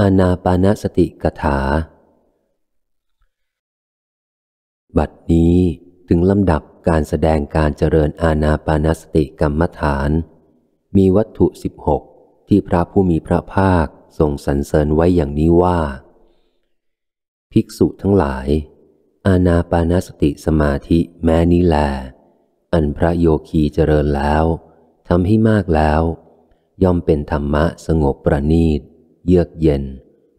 อาณาปานสติกถา บัดนี้ถึงลำดับการแสดงการเจริญอาณาปานสติกรรมฐาน มีวัตถุสิบหกที่พระผู้มีพระภาคทรงสรรเสริญไว้อย่างนี้ว่า ภิกษุทั้งหลาย อาณาปานสติสมาธิแม้นี้แล อันพระโยคีเจริญแล้ว ทำให้มากแล้ว ย่อมเป็นธรรมะสงบประณีตเยือกเย็น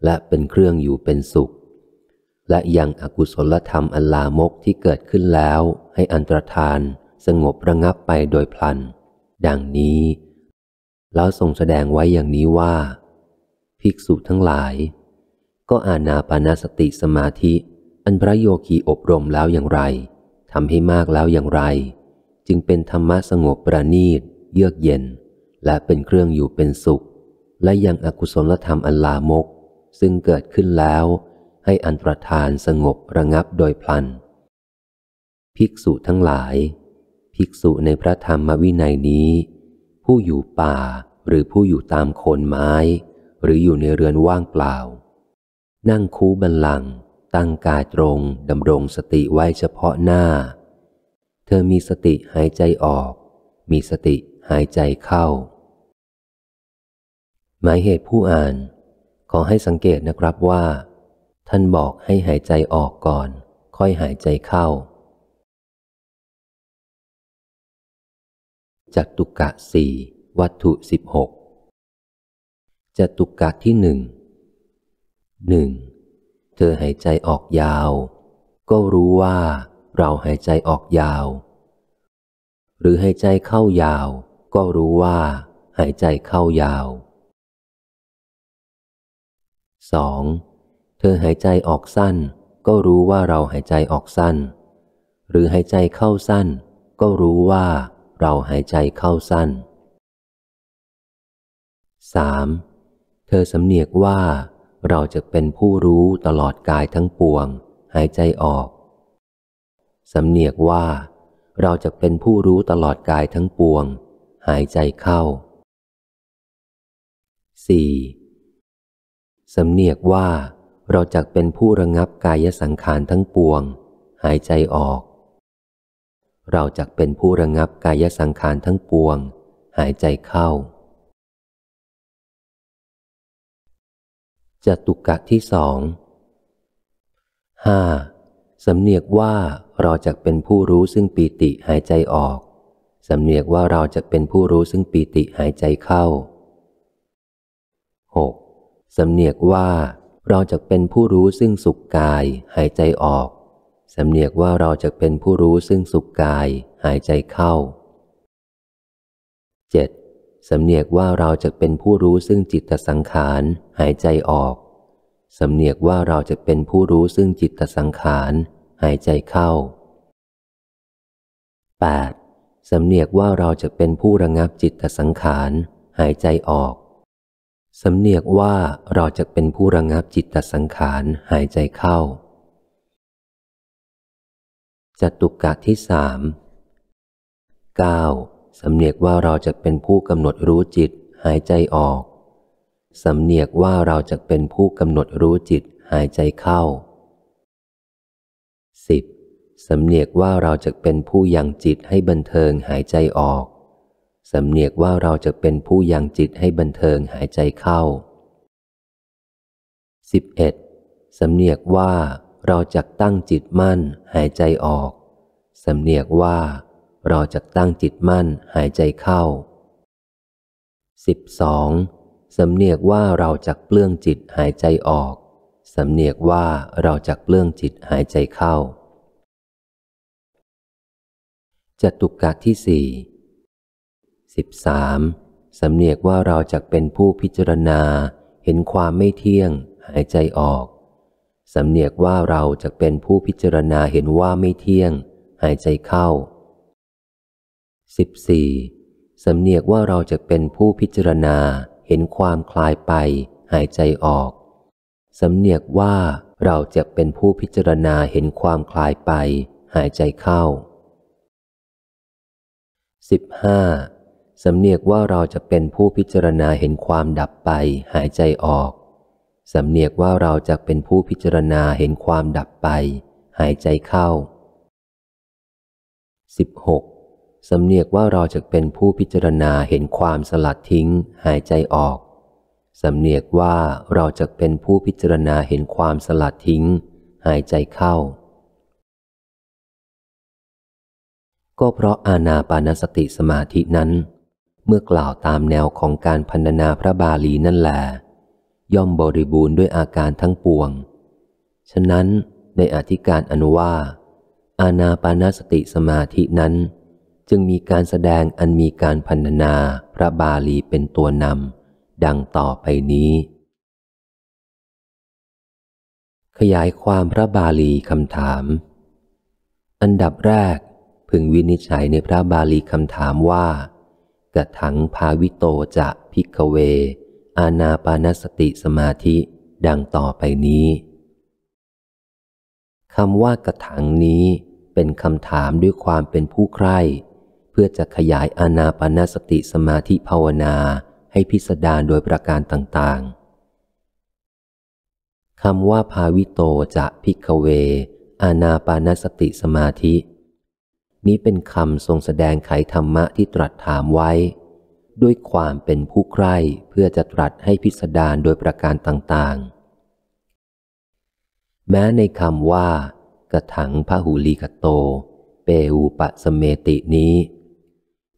และเป็นเครื่องอยู่เป็นสุข และยังอกุศลธรรมอัลามกที่เกิดขึ้นแล้ว ให้อันตรธานสงบระงับไปโดยพลัน ดังนี้แล้วทรงแสดงไว้อย่างนี้ว่า ภิกษุทั้งหลาย ก็อาณาปานาสติสมาธิ อันพระโยคีอบรมแล้วอย่างไรทำให้มากแล้วอย่างไร จึงเป็นธรรมะสงบประณีตเยือกเย็น และเป็นเครื่องอยู่เป็นสุขและยังอกุศลธรรมอันลามกซึ่งเกิดขึ้นแล้ว ให้อันตรธานสงบระงับโดยพลัน ภิกษุทั้งหลาย ภิกษุในพระธรรมวินัยนี้ ผู้อยู่ป่าหรือผู้อยู่ตามโคนไม้ หรืออยู่ในเรือนว่างเปล่า นั่งคูบันลังตั้งกายตรงดำรงสติไว้เฉพาะหน้า เธอมีสติหายใจออก มีสติหายใจเข้าหมายเหตุผู้อ่านขอให้สังเกตนะครับว่า ท่านบอกให้หายใจออกก่อนค่อยหายใจเข้าจตุกะสี่วัตถุสิบหกจตุกะที่หนึ่งหนึ่งเธอหายใจออกยาว ก็รู้ว่าเราหายใจออกยาว หรือหายใจเข้ายาว ก็รู้ว่าหายใจเข้ายาว 2. เธอหายใจออกสั้น ก็รู้ว่าเราหายใจออกสั้น หรือหายใจเข้าสั้น ก็รู้ว่าเราหายใจเข้าสั้น 3. เธอสำเนียกว่า เราจะเป็นผู้รู้ตลอดกายทั้งปวง หายใจออกสำเนียกว่า เราจะเป็นผู้รู้ตลอดกายทั้งปวง หายใจเข้า 4. สำเนียกว่าเราจักเป็นผู้ระงับกายสังขารทั้งปวงหายใจออก เราจักเป็นผู้ระงับกายสังขารทั้งปวง หายใจเข้าจตุกะที่สองหสำเนียกว่าเราจักเป็นผู้รู้ซึ่งปีติหายใจออกสำเนียกว่าเราจะเป็นผู้รู้ซึ่งปีติหายใจเข้า 6. สำเนียกว่า เราจะเป็นผู้รู้ซึ่งสุกกาย หายใจออกสำเนียกว่าเราจะเป็นผู้รู้ซึ่งสุกกาย หายใจเข้า 7. สำเนียกว่าเราจะเป็นผู้รู้ซึ่งจิตสังขารหายใจออกสำเนียกว่าเราจะเป็นผู้รู้ซึ่งจิตสังขาร หายใจเข้า 8. สำเนียกว่าเราจะเป็นผู้ระงับจิตสังขารหายใจออกสำเนียกว่าเราจะเป็นผู้ระงงับจิตตสังขารหายใจเข้าจตุกะที่สามเก้าสำเนียกว่าเราจะเป็นผู้กำหนดรู้จิตหายใจออก สำเนียกว่าเราจะเป็นผู้กำหนดรู้จิตหายใจเข้าสิบสำเนียกว่าเราจะเป็นผู้ยังจิตให้บันเทิงหายใจออกสำเนียกว่าเราจะเป็นผู้ยังจิตให้บันเทิงหายใจเข้า 11. สำเนียกว่าเราจะตั้งจิตมั่นหายใจออกสำเนียกว่า เราจะตั้งจิตมั่นหายใจเข้า 12. สำเนียกว่าเราจะเปลื้องจิตหายใจออกสำเนียกว่าเราจะเปลื้องจิตหายใจเข้า จตุกะที่สี่ 13. สำเนียกว่าเราจะเป็นผู้พิจารณาเห็นความไม่เที่ยง หายใจออก สำเนียกว่าเราจะเป็นผู้พิจารณาเห็นว่าไม่เที่ยง หายใจเข้า 14. สำเนียกว่าเราจะเป็นผู้พิจารณาเห็นความคลายไปหายใจออก สำเนียกว่าเราจะเป็นผู้พิจารณาเห็นความคลายไป หายใจเข้า 15. สำเนียกว่าเราจะเป็นผู้พิจารณาเห็นความดับไปหายใจออก สำเนียกว่าเราจะเป็นผู้พิจารณาเห็นความดับไปหายใจเข้า 16. สำเนียกว่าเราจะเป็นผู้พิจารณาเห็นความสลัดทิ้งหายใจออก สำเนียกว่าเราจะเป็นผู้พิจารณาเห็นความสลัดทิ้งหายใจเข้า ก็เพราะอาณาปานสติสมาธินั้นเมื่อกล่าวตามแนวของการพันนาพระบาลีนั่นแหลย่อมบริบูรณ์ด้วยอาการทั้งปวง ฉะนั้นในอธิการอนุว่า อาณาปานาสติสมาธินั้น จึงมีการแสดงอันมีการพันนาพระบาลีเป็นตัวนำดังต่อไปนี้ ขยายความพระบาลีคำถาม อันดับแรกพึงวินิจฉัยในพระบาลีคำถามว่ากะถังภาวิโตจะพิกเว อาณาปานสติสมาธิ ดังต่อไปนี้คำว่ากะถังนี้เป็นคำถามด้วยความเป็นผู้ใคร่เพื่อจะขยายอาณาปานสติสมาธิภาวนาให้พิสดารโดยประการต่างๆคำว่าภาวิโตจะพิกเว อาณาปานสติสมาธินี้เป็นคำทรงแสดงไขธรรมะที่ตรัสถามไว้ ด้วยความเป็นผู้ใคร่เพื่อจะตรัสให้พิสดารโดยประการต่างๆ แม้ในคำว่ากระถังพหูลีกโต เปอุปสเมตินี้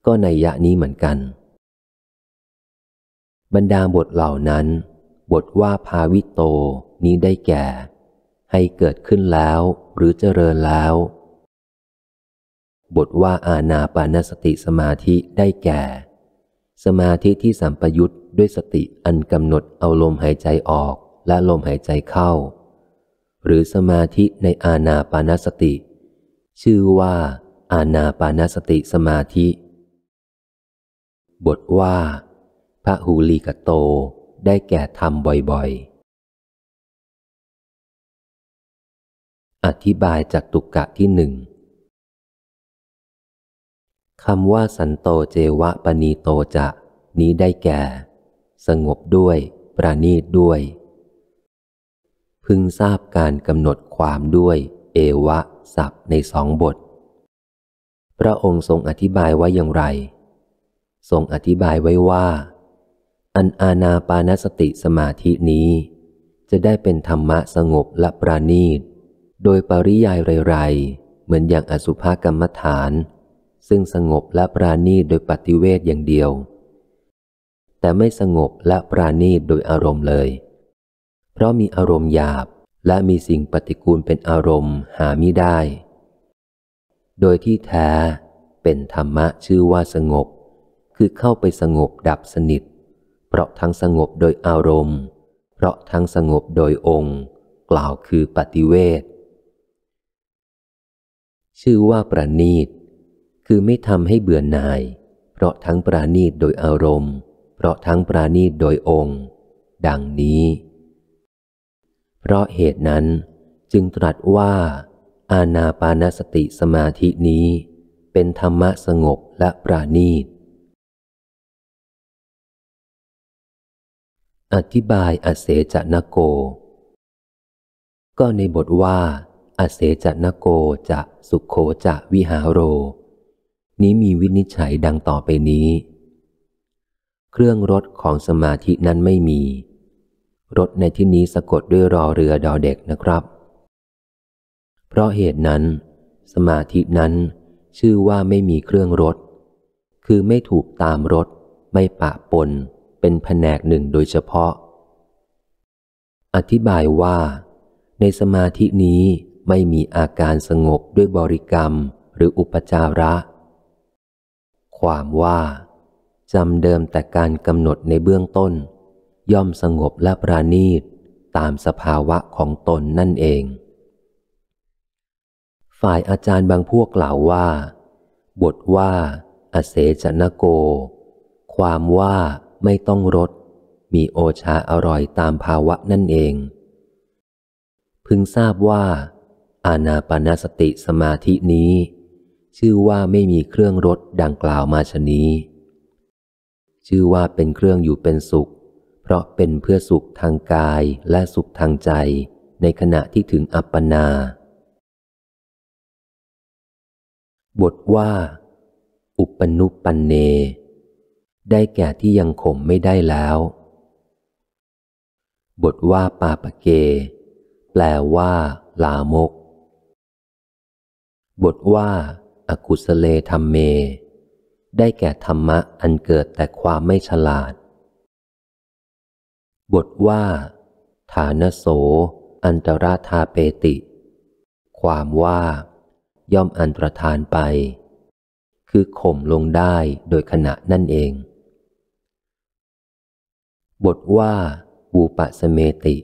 ก็ในยะนี้เหมือนกัน บรรดาบทเหล่านั้น บทว่าพาวิโตนี้ได้แก่ ให้เกิดขึ้นแล้วหรือเจริญแล้วบทว่าอาณาปานสติสมาธิได้แก่ สมาธิที่สัมปยุตด้วยสติอันกำหนดเอาลมหายใจออกและลมหายใจเข้า หรือสมาธิในอาณาปานสติ ชื่อว่าอาณาปานสติสมาธิ บทว่าพระหูลีกโตได้แก่ธรรมบ่อย ๆ อธิบายจากตุกกะที่หนึ่งคำว่าสันโตเจวะปณีโตจะ นี้ได้แก่ สงบด้วย ประณีตด้วย พึงทราบการกำหนดความด้วย เอวะสับในสองบท พระองค์ทรงอธิบายไว้อย่างไร ทรงอธิบายไว้ว่า อันอาณาปานสติสมาธินี้ จะได้เป็นธรรมะสงบและประณีต โดยปริยายไรๆเหมือนอย่างอสุภกรรมฐานซึ่งสงบและปราณีโดยปฏิเวทอย่างเดียว แต่ไม่สงบและปราณีโดยอารมณ์เลย เพราะมีอารมณ์หยาบและมีสิ่งปฏิกูลเป็นอารมณ์หาไม่ได้ โดยที่แท้เป็นธรรมะชื่อว่าสงบ คือเข้าไปสงบดับสนิท เพราะทั้งสงบโดยอารมณ์ เพราะทั้งสงบโดยองค์ กล่าวคือปฏิเวทชื่อว่าประณีตคือไม่ทำให้เบื่อหน่าย เพราะทั้งปราณีตโดยอารมณ์ เพราะทั้งปราณีตโดยองค์ ดังนี้ เพราะเหตุนั้นจึงตรัสว่า อาณาปานสติสมาธินี้ เป็นธรรมะสงบและปราณีต อธิบายอเสจนโก ก็ในบทว่า อเสจนโก จะสุขโขจะ วิหาโรนี้มีวินิจฉัยดังต่อไปนี้ เครื่องรถของสมาธินั้นไม่มี รถในที่นี้สะกดด้วยรอเรือดอเด็กนะครับ เพราะเหตุนั้น สมาธินั้นชื่อว่าไม่มีเครื่องรถ คือไม่ถูกตามรถไม่ปะปนเป็นแผนกหนึ่งโดยเฉพาะ อธิบายว่า ในสมาธินี้ไม่มีอาการสงบด้วยบริกรรมหรืออุปจาระความว่า จำเดิมแต่การกำหนดในเบื้องต้น ย่อมสงบและปราณีต ตามสภาวะของตนนั่นเอง ฝ่ายอาจารย์บางพวกกล่าวว่า บทว่าอเสจนโก ความว่าไม่ต้องรสมีโอชาอร่อยตามภาวะนั่นเอง พึงทราบว่า อาณาปณสติสมาธินี้ชื่อว่าไม่มีเครื่องรถดังกล่าวมาชนี้ชื่อว่าเป็นเครื่องอยู่เป็นสุข เพราะเป็นเพื่อสุขทางกายและสุขทางใจในขณะที่ถึงอัปปนา บทว่า อุปนุปปันเนได้แก่ที่ยังข่มไม่ได้แล้ว บทว่าปาปเก แปลว่า ลามก บทว่าอกุสเลธรรมเม ได้แก่ธรรมะอันเกิดแต่ความไม่ฉลาด บทว่า ฐานโสอันตรธาเปติ ความว่า ย่อมอันตรธานไป คือข่มลงได้โดยขณะนั่นเอง บทว่าบูปะสเมติ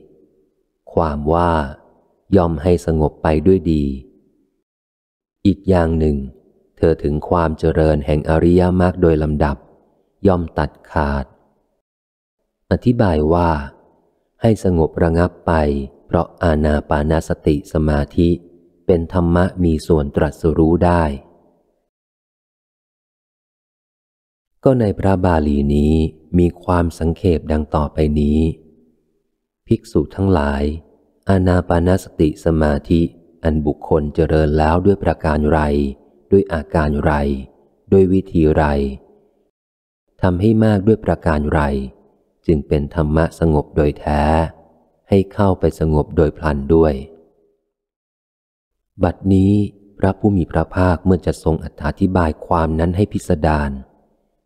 ความว่ายอมให้สงบไปด้วยดี อีกอย่างหนึ่งเธอถึงความเจริญแห่งอริยมรรคโดยลำดับย่อมตัดขาด อธิบายว่า ให้สงบระงับไปเพราะอาณาปานาสติสมาธิเป็นธรรมะมีส่วนตรัสรู้ได้ ก็ในพระบาลีนี้มีความสังเขปดังต่อไปนี้ ภิกษุทั้งหลาย อาณาปานาสติสมาธิอันบุคคลเจริญแล้วด้วยประการไรด้วยอาการไร ด้วยวิธีไรทำให้มากด้วยประการไรจึงเป็นธรรมะสงบโดยแท้ ให้เข้าไปสงบโดยพลันด้วย บัดนี้พระผู้มีพระภาคเมื่อจะทรงอธิบายความนั้นให้พิสดาร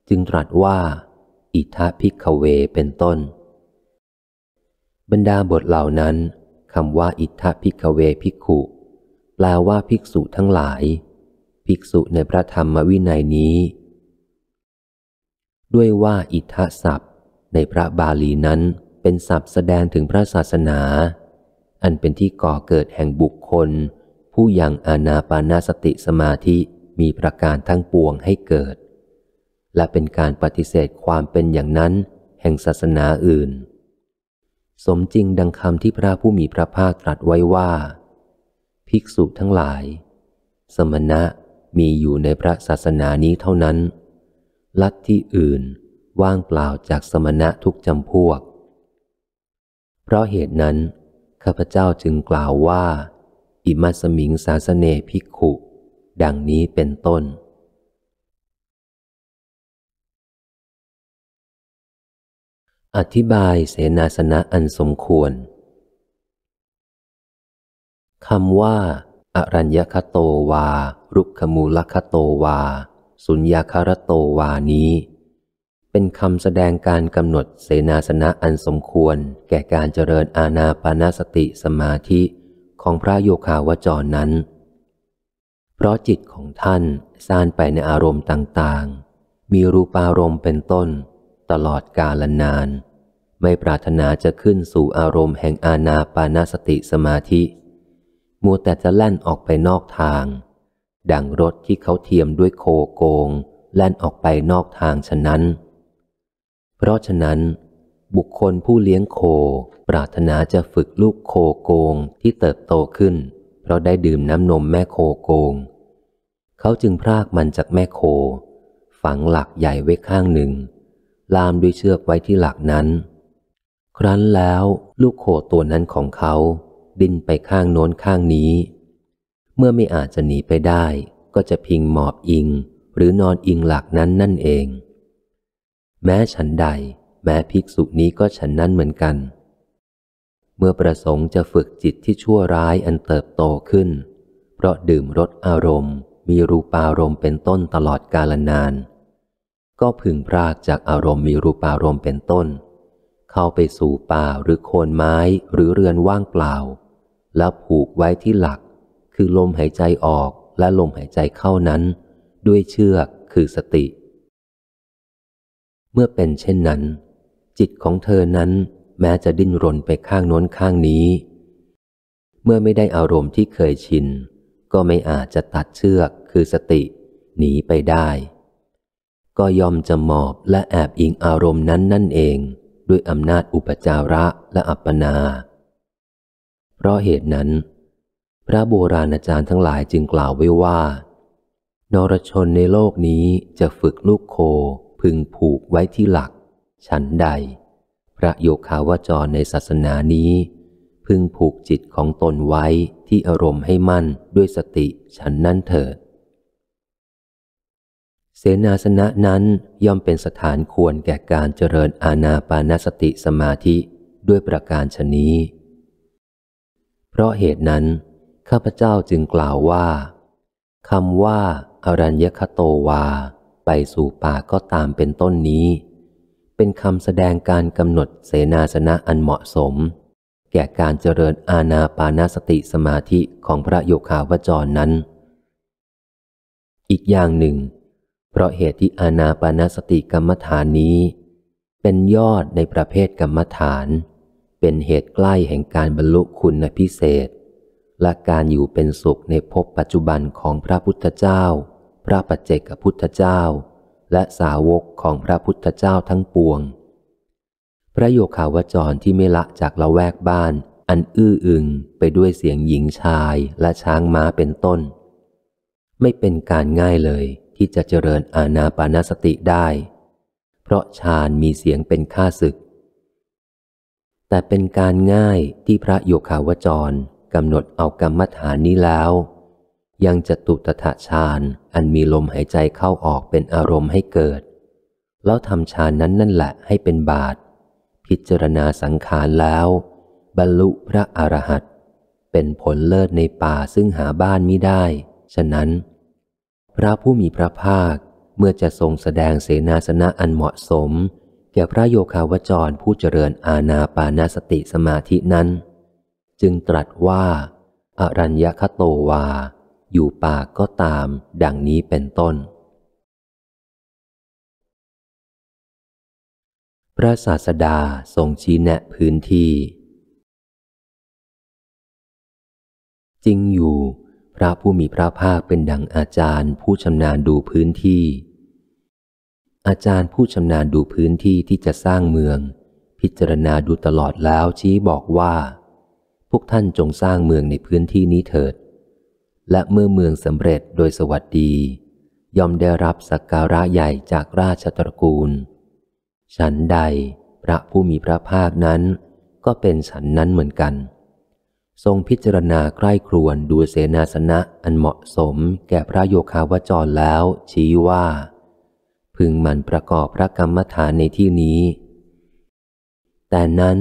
จึงตรัสว่า อิทาพิกเวเป็นต้น บรรดาบทเหล่านั้นคำว่า อิทาพิกเวพิกขุ แปลว่าภิกษุทั้งหลายภิกษุในพระธรรมวินัยนี้ ด้วยว่าอิทธศัพท์ ในพระบาลีนั้นเป็นศัพท์แสดงถึงพระศาสนา อันเป็นที่ก่อเกิดแห่งบุคคลผู้ยังอาณาปานาสติสมาธิมีประการทั้งปวงให้เกิด และเป็นการปฏิเสธความเป็นอย่างนั้นแห่งศาสนาอื่น สมจริงดังคำที่พระผู้มีพระภาคตรัสไว้ว่า ภิกษุทั้งหลาย สมณะมีอยู่ในพระศาสนานี้เท่านั้น ลัทธิอื่นว่างเปล่าจากสมณะทุกจำพวก เพราะเหตุนั้นข้าพเจ้าจึงกล่าวว่า อิมัสมิงสาสเนภิกขุดังนี้เป็นต้น อธิบายเสนาสนะอันสมควร คำว่า อรัญญคโตวารุกขมูลคโตวา สุญญาคารโตวานี้ เป็นคำแสดงการกำหนดเสนาสนะอันสมควรแก่การเจริญอาณาปานาสติสมาธิของพระโยคาวจรนั้น เพราะจิตของท่านซ่านไปในอารมณ์ต่างๆ มีรูปารมณ์เป็นต้น ตลอดกาลนาน ไม่ปรารถนาจะขึ้นสู่อารมณ์แห่งอาณาปานาสติสมาธิ มัวแต่จะแล่นออกไปนอกทางดังรถที่เขาเทียมด้วยโคโกงแล่นออกไปนอกทางฉะนั้น เพราะฉะนั้น บุคคลผู้เลี้ยงโคปรารถนาจะฝึกลูกโคโกงที่เติบโตขึ้น เพราะได้ดื่มน้ำนมแม่โคโกง เขาจึงพรากมันจากแม่โค ฝังหลักใหญ่ไว้ข้างหนึ่ง ลามด้วยเชือกไว้ที่หลักนั้น ครั้นแล้วลูกโคตัวนั้นของเขาดิ้นไปข้างโน้นข้างนี้เมื่อไม่อาจจะหนีไปได้ ก็จะพิงหมอบอิงหรือนอนอิงหลักนั้นนั่นเอง แม้ฉันใด แม้ภิกษุนี้ก็ฉันนั้นเหมือนกัน เมื่อประสงค์จะฝึกจิตที่ชั่วร้ายอันเติบโตขึ้น เพราะดื่มรสอารมณ์ มีรูปารมณ์เป็นต้นตลอดกาลนาน ก็พึงพรากจากอารมณ์มีรูปารมณ์เป็นต้น เข้าไปสู่ป่าหรือโคนไม้หรือเรือนว่างเปล่า แล้วผูกไว้ที่หลักคือลมหายใจออกและลมหายใจเข้านั้น ด้วยเชือกคือสติ เมื่อเป็นเช่นนั้น จิตของเธอนั้นแม้จะดิ้นรนไปข้างโน้นข้างนี้ เมื่อไม่ได้อารมณ์ที่เคยชิน ก็ไม่อาจจะตัดเชือกคือสติ หนีไปได้ ก็ยอมจะหมอบและแอบอิงอารมณ์นั้นนั่นเอง ด้วยอำนาจอุปจาระและอัปปนา เพราะเหตุนั้นพระโบราณอาจารย์ทั้งหลายจึงกล่าวไว้ว่า นรชนในโลกนี้จะฝึกลูกโคพึงผูกไว้ที่หลัก ฉันใด พระโยคาวจรในศาสนานี้ พึงผูกจิตของตนไว้ที่อารมณ์ให้มั่นด้วยสติฉันนั้นเถิด เสนาสนะนั้นย่อมเป็นสถานควรแก่การเจริญอาณาปานสติสมาธิด้วยประการชนี้ เพราะเหตุนั้นข้าพเจ้าจึงกล่าวว่าคำว่าอารัญญคโตวาไปสู่ป่าก็ตามเป็นต้นนี้ เป็นคำแสดงการกำหนดเสนาสนะอันเหมาะสม แก่การเจริญอาณาปานาสติสมาธิของพระโยคาวจรนั้น อีกอย่างหนึ่ง เพราะเหตุที่อาณาปานาสติกรรมฐานนี้ เป็นยอดในประเภทกรรมฐาน เป็นเหตุใกล้แห่งการบรรลุคุณพิเศษและการอยู่เป็นสุขในภพปัจจุบันของพระพุทธเจ้า พระปัจเจกพุทธเจ้า และสาวกของพระพุทธเจ้าทั้งปวงพระโยคาวจรที่ไม่ละจากละแวกบ้านอันอื้ออึงไปด้วยเสียงหญิงชายและช้างม้าเป็นต้น ไม่เป็นการง่ายเลยที่จะเจริญอาณาปานสติได้ เพราะฌานมีเสียงเป็นค่าศึก แต่เป็นการง่ายที่พระโยคาวจรกำหนดเอากรรมฐานนี้แล้ว ยังจะตุตถาฌานอันมีลมหายใจเข้าออกเป็นอารมณ์ให้เกิด แล้วทำฌานนั้นนั่นแหละให้เป็นบาท พิจารณาสังขารแล้ว บรรลุพระอรหันต์เป็นผลเลิศในป่าซึ่งหาบ้านไม่ได้ ฉะนั้น พระผู้มีพระภาคเมื่อจะทรงแสดงเสนาสนะอันเหมาะสม แก่พระโยคาวจรผู้เจริญอาณาปานาสติสมาธินั้นจึงตรัสว่าอรัญญคโตวาอยู่ป่าก็ตาม ดังนี้เป็นต้น พระศาสดาทรงชี้แนะพื้นที่ จริงอยู่ พระผู้มีพระภาคเป็นดังอาจารย์ผู้ชำนาญดูพื้นที่ อาจารย์ผู้ชำนาญดูพื้นที่ที่จะสร้างเมือง พิจารณาดูตลอดแล้วชี้บอกว่าพวกท่านจงสร้างเมืองในพื้นที่นี้เถิด และเมื่อเมืองสำเร็จโดยสวัสดีย่อมได้รับสักการะใหญ่จากราชตระกูล ฉันใดพระผู้มีพระภาคนั้นก็เป็นฉันนั้นเหมือนกัน ทรงพิจารณาใกล้ครวนดูเสนาสนะอันเหมาะสมแก่พระโยคาวจรแล้วชี้ว่า พึงมันประกอบพระกรรมฐานในที่นี้ แต่นั้น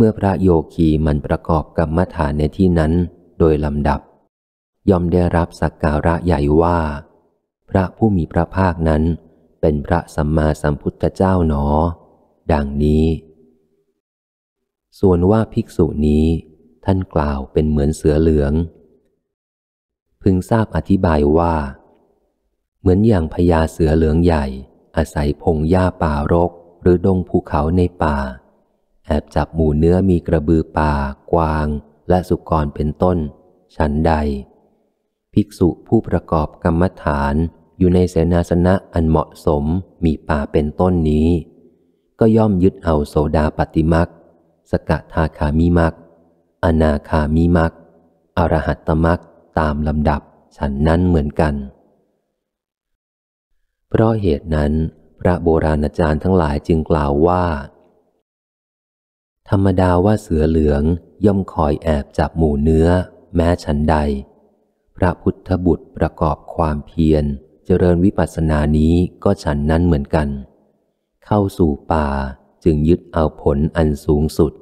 เมื่อพระโยคีมันประกอบกรรมฐานในที่นั้นโดยลำดับ ย่อมได้รับสักการะใหญ่ว่า พระผู้มีพระภาคนั้นเป็นพระสัมมาสัมพุทธเจ้าหนอ ดังนี้ ส่วนว่าภิกษุนี้ท่านกล่าวเป็นเหมือนเสือเหลือง พึงทราบอธิบายว่า เหมือนอย่างพญาเสือเหลืองใหญ่ อาศัยพงหญ้าป่ารกหรือดงภูเขาในป่าแอบจับหมูเนื้อมีกระบือป่ากวางและสุกรเป็นต้น ฉันใด ภิกษุผู้ประกอบกรรมฐานอยู่ในเสนาสนะอันเหมาะสมมีป่าเป็นต้นนี้ ก็ย่อมยึดเอาโสดาปฏิมักสกทาคามิมักอนาคามิมักอรหัตตมักตามลำดับฉันนั้นเหมือนกัน เพราะเหตุนั้นพระโบราณอาจารย์ทั้งหลายจึงกล่าวว่าธรรมดาว่าเสือเหลืองย่อมคอยแอบจับหมูเนื้อ แม้ฉันใด พระพุทธบุตรประกอบความเพียรเจริญวิปัสสนานี้ก็ฉันนั้นเหมือนกัน เข้าสู่ป่าจึงยึดเอาผลอันสูงสุด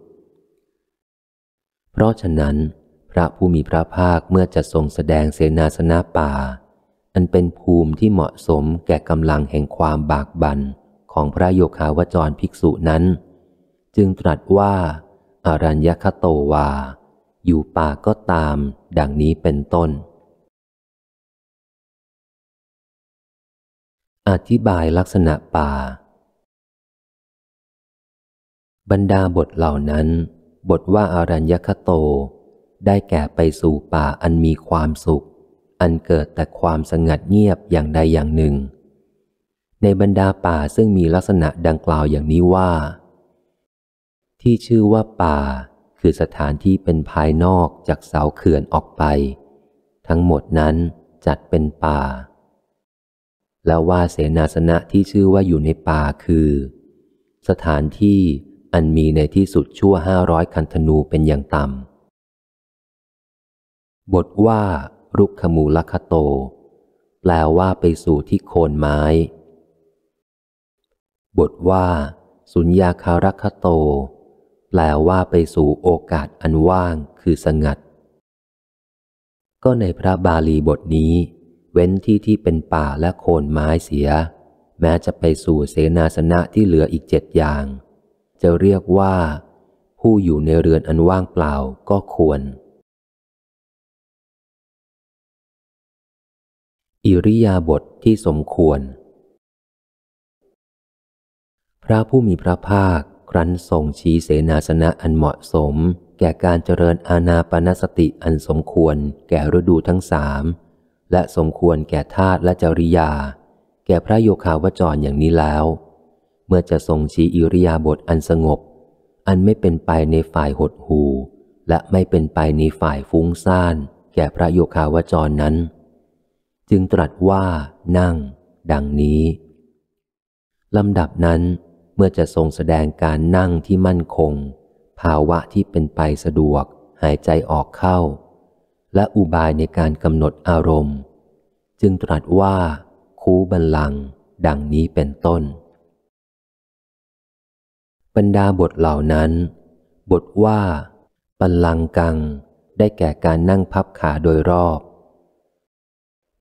เพราะฉะนั้น พระผู้มีพระภาคเมื่อจะทรงแสดงเสนาสนะป่า อันเป็นภูมิที่เหมาะสมแก่กำลังแห่งความบากบันของพระโยคาวจรภิกษุนั้นจึงตรัสว่าอรัญญคโตวา อยู่ป่าก็ตามดังนี้เป็นต้น อธิบายลักษณะป่า บรรดาบทเหล่านั้น บทว่าอารัญญคโต ได้แก่ไปสู่ป่าอันมีความสุข อันเกิดแต่ความสงัดเงียบอย่างใดอย่างหนึ่ง ในบรรดาป่าซึ่งมีลักษณะดังกล่าวอย่างนี้ว่าที่ชื่อว่าป่า คือสถานที่เป็นภายนอกจากเสาเขื่อนออกไป ทั้งหมดนั้นจัดเป็นป่า แล้วว่าเสนาสนะที่ชื่อว่าอยู่ในป่าคือ สถานที่อันมีในที่สุดชั่วห้าร้อยคันธนูเป็นอย่างต่ำบทว่ารุกขมูลคโต แปลว่าไปสู่ที่โคนไม้ บทว่า สุญญาคารัคโตแปลว่าไปสู่โอกาสอันว่างคือสงัด ก็ในพระบาลีบทนี้ เว้นที่ที่เป็นป่าและโคนไม้เสีย แม้จะไปสู่เสนาสนะที่เหลืออีกเจ็ดอย่าง จะเรียกว่า ผู้อยู่ในเรือนอันว่างเปล่าก็ควร อิริยาบถทที่สมควร พระผู้มีพระภาคครั้นทรงชี้เสนาสนะอันเหมาะสม แก่การเจริญอาณาปณสติอันสมควร แก่ฤดูทั้งสามและสมควรแก่ธาตุและจริยา แก่พระโยคาวจรอย่างนี้แล้ว เมื่อจะทรงชี้อิริยาบถอันสงบ อันไม่เป็นไปในฝ่ายหดหู และไม่เป็นไปในฝ่ายฟุ้งซ่าน แก่พระโยคาวจรนั้น จึงตรัสว่า นั่ง ดังนี้ลำดับนั้นเมื่อจะทรงแสดงการนั่งที่มั่นคง ภาวะที่เป็นไปสะดวก หายใจออกเข้า และอุบายในการกำหนดอารมณ์ จึงตรัสว่า คูบันลังดังนี้เป็นต้นบรรดาบทเหล่านั้น บทว่าบันลังกังได้แก่การนั่งพับขาโดยรอบ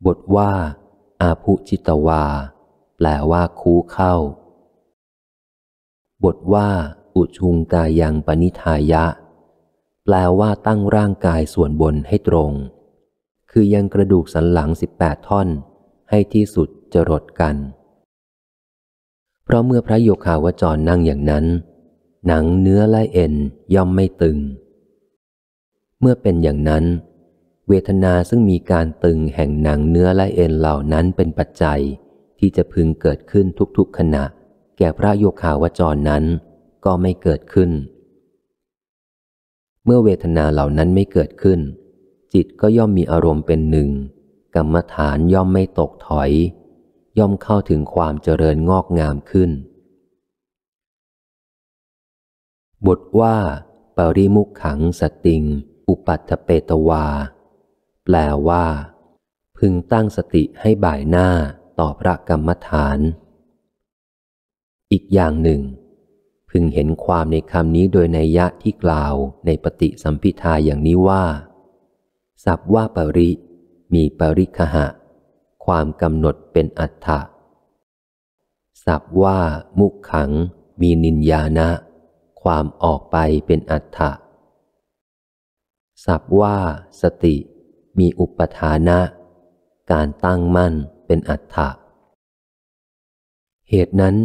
บทว่า อาภุจิตวา แปลว่าคูเข้าบทว่าอุชุงกายังปณิทายะ แปลว่าตั้งร่างกายส่วนบนให้ตรง คือยังกระดูกสันหลังสิบแปดท่อน ให้ที่สุดจรดกัน เพราะเมื่อพระโยคาวจรนั่งอย่างนั้น หนังเนื้อและเอ็นย่อมไม่ตึง เมื่อเป็นอย่างนั้น เวทนาซึ่งมีการตึงแห่งหนังเนื้อและเอ็นเหล่านั้นเป็นปัจจัยที่จะพึงเกิดขึ้นทุก ๆขณะแก่พระโยคาวจรนั้นก็ไม่เกิดขึ้น เมื่อเวทนาเหล่านั้นไม่เกิดขึ้น จิตก็ย่อมมีอารมณ์เป็นหนึ่ง กรรมฐานย่อมไม่ตกถอย ย่อมเข้าถึงความเจริญงอกงามขึ้น บทว่าปริมุขขังสติงอุปัตเปตวา แปลว่า พึงตั้งสติให้บ่ายหน้าต่อพระกรรมฐานอีกอย่างหนึ่ง พึงเห็นความในคำนี้โดยในยะที่กล่าวในปฏิสัมพิทาอย่างนี้ว่า สับว่าปริมีปริคหะ ความกำหนดเป็นอัฏฐะสับว่ามุขขังมีนินยานะความออกไปเป็นอัฏฐะสับว่าสติมีอุปทานะ การตั้งมั่นเป็นอัฏฐะเหตุนั้น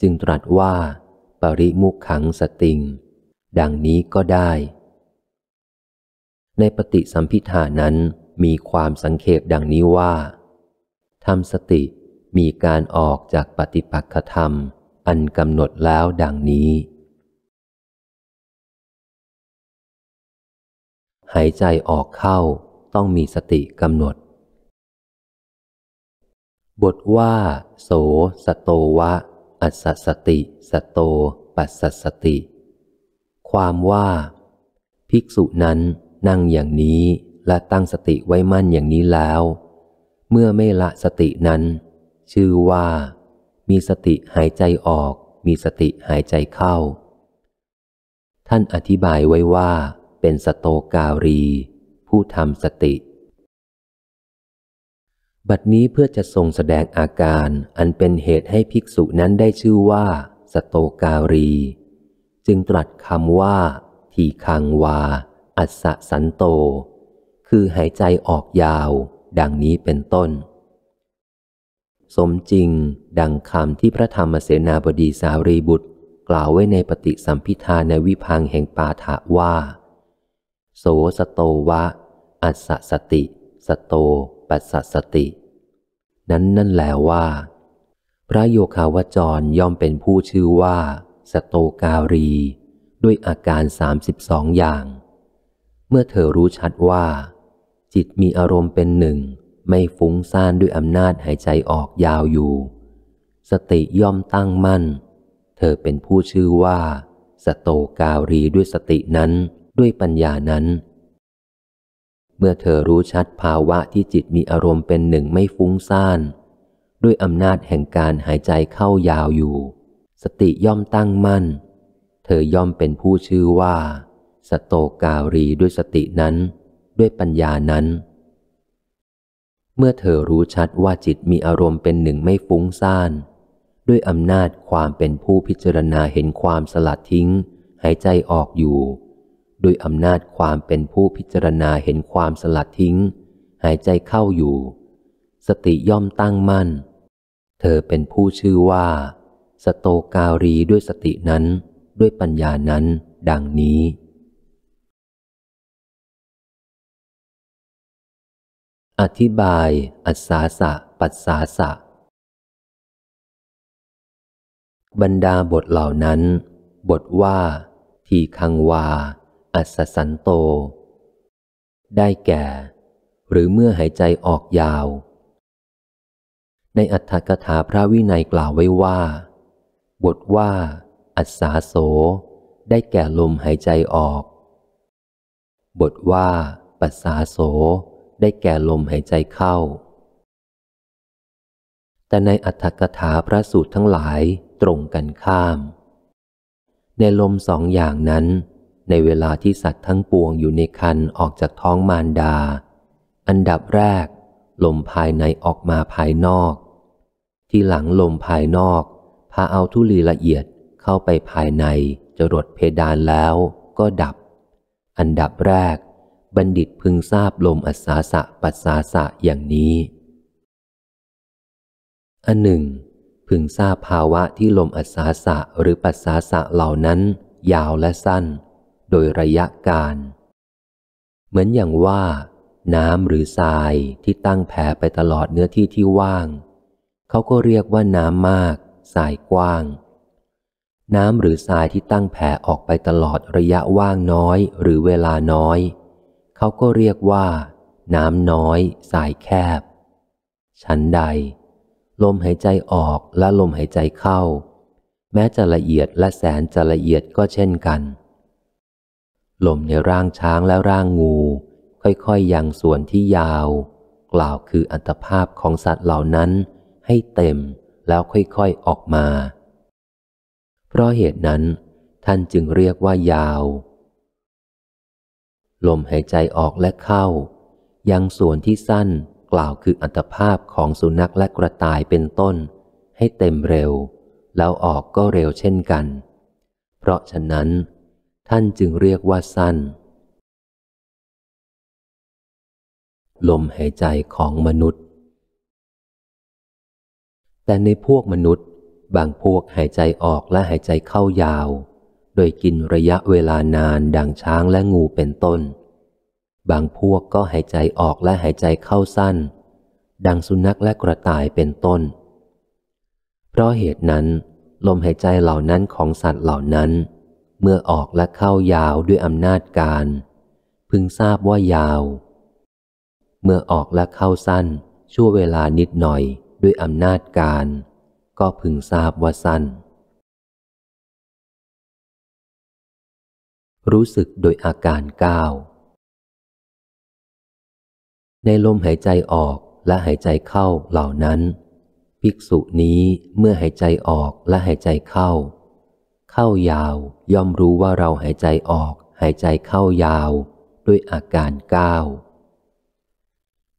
จึงตรัสว่า ปริมุขขังสติง ดังนี้ก็ได้ ในปฏิสัมพิธานั้นมีความสังเขปดังนี้ว่าทำสติมีการออกจากปฏิปักษธรรม อันกำหนดแล้วดังนี้ หายใจออกเข้าต้องมีสติกำหนด บทว่า โสสโตวะอัสสติ สโต ปัสสสติ ความว่า ภิกษุนั้นนั่งอย่างนี้และตั้งสติไว้มั่นอย่างนี้แล้ว เมื่อไม่ละสตินั้น ชื่อว่า มีสติหายใจออกมีสติหายใจเข้า ท่านอธิบายไว้ว่า เป็นสโตการี ผู้ทำสติบัดนี้เพื่อจะทรงแสดงอาการอันเป็นเหตุให้ภิกษุนั้นได้ชื่อว่า สโตการี จึงตรัสคำว่า ทีคังวา อัสสันโต คือหายใจออกยาว ดังนี้เป็นต้น สมจริงดังคำที่พระธรรมเสนาบดีสารีบุตร กล่าวไว้ในปฏิสัมพิธาในวิพังแห่งปาถะว่า โสสโตวะอัสสติสโตัสสสติ นั้น นั่นแหลว่าพระโยคาวจรย่อมเป็นผู้ชื่อว่า สโตการี ด้วยอาการสามิบองอย่าง เมื่อเธอรู้ชัดว่า จิตมีอารมณ์เป็นหนึ่ง ไม่ฟุ้งซ่านด้วยอำนาจหายใจออกยาวอยู่ สติย่อมตั้งมั่น เธอเป็นผู้ชื่อว่าสโตการีด้วยสตินั้นด้วยปัญญานั้นเมื่อเธอรู้ชัดภาวะที่จิตมีอารมณ์เป็นหนึ่งไม่ฟุ้งซ่านด้วยอำนาจแห่งการหายใจเข้ายาวอยู่ สติย่อมตั้งมั่น เธอย่อมเป็นผู้ชื่อว่า สโตกาลีด้วยสตินั้น ด้วยปัญญานั้น เมื่อเธอรู้ชัดว่าจิตมีอารมณ์เป็นหนึ่งไม่ฟุ้งซ่าน ด้วยอำนาจความเป็นผู้พิจารณาเห็นความสลัดทิ้ง หายใจออกอยู่ด้วยอำนาจความเป็นผู้พิจารณาเห็นความสลัดทิ้ง หายใจเข้าอยู่ สติย่อมตั้งมั่น เธอเป็นผู้ชื่อว่า สโตการีด้วยสตินั้นด้วยปัญญานั้นดังนี้ อธิบาย อัศาสะปัสสาสะ บรรดาบทเหล่านั้น บทว่าทีคังวาอัสสันโต ได้แก่ หรือเมื่อหายใจออกยาว ในอัฏถกถาพระวินัยกล่าวไว้ว่า บทว่า อัสาโสได้แก่ลมหายใจออก บทว่าปัสสาโสได้แก่ลมหายใจเข้า แต่ในอัฏถกถาพระสูตรทั้งหลายตรงกันข้ามในลมสองอย่างนั้นในเวลาที่สัตว์ทั้งปวงอยู่ในคันออกจากท้องมารดา อันดับแรก ลมภายในออกมาภายนอก ที่หลังลมภายนอก พาเอาทุลีละเอียดเข้าไปภายในจรดเพดานแล้วก็ดับ อันดับแรก บัณฑิตพึงทราบลมอัศาสะปัสสาสะอย่างนี้ อันหนึ่ง พึงทราบภาวะที่ลมอัศาสะหรือปัสสาสะเหล่านั้นยาวและสั้นโดยระยะการ เหมือนอย่างว่า น้ำหรือทรายที่ตั้งแผ่ไปตลอดเนื้อที่ที่ว่าง เขาก็เรียกว่าน้ำมากทรายกว้าง น้ำหรือทรายที่ตั้งแผ่ออกไปตลอดระยะว่างน้อยหรือเวลาน้อย เขาก็เรียกว่าน้ำน้อยทรายแคบ ชั้นใด ลมหายใจออกและลมหายใจเข้า แม้จะละเอียดและแสนจะละเอียดก็เช่นกันลมในร่างช้างและร่างงู ค่อยๆยยังส่วนที่ยาว กล่าวคืออัตภาพของสัตว์เหล่านั้นให้เต็มแล้วค่อยๆออกมา เพราะเหตุนั้นท่านจึงเรียกว่ายาวลมหายใจออกและเข้า ยังส่วนที่สั้นกล่าวคืออัตภาพของสุนัขและกระต่ายเป็นต้น ให้เต็มเร็ว แล้วออกก็เร็วเช่นกัน เพราะฉะนั้นท่านจึงเรียกว่าสั้นลมหายใจของมนุษย์ แต่ในพวกมนุษย์บางพวกหายใจออกและหายใจเข้ายาว โดยกินระยะเวลานานดังช้างและงูเป็นต้น บางพวกก็หายใจออกและหายใจเข้าสั้น ดังสุนัขและกระต่ายเป็นต้น เพราะเหตุนั้น ลมหายใจเหล่านั้นของสัตว์เหล่านั้นเมื่อออกและเข้ายาวด้วยอำนาจการ พึงทราบว่ายาว เมื่อออกและเข้าสั้นชั่วเวลานิดหน่อยด้วยอำนาจการ ก็พึงทราบว่าสั้น รู้สึกโดยอาการก้าว ในลมหายใจออกและหายใจเข้าเหล่านั้น ภิกษุนี้เมื่อหายใจออกและหายใจเข้าเข้ายาวย่อมรู้ว่าเราหายใจออก หายใจเข้ายาวด้วยอาการก้าว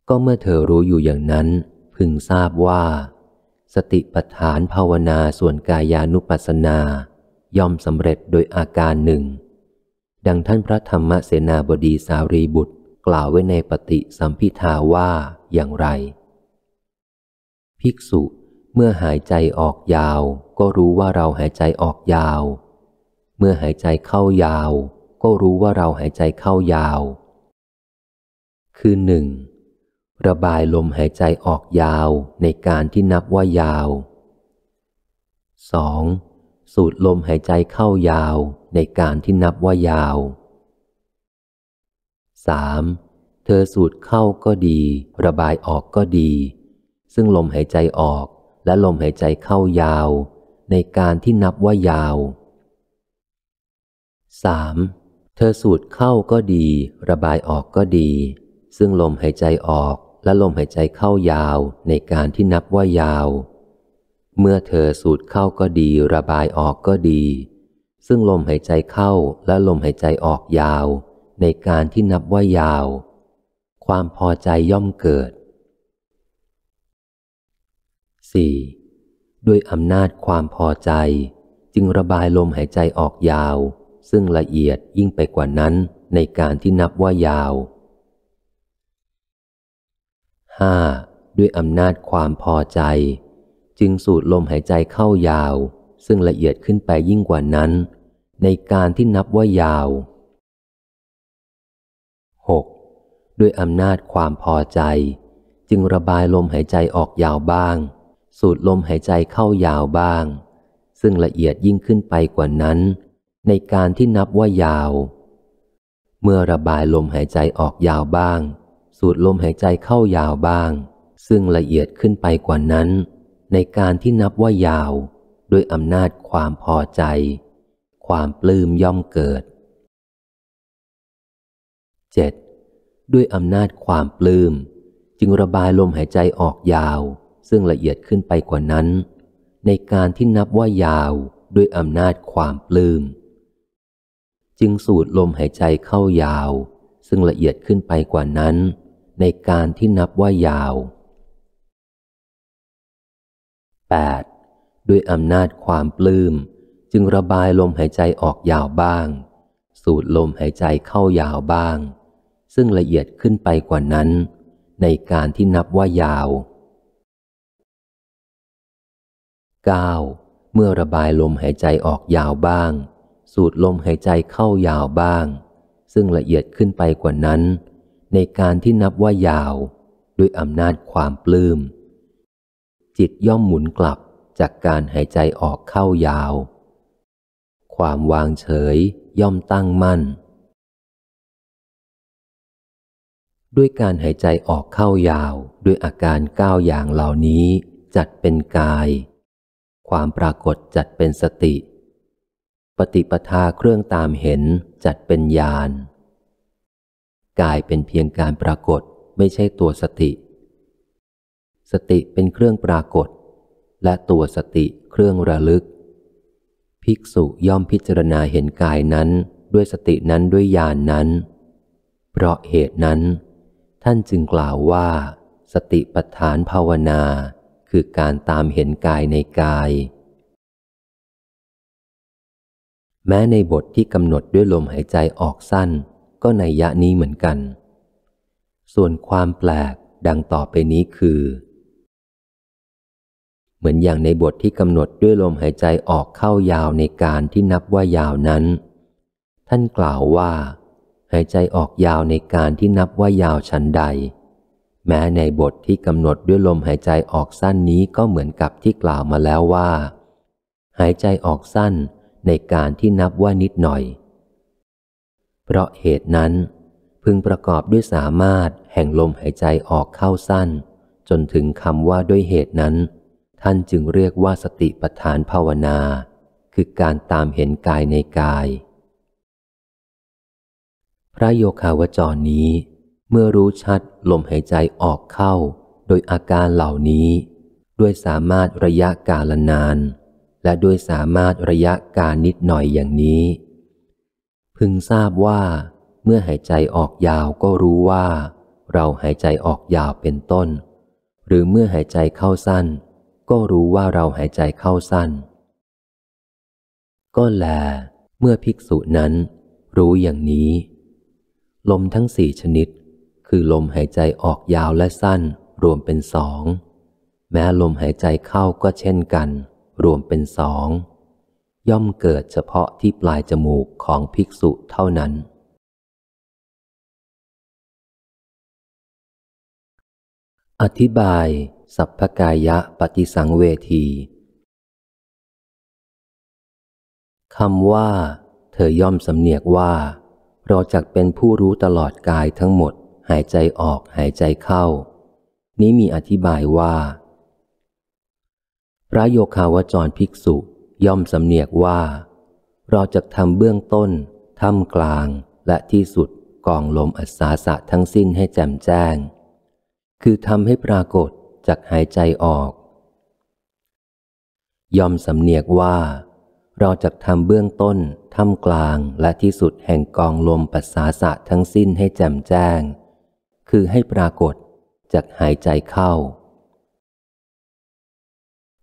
ก็เมื่อเธอรู้อยู่อย่างนั้น พึงทราบว่า สติปัฏฐานภาวนาส่วนกายานุปัสสนา ย่อมสำเร็จโดยอาการหนึ่ง ดังท่านพระธรรมเสนาบดีสารีบุตรกล่าวไว้ในปฏิสัมพิทาว่าอย่างไร ภิกษุเมื่อหายใจออกยาวก็รู้ว่าเราหายใจออกยาว เมื่อหายใจเข้ายาว ก็รู้ว่าเราหายใจเข้ายาว คือหนึ่ง ระบายลมหายใจออกยาวในการที่นับว่ายาว 2. สูดลมหายใจเข้ายาวในการที่นับว่ายาว 3. เธอสูดเข้าก็ดีระบายออกก็ดี ซึ่งลมหายใจออกและลมหายใจเข้ายาวในการที่นับว่ายาว 3. เธอสูดเข้าก็ดี ระบายออกก็ดี ซึ่งลมหายใจออกและลมหายใจเข้ายาว ในการที่นับว่ายาว เมื่อเธอสูดเข้าก็ดีระบายออกก็ดี ซึ่งลมหายใจเข้าและลมหายใจออกยาว ในการที่นับว่ายาว ความพอใจย่อมเกิด 4. ด้วยอำนาจความพอใจ จึงระบายลมหายใจออกยาว ซึ่งละเอียดยิ่งไปกว่านั้นในการที่นับว่ายาว 5. ด้วยอำนาจความพอใจ จึงสูดลมหายใจเข้ายาว ซึ่งละเอียดขึ้นไปยิ่งกว่านั้น ในการที่นับว่ายาว 6. ด้วยอำนาจความพอใจ จึงระบายลมหายใจออกยาวบ้างสูดลมหายใจเข้ายาวบ้าง ซึ่งละเอียดยิ่งขึ้นไปกว่านั้น ในการที่นับว่ายาว เมื่อระบายลมหายใจออกยาวบ้าง สูดลมหายใจเข้ายาวบ้าง ซึ่งละเอียดขึ้นไปกว่านั้น ในการที่นับว่ายาว ด้วยอำนาจความพอใจ ความปลื้มย่อมเกิด 7. ด้วยอำนาจความปลืม้มจึงระบายลมหายใจออกยาวซึ่งละเอียดขึ้นไปกว่านั้น ในการที่นับว่ายาว ด้วยอำนาจความปลืม้มจึงสูดลมหายใจเข้ายาว ซึ่งละเอียดขึ้นไปกว่านั้น ในการที่นับว่ายาว 8. ด้วยอำนาจความปลืม้มจึงระบายลมหายใจออกยาวบ้าง สูดลมหายใจเข้ายาวบ้าง ซึ่งละเอียดขึ้นไปกว่านั้น ในการที่นับว่ายาว 9. เมื่อระบายลมหายใจออกยาวบ้าง สูดลมหายใจเข้ายาวบ้าง ซึ่งละเอียดขึ้นไปกว่านั้น ในการที่นับว่ายาว ด้วยอำนาจความปลืม้ม จิตย่อมหมุนกลับจากการหายใจออกเข้ายาว ความวางเฉยย่อมตั้งมั่น ด้วยการหายใจออกเข้ายาวด้วยอาการก้าวอย่างเหล่านี้จัดเป็นกายความปรากฏจัดเป็นสติ ปฏิปทาเครื่องตามเห็นจัดเป็นญาณกายเป็นเพียงการปรากฏไม่ใช่ตัวสติ สติเป็นเครื่องปรากฏ และตัวสติเครื่องระลึก ภิกษุย่อมพิจารณาเห็นกายนั้นด้วยสตินั้นด้วยญาณนนั้น เพราะเหตุนั้น ท่านจึงกล่าวว่า สติปัฏฐานภาวนาคือการตามเห็นกายในกาย แม้ในบทที่กำหนดด้วยลมหายใจออกสั้น ก็ในยะนี้เหมือนกัน ส่วนความแปลกดังต่อไปนี้คือ เหมือนอย่างในบทที่กำหนดด้วยลมหายใจออกเข้ายาวในการที่นับว่ายาวนั้น ท่านกล่าวว่า หายใจออกยาวในการที่นับว่ายาวชั้นใดแม้ในบทที่กำหนดด้วยลมหายใจออกสั้นนี้ก็เหมือนกับที่กล่าวมาแล้วว่า หายใจออกสั้นในการที่นับว่านิดหน่อย เพราะเหตุนั้น พึงประกอบด้วยสามารถแห่งลมหายใจออกเข้าสั้น จนถึงคำว่าด้วยเหตุนั้น ท่านจึงเรียกว่าสติปทฐานภาวนา คือการตามเห็นกายในกาย พระโยคาวจรนี้เมื่อรู้ชัดลมหายใจออกเข้า โดยอาการเหล่านี้ ด้วยสามารถระยะกาลนาน และด้วยสามารถระยะกาลนิดหน่อยอย่างนี้ พึงทราบว่า เมื่อหายใจออกยาวก็รู้ว่า เราหายใจออกยาวเป็นต้น หรือเมื่อหายใจเข้าสั้น ก็รู้ว่าเราหายใจเข้าสั้น ก็แลเมื่อภิกษุนั้นรู้อย่างนี้ ลมทั้งสี่ชนิดคือลมหายใจออกยาวและสั้นรวมเป็นสอง แม้ลมหายใจเข้าก็เช่นกัน รวมเป็นสอง ย่อมเกิดเฉพาะที่ปลายจมูกของภิกษุเท่านั้น อธิบาย สัพพกายะปฏิสังเวทีคำว่า เธอย่อมสำเนียกว่าเราจักเป็นผู้รู้ตลอดกายทั้งหมดหายใจออก หายใจเข้า นี้มีอธิบายว่า พระโยคาวจรภิกษุย่อมสำเนียกว่า เราจะทำเบื้องต้นท่ำกลาง และที่สุดกองลมอัศาสะทั้งสิ้นให้แจ่มแจ้ง คือทำให้ปรากฏจากหายใจออก ย่อมสำเนียกว่า เราจะทำเบื้องต้นท่ำกลาง และที่สุดแห่งกองลมปัสสาสะทั้งสิ้นให้แจ่มแจ้งคือให้ปรากฏจากหายใจเข้า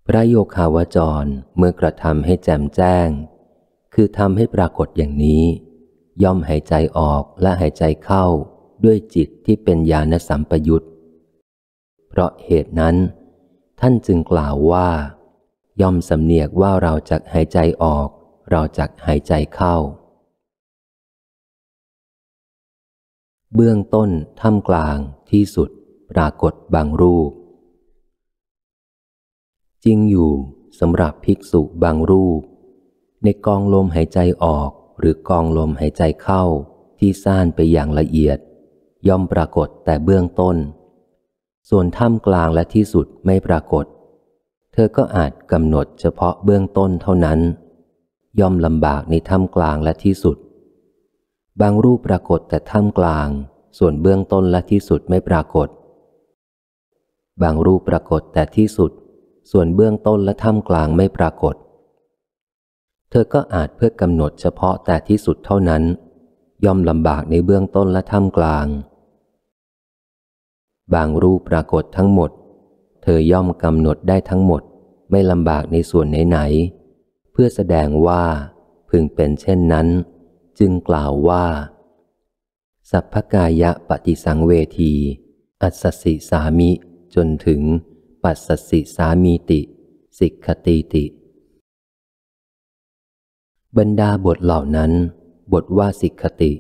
พระโยคาวจรเมื่อกระทำให้แจ่มแจ้ง คือทำให้ปรากฏอย่างนี้ ย่อมหายใจออกและหายใจเข้าด้วยจิตที่เป็นญาณสัมปยุตเพราะเหตุนั้น ท่านจึงกล่าวว่า ย่อมสำเนียกว่าเราจะกหายใจออก เราจะกหายใจเข้าเบื้องต้นท่ามกลาง ที่สุด ปรากฏบางรูปจริงอยู่สำหรับภิกษุบางรูป ในกองลมหายใจออกหรือกองลมหายใจเข้าที่ซ่านไปอย่างละเอียด ย่อมปรากฏแต่เบื้องต้น ส่วนท่ามกลางและที่สุดไม่ปรากฏ เธอก็อาจกำหนดเฉพาะเบื้องต้นเท่านั้น ย่อมลำบากในท่ามกลางและที่สุดบางรูปปรากฏแต่ท่ามกลาง ส่วนเบื้องต้นและที่สุดไม่ปรากฏ บางรูปปรากฏแต่ที่สุด ส่วนเบื้องต้นและท่ามกลางไม่ปรากฏ เธอก็อาจเพื่อกำหนดเฉพาะแต่ที่สุดเท่านั้น ย่อมลำบากในเบื้องต้นและท่ามกลาง บางรูปปรากฏทั้งหมด เธอย่อมกำหนดได้ทั้งหมดไม่ลำบากในส่วนไหนๆเพื่อแสดงว่าพึงเป็นเช่นนั้นจึงกล่าวว่า สัพพกายะปฏิสังเวที อัสสิสามิจนถึงปัสสิสามีติ สิกขติติ บรรดาบทเหล่านั้น บทว่าสิกขติ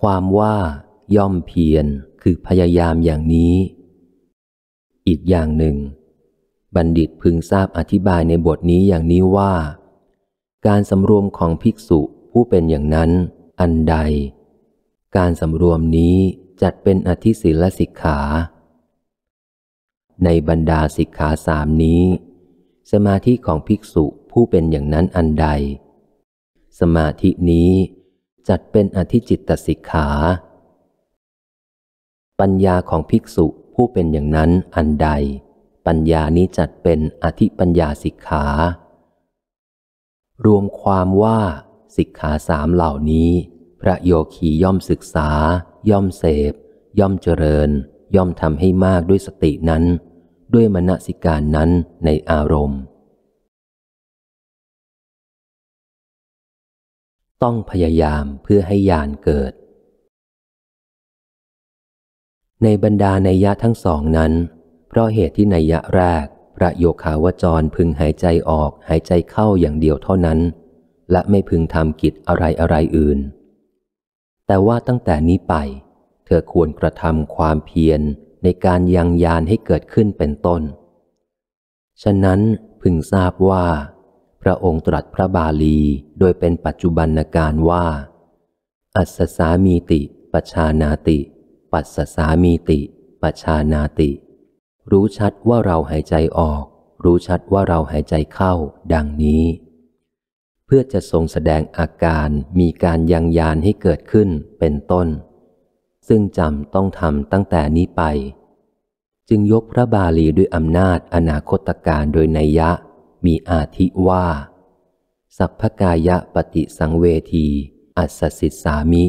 ความว่าย่อมเพียรคือพยายามอย่างนี้ อีกอย่างหนึ่ง บัณฑิตพึงทราบอธิบายในบทนี้อย่างนี้ว่า การสำรวมของภิกษุผู้เป็นอย่างนั้นอันใด การสำรวมนี้จัดเป็นอธิศิลสิกขา ในบรรดาสิกขาสามนี้ สมาธิของภิกษุผู้เป็นอย่างนั้นอันใด สมาธินี้จัดเป็นอธิจิตตสิกขา ปัญญาของภิกษุผู้เป็นอย่างนั้นอันใด ปัญญานี้จัดเป็นอธิปัญญาสิกขา รวมความว่าสิกขาสามเหล่านี้พระโยคีย่อมศึกษา ย่อมเสพ ย่อมเจริญ ย่อมทำให้มากด้วยสตินั้นด้วยมณสิการนั้นในอารมณ์ ต้องพยายามเพื่อให้ญาณเกิด ในบรรดาในยะทั้งสองนั้น เพราะเหตุที่ในยะแรกพระโยคาวจรพึงหายใจออกหายใจเข้าอย่างเดียวเท่านั้นและไม่พึงทำกิจอะไรอะไรอื่น แต่ว่าตั้งแต่นี้ไป เธอควรกระทำความเพียรในการยังยานให้เกิดขึ้นเป็นต้น ฉะนั้นพึงทราบว่า พระองค์ตรัสพระบาลีโดยเป็นปัจจุบันการว่า อัศสามีติปชานาติ ปัสสามีติปชานาติ รู้ชัดว่าเราหายใจออก รู้ชัดว่าเราหายใจเข้า ดังนี้เพื่อจะทรงแสดงอาการมีการยังยานให้เกิดขึ้นเป็นต้น ซึ่งจำต้องทำตั้งแต่นี้ไป จึงยกพระบาลีด้วยอำนาจอนาคตการโดยนัยยะมีอาทิว่า สัพพกายะปฏิสังเวที อัสสิสามิ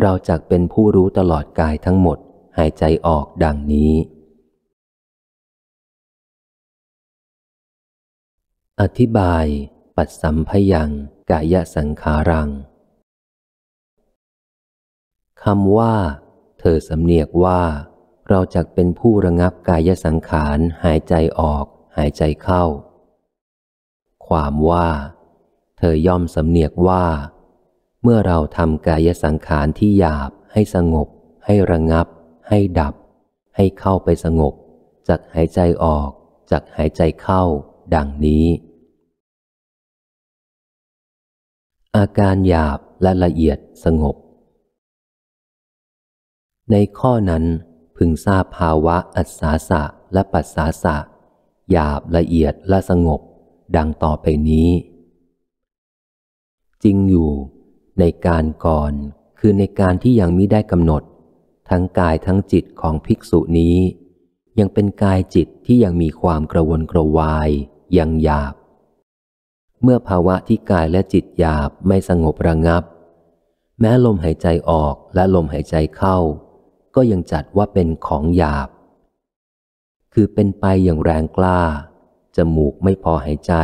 เราจักเป็นผู้รู้ตลอดกายทั้งหมดหายใจออกดังนี้ อธิบายปัดสัมพยัง กายสังขารัง คำว่า เธอสำเนียกว่า เราจะเป็นผู้ระงับกายสังขารหายใจออก หายใจเข้า ความว่า เธอย่อมสำเนียกว่า เมื่อเราทำกายสังขารที่หยาบให้สงบให้ระงับ ให้ดับ ให้เข้าไปสงบจักหายใจออกจักหายใจเข้าดังนี้อาการหยาบและละเอียดสงบ ในข้อนั้นพึงทราบภาวะอัศสาสะและปัสสาสะ หยาบละเอียดและสงบดังต่อไปนี้ จริงอยู่ในการก่อนคือในการที่ยังมิได้กำหนด ทั้งกายทั้งจิตของภิกษุนี้ ยังเป็นกายจิตที่ยังมีความกระวนกระวาย ยังหยาบเมื่อภาวะที่กายและจิตหยาบไม่สงบระงับ แม้ลมหายใจออกและลมหายใจเข้า ก็ยังจัดว่าเป็นของหยาบ คือเป็นไปอย่างแรงกล้าจมูกไม่พอหายใจ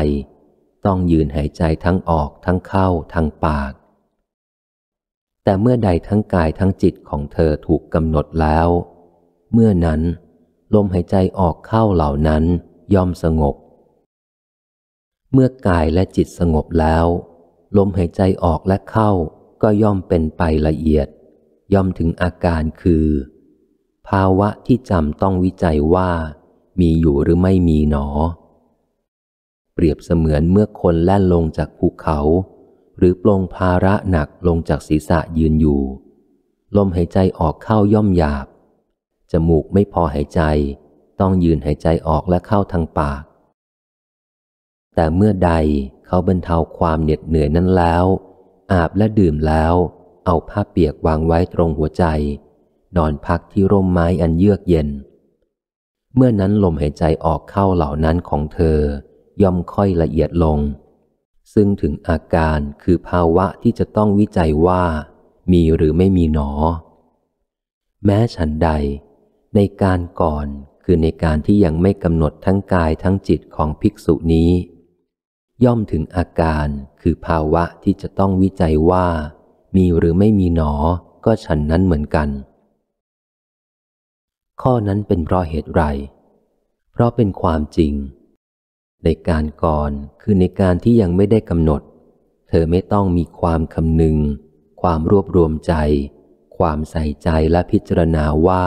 ต้องยืนหายใจทั้งออกทั้งเข้าทางปาก แต่เมื่อใดทั้งกายทั้งจิตของเธอถูกกำหนดแล้ว เมื่อนั้นลมหายใจออกเข้าเหล่านั้นย่อมสงบเมื่อกายและจิตสงบแล้ว ลมหายใจออกและเข้าก็ย่อมเป็นไปละเอียด ย่อมถึงอาการคือ ภาวะที่จำต้องวิจัยว่ามีอยู่หรือไม่มีหนอ เปรียบเสมือนเมื่อคนแล่นลงจากภูเขา หรือปลงภาระหนักลงจากศีรษะยืนอยู่ ลมหายใจออกเข้าย่อมหยาบ จมูกไม่พอหายใจ ต้องยืนหายใจออกและเข้าทางปากแต่เมื่อใดเขาบรรเทาความเหน็ดเหนื่อยนั้นแล้ว อาบและดื่มแล้ว เอาผ้าเปียกวางไว้ตรงหัวใจนอนพักที่ร่มไม้อันเยือกเย็น เมื่อนั้นลมหายใจออกเข้าเหล่านั้นของเธอ ย่อมค่อยละเอียดลง ซึ่งถึงอาการคือภาวะที่จะต้องวิจัยว่ามีหรือไม่มีหนอ แม้ฉันใด ในการก่อนคือในการที่ยังไม่กำหนดทั้งกายทั้งจิตของภิกษุนี้ย่อมถึงอาการคือภาวะที่จะต้องวิจัยว่ามีหรือไม่มีหนอ ก็ฉันนั้นเหมือนกัน ข้อนั้นเป็นเพราะเหตุไร เพราะเป็นความจริง ในการก่อน คือในการที่ยังไม่ได้กำหนด เธอไม่ต้องมีความคำนึง ความรวบรวมใจ ความใส่ใจและพิจารณาว่า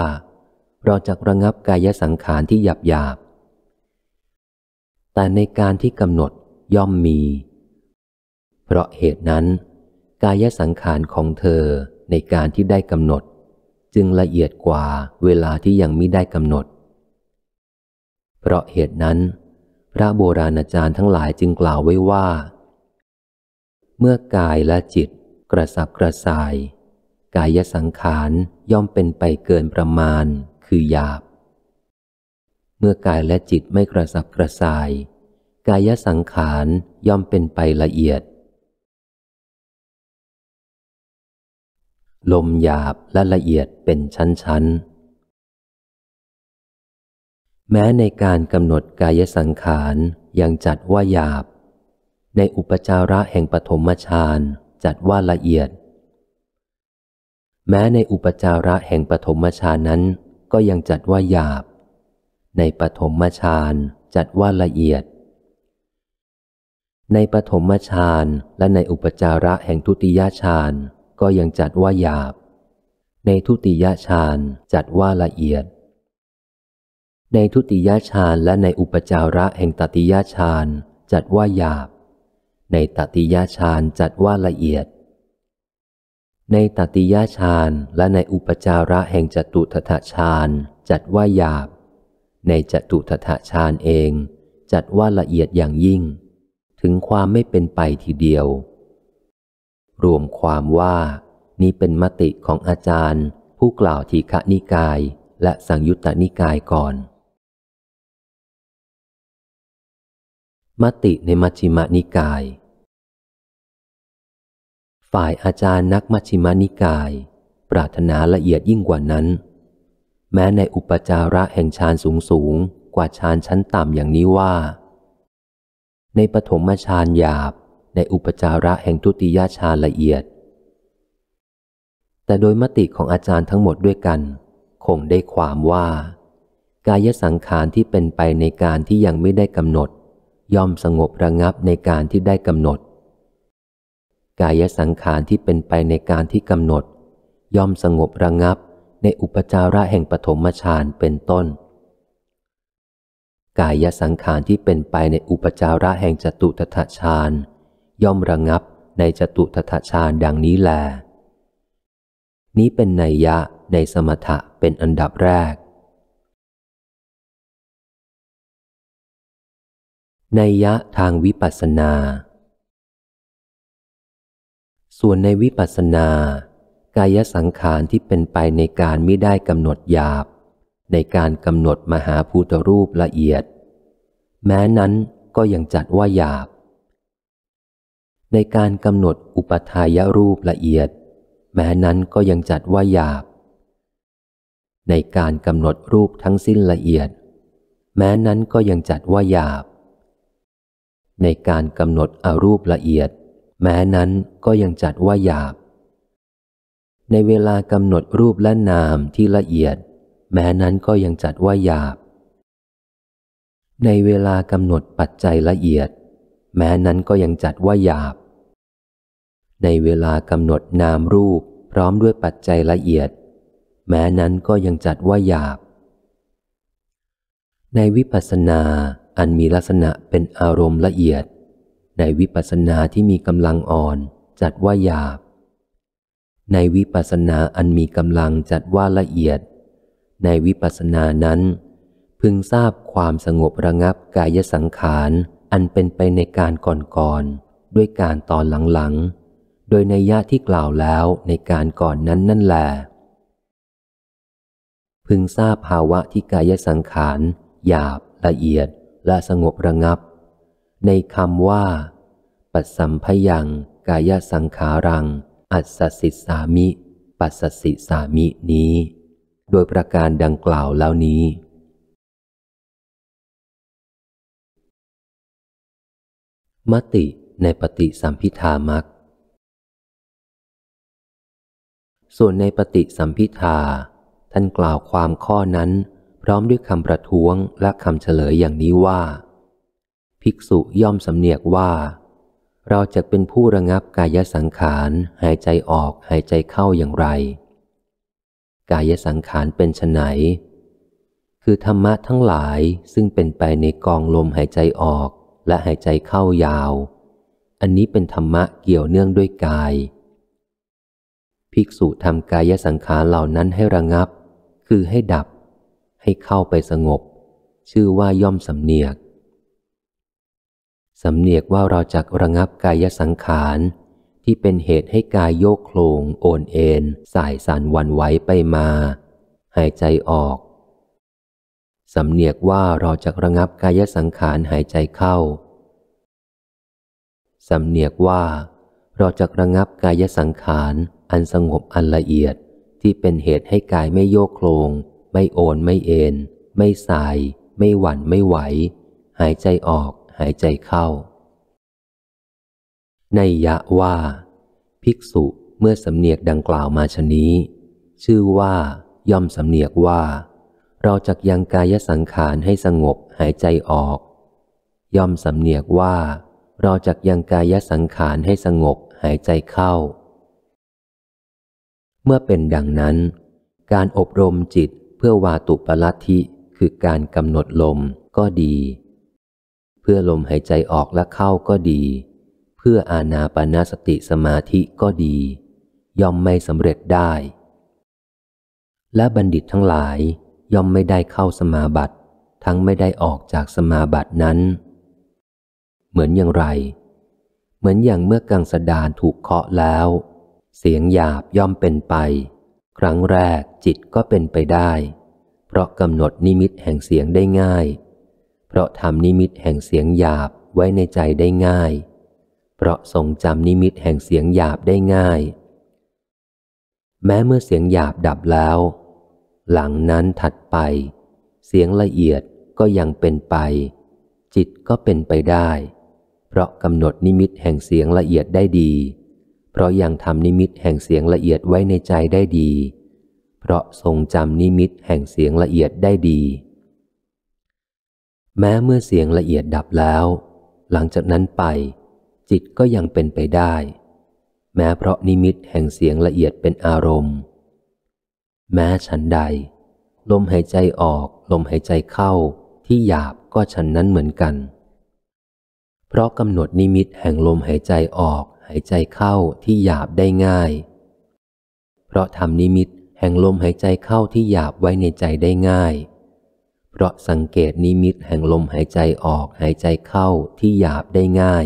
เราจะระงับกายสังขารที่หยาบหยาบแต่ในการที่กำหนดย่อมมี เพราะเหตุนั้น กายสังขารของเธอในการที่ได้กำหนด จึงละเอียดกว่าเวลาที่ยังมิได้กำหนด เพราะเหตุนั้น พระโบราณอาจารย์ทั้งหลายจึงกล่าวไว้ว่า เมื่อกายและจิตกระสับกระส่าย กายสังขาร ย่อมเป็นไปเกินประมาณคือหยาบ เมื่อกายและจิตไม่กระสับกระส่ายกายสังขารย่อมเป็นไปละเอียด ลมหยาบและละเอียดเป็นชั้นชั้น แม้ในการกำหนดกายสังขารยังจัดว่าหยาบ ในอุปจาระแห่งปฐมฌานจัดว่าละเอียด แม้ในอุปจาระแห่งปฐมฌานนั้นก็ยังจัดว่าหยาบ ในปฐมฌานจัดว่าละเอียดในปฐมฌานและในอุปจาระแห่งทุติยฌานก็ยังจัดว่าหยาบ ในทุติยฌานจัดว่าละเอียด ในทุติยฌานและในอุปจาระแห่งตติยฌานจัดว่าหยาบ ในตติยฌานจัดว่าละเอียด ในตติยฌานและในอุปจาระแห่งจตุทัตฌานจัดว่าหยาบ ในจตุทัตฌานเองจัดว่าละเอียดอย่างยิ่งถึงความไม่เป็นไปทีเดียว รวมความว่านี้เป็นมติของอาจารย์ผู้กล่าวทีฆนิกายและสังยุตตนิกายก่อน มติในมัชฌิมานิกาย ฝ่ายอาจารย์นักมัชฌิมานิกาย ปรารถนาละเอียดยิ่งกว่านั้น แม้ในอุปจาระแห่งฌานสูงสูงกว่าฌานชั้นต่ำอย่างนี้ว่าในปฐมฌานหยาบ ในอุปจาระแห่งทุติยฌานละเอียด แต่โดยมติของอาจารย์ทั้งหมดด้วยกัน คงได้ความว่า กายสังขารที่เป็นไปในการที่ยังไม่ได้กำหนด ย่อมสงบระงับในการที่ได้กำหนด กายสังขารที่เป็นไปในการที่กำหนด ย่อมสงบระงับ ในอุปจาระแห่งปฐมฌานเป็นต้นกายสังขารที่เป็นไปในอุปจาระแห่งจตุตถฌานย่อมระงงับในจตุตถฌานดังนี้แล นี้เป็นนัยยะในสมถะเป็นอันดับแรกนัยยะทางวิปัสสนา ส่วนในวิปัสสนา กายสังขารที่เป็นไปในการไม่ได้กำหนดหยาบในการกำหนดมหาภูตรูปละเอียด แม้นั้นก็ยังจัดว่าหยาบ ในการกำหนดอุปทายรูปละเอียด แม้นั้นก็ยังจัดว่าหยาบ ในการกำหนดรูปทั้งสิ้นละเอียด แม้นั้นก็ยังจัดว่าหยาบ ในการกำหนดอรูปละเอียด แม้นั้นก็ยังจัดว่าหยาบ ในเวลากำหนดรูปและนามที่ละเอียดแม้นั้นก็ยังจัดว่าหยาบ ในเวลากำหนดปัจจัยละเอียด แม้นั้นก็ยังจัดว่าหยาบ ในเวลากำหนดนามรูปพร้อมด้วยปัจจัยละเอียด แม้นั้นก็ยังจัดว่าหยาบ ในวิปัสสนาอันมีลักษณะเป็นอารมณ์ละเอียด ในวิปัสสนาที่มีกำลังอ่อน จัดว่าหยาบ ในวิปัสสนาอันมีกำลังจัดว่าละเอียดในวิปัสสนานั้น พึงทราบความสงบระงับกายสังขารอันเป็นไปในการก่อนๆด้วยการตอนหลังๆ โดยในยะที่กล่าวแล้วในการก่อนนั้นนั่นแหละพึงทราบภาวะที่กายสังขาร หยาบละเอียดและสงบระงับ ในคำว่าปัสสัมพยังกายสังขารัง อัสสิสามิปัสสิสามินี้โดยประการดังกล่าวแล้วนี้มติในปฏิสัมพิธามักส่วนในปฏิสัมพิธาท่านกล่าวความข้อนั้นพร้อมด้วยคำประท้วงและคำเฉลยอย่างนี้ว่า ภิกษุย่อมสำเนียกว่า เราจะเป็นผู้ระงับกายสังขารหายใจออกหายใจเข้าอย่างไรกายสังขารเป็นไนคือธรรมะทั้งหลายซึ่งเป็นไปในกองลมหายใจออกและหายใจเข้ายาว อันนี้เป็นธรรมะเกี่ยวเนื่องด้วยกาย ภิกษุทำกายสังขารเหล่านั้นให้ระงับ คือให้ดับ ให้เข้าไปสงบ ชื่อว่าย่อมสำเนียกสำเนียกว่าเราจักระงับกายสังขารที่เป็นเหตุให้กายโยกโคลงโอนเอ็นสายสันวันไว้ไปมา หายใจออก สำเนียกว่าเราจะระงับกายสังขารหายใจเข้า สำเนียกว่าเราจะระงับกายสังขารอันสงบอันละเอียดที่เป็นเหตุให้กายไม่โยกโคลงไม่โอนไม่เอ็น ไม่สาย ไม่หวั่นไม่ไหว หายใจออก หายใจเข้านัยยะว่า ภิกษุเมื่อสำเนียกดังกล่าวมาชนี้ ชื่อว่าย่อมสำเนียกว่า เราจักยังกายสังขารให้สงบหายใจออก ย่อมสำเนียกว่า เราจักยังกายสังขารให้สงบหายใจเข้า เมื่อเป็นดังนั้น การอบรมจิตเพื่อวาตุปลัธิคือการกำหนดลมก็ดี เพื่อลมหายใจออกและเข้าก็ดีพื่ออาณาปณสติสมาธิก็ดี ย่อมไม่สำเร็จได้ และบัณฑิตทั้งหลายย่อมไม่ได้เข้าสมาบัติ ทั้งไม่ได้ออกจากสมาบัตินั้น เหมือนอย่างไร เหมือนอย่างเมื่อกังสดานถูกเคาะแล้ว เสียงหยาบย่อมเป็นไป ครั้งแรกจิตก็เป็นไปได้ เพราะกำหนดนิมิตแห่งเสียงได้ง่าย เพราะทำนิมิตแห่งเสียงหยาบไว้ในใจได้ง่ายเพราะทรงจำนิมิตแห่งเสียงหยาบได้ง่าย แม้เมื่อเสียงหยาบดับแล้ว หลังนั้นถัดไป เสียงละเอียดก็ยังเป็นไป จิตก็เป็นไปได้ เพราะกำหนดนิมิตแห่งเสียงละเอียดได้ดี เพราะยังทำนิมิตแห่งเสียงละเอียดไว้ในใจได้ดี เพราะทรงจำนิมิตแห่งเสียงละเอียดได้ดี แม้เมื่อเสียงละเอียดดับแล้ว หลังจากนั้นไปจิตก็ยังเป็นไปได้ แม้เพราะนิมิตแห่งเสียงละเอียดเป็นอารมณ์ แม้ฉันใด ลมหายใจออก ลมหายใจเข้า ที่หยาบก็ฉันนั้นเหมือนกัน เพราะกำหนดนิมิตแห่งลมหายใจออก หายใจเข้าที่หยาบได้ง่าย เพราะทำนิมิตแห่งลมหายใจเข้าที่หยาบไว้ในใจได้ง่าย เพราะสังเกตนิมิตแห่งลมหายใจออก หายใจเข้าที่หยาบได้ง่าย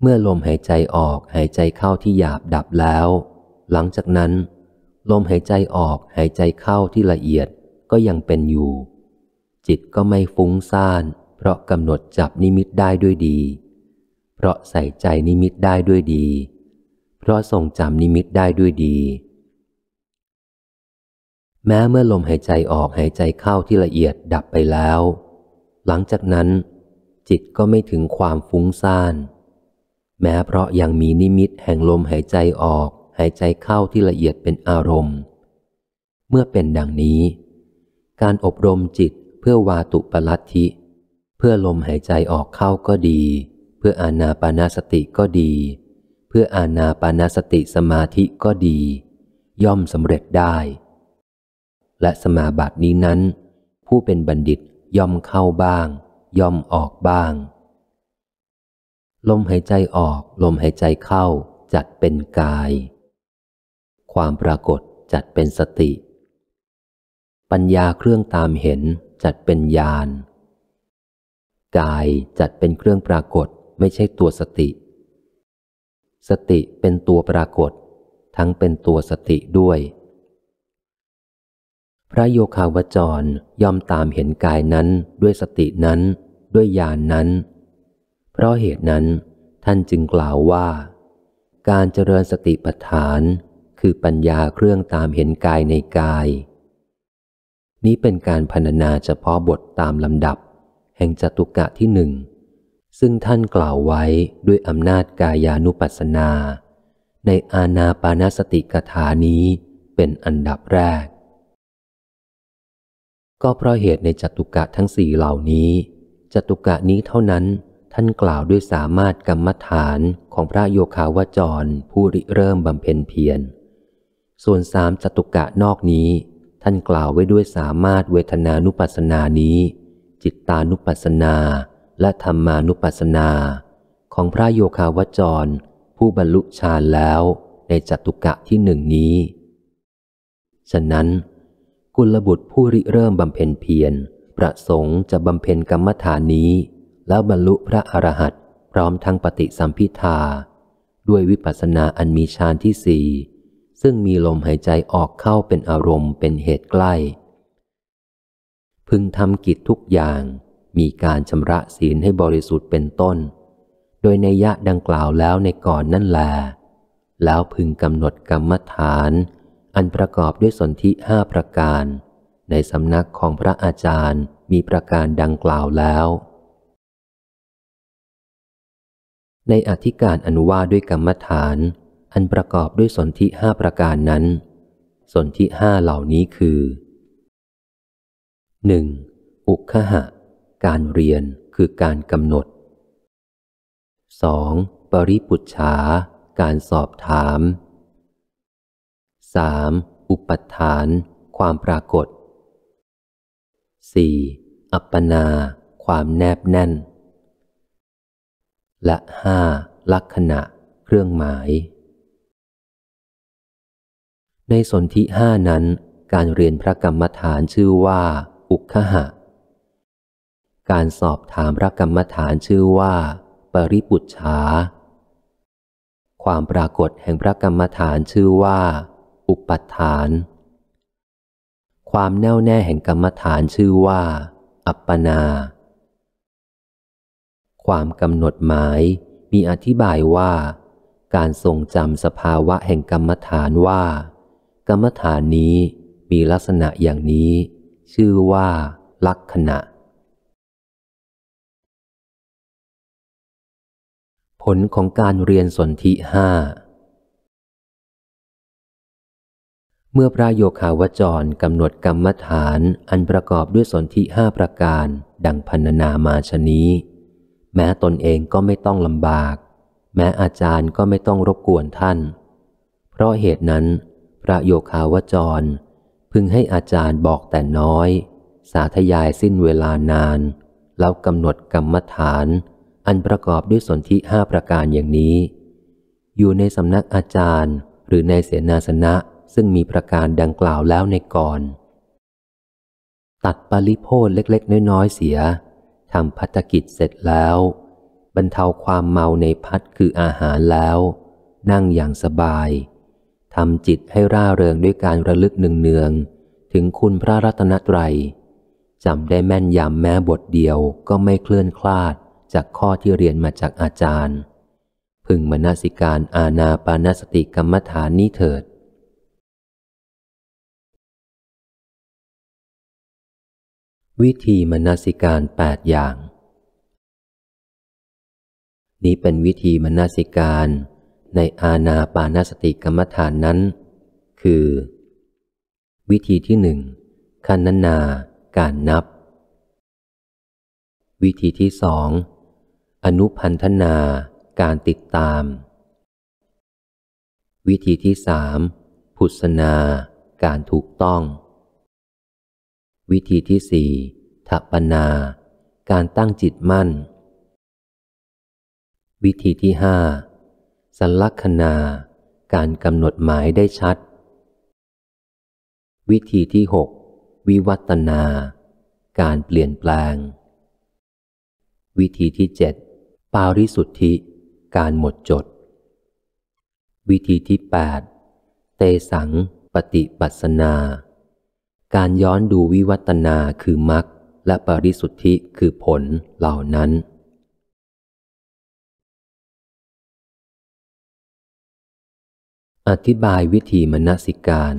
เมื่อลมหายใจออก หายใจเข้าที่หยาบดับแล้ว หลังจากนั้น ลมหายใจออก หายใจเข้าที่ละเอียด ก็ยังเป็นอยู่ จิตก็ไม่ฟุ้งซ่าน เพราะกำหนดจับนิมิตได้ด้วยดี เพราะใส่ใจนิมิตได้ด้วยดี เพราะทรงจำนิมิตได้ด้วยดี แม้เมื่อลมหายใจออก หายใจเข้าที่ละเอียดดับไปแล้ว หลังจากนั้น จิตก็ไม่ถึงความฟุ้งซ่านแม้เพราะยังมีนิมิตแห่งลมหายใจออก หายใจเข้าที่ละเอียดเป็นอารมณ์ เมื่อเป็นดังนี้ การอบรมจิตเพื่อวาตุปลัทิเพื่อลมหายใจออกเข้าก็ดี เพื่ออานาปานาสติก็ดี เพื่ออานาปานาสติสมาธิก็ดี ย่อมสำเร็จได้ และสมาบัตินี้นั้น ผู้เป็นบัณฑิตย่อมเข้าบ้าง ย่อมออกบ้างลมหายใจออก ลมหายใจเข้าจัดเป็นกาย ความปรากฏจัดเป็นสติ ปัญญาเครื่องตามเห็นจัดเป็นญาณกายจัดเป็นเครื่องปรากฏไม่ใช่ตัวสติ สติเป็นตัวปรากฏ ทั้งเป็นตัวสติด้วย พระโยคาวจรย่อมตามเห็นกายนั้นด้วยสตินั้น ด้วยญาณนนั้นเพราะเหตุนั้นท่านจึงกล่าวว่า การเจริญสติปัฏฐานคือปัญญาเครื่องตามเห็นกายในกาย นี้เป็นการพรรณนาเฉพาะบทตามลำดับ แห่งจตุกะที่หนึ่ง ซึ่งท่านกล่าวไว้ด้วยอำนาจกายานุปัสสนา ในอาณาปานสติกถานี้เป็นอันดับแรก ก็เพราะเหตุในจตุกะทั้งสี่เหล่านี้จตุกะนี้เท่านั้นท่านกล่าวด้วยสามารถกรรมฐานของพระโยคาวจรผู้ริเริ่มบำเพ็ญเพียร ส่วนสามจตุกะนอกนี้ ท่านกล่าวไว้ด้วยสามารถเวทนานุปัสสนานี้ จิตตานุปัสสนาและธรรมานุปัสสนา ของพระโยคาวจร ผู้บรรลุฌานแล้วในจตุกะที่หนึ่งนี้ฉะนั้นกุลบุตรผู้ริเริ่มบำเพ็ญเพียร ประสงค์จะบำเพ็ญกรรมฐานนี้แล้วบรรลุพระอรหันต์พร้อมทั้งปฏิสัมพิธา ด้วยวิปัสสนาอันมีฌานที่สี่ซึ่งมีลมหายใจออกเข้าเป็นอารมณ์เป็นเหตุใกล้ พึงทำกิจทุกอย่างมีการชำระศีลให้บริสุทธิ์เป็นต้น โดยในยะดังกล่าวแล้วในก่อนนั่นแลแล้วพึงกำหนดกรรมฐาน อันประกอบด้วยสนธิห้าประการ ในสำนักของพระอาจารย์มีประการดังกล่าวแล้วในอธิการอนุวาด้วยกรรมฐาน อันประกอบด้วยสนธิห้าประการนั้น สนธิห้าเหล่านี้คือ 1. อุคหะ การเรียนคือการกำหนด 2. ปริปุจฉา การสอบถาม 3. อุปทาน ความปรากฏ 4. อัปปนา ความแนบแน่นและห้าลักษณะ เครื่องหมาย ในสนธิห้านั้น การเรียนพระกรรมฐานชื่อว่า อุคหะ การสอบถามพระกรรมฐานชื่อว่า ปริปุจฉาความปรากฏแห่งพระกรรมฐานชื่อว่า อุปัฏฐาน ความแน่วแน่แห่งกรรมฐานชื่อว่า อัปปนาความกำหนดหมายมีอธิบายว่าการทรงจำสภาวะแห่งกรรมฐานว่า กรรมฐานนี้มีลักษณะอย่างนี้ ชื่อว่าลักษณะ ผลของการเรียนสนธิห้าเมื่อพระโยคาวจรกำหนดกรรมฐานอันประกอบด้วยสนธิห้าประการดังพันนามาชนี้แม้ตนเองก็ไม่ต้องลำบาก แม้อาจารย์ก็ไม่ต้องรบกวนท่าน เพราะเหตุนั้น พระโยคาวจร พึงให้อาจารย์บอกแต่น้อย สาธยายสิ้นเวลานาน แล้วกำหนดกรรมฐาน อันประกอบด้วยสนธิห้าประการอย่างนี้ อยู่ในสำนักอาจารย์หรือในเสนาสนะซึ่งมีประการดังกล่าวแล้วในก่อน ตัดปริโพธเล็กๆน้อยๆเสียทำพัฒกิจเสร็จแล้ว บรรเทาความเมาในพัดคืออาหารแล้ว นั่งอย่างสบายทำจิตให้ร่าเริงด้วยการระลึกเนืองๆถึงคุณพระรัตนตรัยจำได้แม่นยำแม้บทเดียวก็ไม่เคลื่อนคลาดจากข้อที่เรียนมาจากอาจารย์ พึงมนาสิการอาณาปานสติกรรมฐานนี้เถิดวิธีมนสิการแปดอย่าง นี้เป็นวิธีมนสิการในอาณาปานสติกรรมฐานนั้น คือ วิธีที่หนึ่งขันนาการนับ วิธีที่สองอนุพันธนาการติดตาม วิธีที่สามพุทธนาการถูกต้องวิธีที่สี่ทัปนา การตั้งจิตมั่น วิธีที่ห้าสัลััคนา การกำหนดหมายได้ชัด วิธีที่หกวิวัตนา การเปลี่ยนแปลง วิธีที่เจ็ดปาริสุทธิ การหมดจด วิธีที่แปดเตสังปฏิปัสนาการย้อนดูวิวัตนาคือมรรคและปริสุทธิ คือผลเหล่านั้น อธิบายวิธีมนสิการ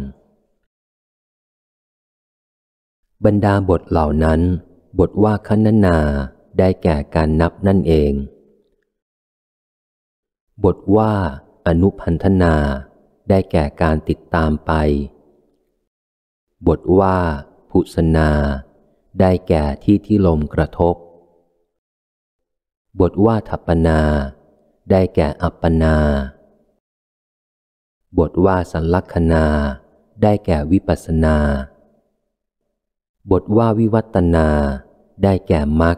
บรรดาบทเหล่านั้น บทว่าคันนาได้แก่การนับนั่นเอง บทว่าอนุพันธนาได้แก่การติดตามไปบทว่าพุสนาได้แก่ที่ที่ลมกระทบ บทว่าทัปนาได้แก่อัปปนา บทว่าสัลลักนาได้แก่วิปัสนา บทว่าวิวัตนาได้แก่มรรค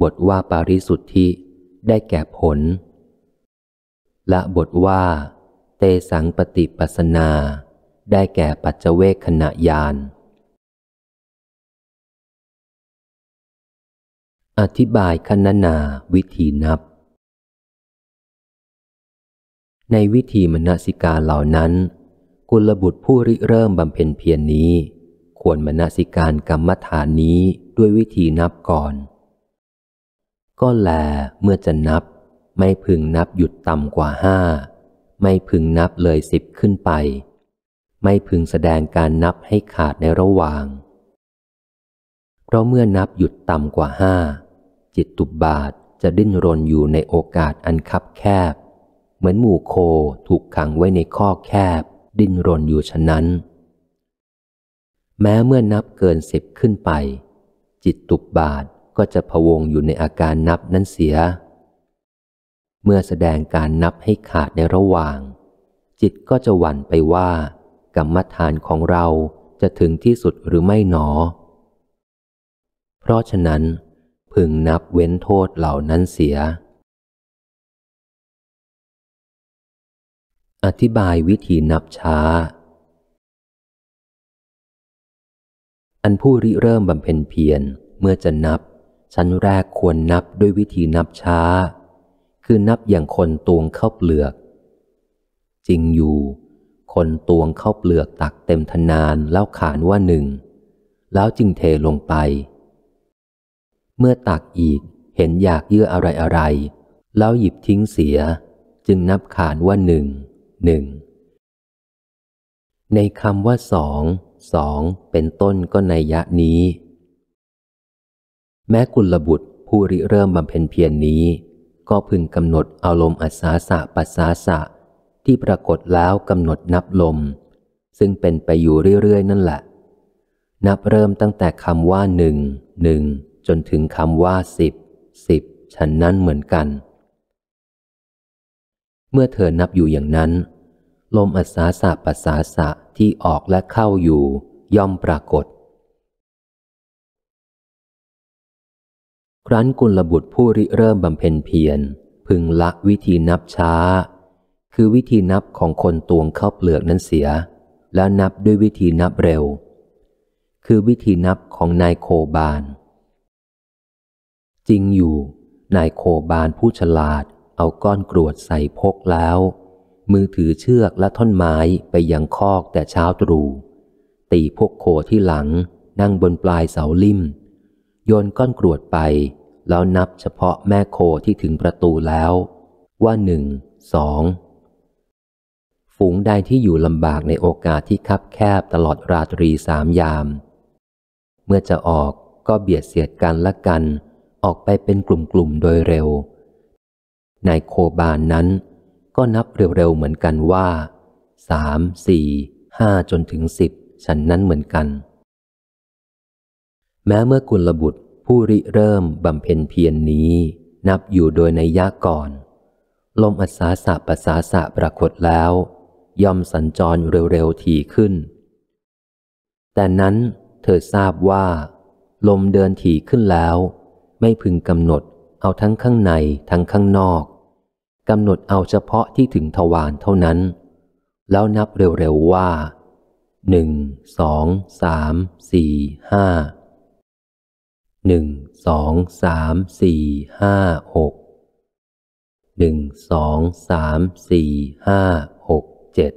บทว่าปาริสุทธิได้แก่ผล และบทว่าเตสังปฏิปัสนาได้แก่ปัจเจเวคขณะยาน อธิบายคณนาวิธีนับ ในวิธีมนสิกาเหล่านั้น กุลบุตรผู้ริเริ่มบำเพ็ญเพียรนนี้ ควรมนสิการกรรมฐานนี้ด้วยวิธีนับก่อน ก็แลเมื่อจะนับ ไม่พึงนับหยุดต่ำกว่าห้า ไม่พึงนับเลยสิบขึ้นไปไม่พึงแสดงการนับให้ขาดในระหว่าง เพราะเมื่อนับหยุดต่ำกว่าห้าจิตตุบบาทจะดิ้นรนอยู่ในโอกาสอันคับแคบ เหมือนหมูโคถูกขังไว้ในข้อแคบ ดิ้นรนอยู่ฉะนั้น แม้เมื่อนับเกินสิบขึ้นไป จิตตุบบาทก็จะพวงอยู่ในอาการนับนั้นเสีย เมื่อแสดงการนับให้ขาดในระหว่าง จิตก็จะหวั่นไปว่ากรรมฐานของเราจะถึงที่สุดหรือไม่หนอ เพราะฉะนั้น พึงนับเว้นโทษเหล่านั้นเสีย อธิบายวิธีนับช้า อันผู้ริเริ่มบำเพ็ญเพียรเมื่อจะนับชั้นแรกควรนับด้วยวิธีนับช้า คือนับอย่างคนตวงเข้าเปลือก จริงอยู่คนตวงเข้าเปลือกตักเต็มทนานแล้วขานว่าหนึ่งแล้วจึงเทลงไป เมื่อตักอีกเห็นอยากเยื่ออะไรอะไร แล้วหยิบทิ้งเสีย จึงนับขานว่าหนึ่งหนึ่งในคำว่าสองสองเป็นต้นก็ในยะนี้ แม้กุลบุตรผู้ริเริ่มบำเพ็ญเพียรนนี้ ก็พึงกำหนดอารมณ์อัสาสะปัสสาสะที่ปรากฏแล้วกำหนดนับลม ซึ่งเป็นไปอยู่เรื่อยๆ นั่นแหละ นับเริ่มตั้งแต่คำว่าหนึ่งหนึ่งจนถึงคำว่าสิบสิบฉันนั้นเหมือนกัน เมื่อเธอนับอยู่อย่างนั้น ลมอัศาสะปัสสาสะที่ออกและเข้าอยู่ ย่อมปรากฏ ครั้นกุลบุตรผู้ริเริ่มบำเพ็ญเพียรพึงละวิธีนับช้าคือวิธีนับของคนตวงข้าวเปลือกนั้นเสีย แล้วนับด้วยวิธีนับเร็ว คือวิธีนับของนายโคบาน จริงอยู่ นายโคบานผู้ฉลาดเอาก้อนกรวดใส่พกแล้ว มือถือเชือกและท่อนไม้ไปยังคอกแต่เช้าตรู่ ตีพวกโคที่หลังนั่งบนปลายเสาลิ่ม โยนก้อนกรวดไปแล้วนับเฉพาะแม่โคที่ถึงประตูแล้ว ว่าหนึ่งสองฝูงใดที่อยู่ลำบากในโอกาสที่คับแคบตลอดราตรีสามยาม เมื่อจะออกก็เบียดเสียดกันละกัน ออกไปเป็นกลุ่มๆโดยเร็ว นายโคบานนั้นก็นับเร็วๆ เหมือนกันว่า สาม สี่ ห้าจนถึงสิบฉันนั้นเหมือนกัน แม้เมื่อกุลบุตรผู้ริเริ่มบำเพ็ญเพียรนนี้นับอยู่โดยในยะก่อน ลมอัสาสะปัสสาสะปรากฏแล้วย่อมสัญจรเร็วๆ ถี่ขึ้น แต่นั้นเธอทราบว่า ลมเดินถี่ขึ้นแล้ว ไม่พึงกำหนดเอาทั้งข้างในทั้งข้างนอกกำหนดเอาเฉพาะที่ถึงทวารเท่านั้น แล้วนับเร็ว ๆ ว่าหนึ่งสองสามสี่ห้าหนึ่งสองสามสี่ห้าหกหนึ่งสองสามสี่ห้าเจ็ด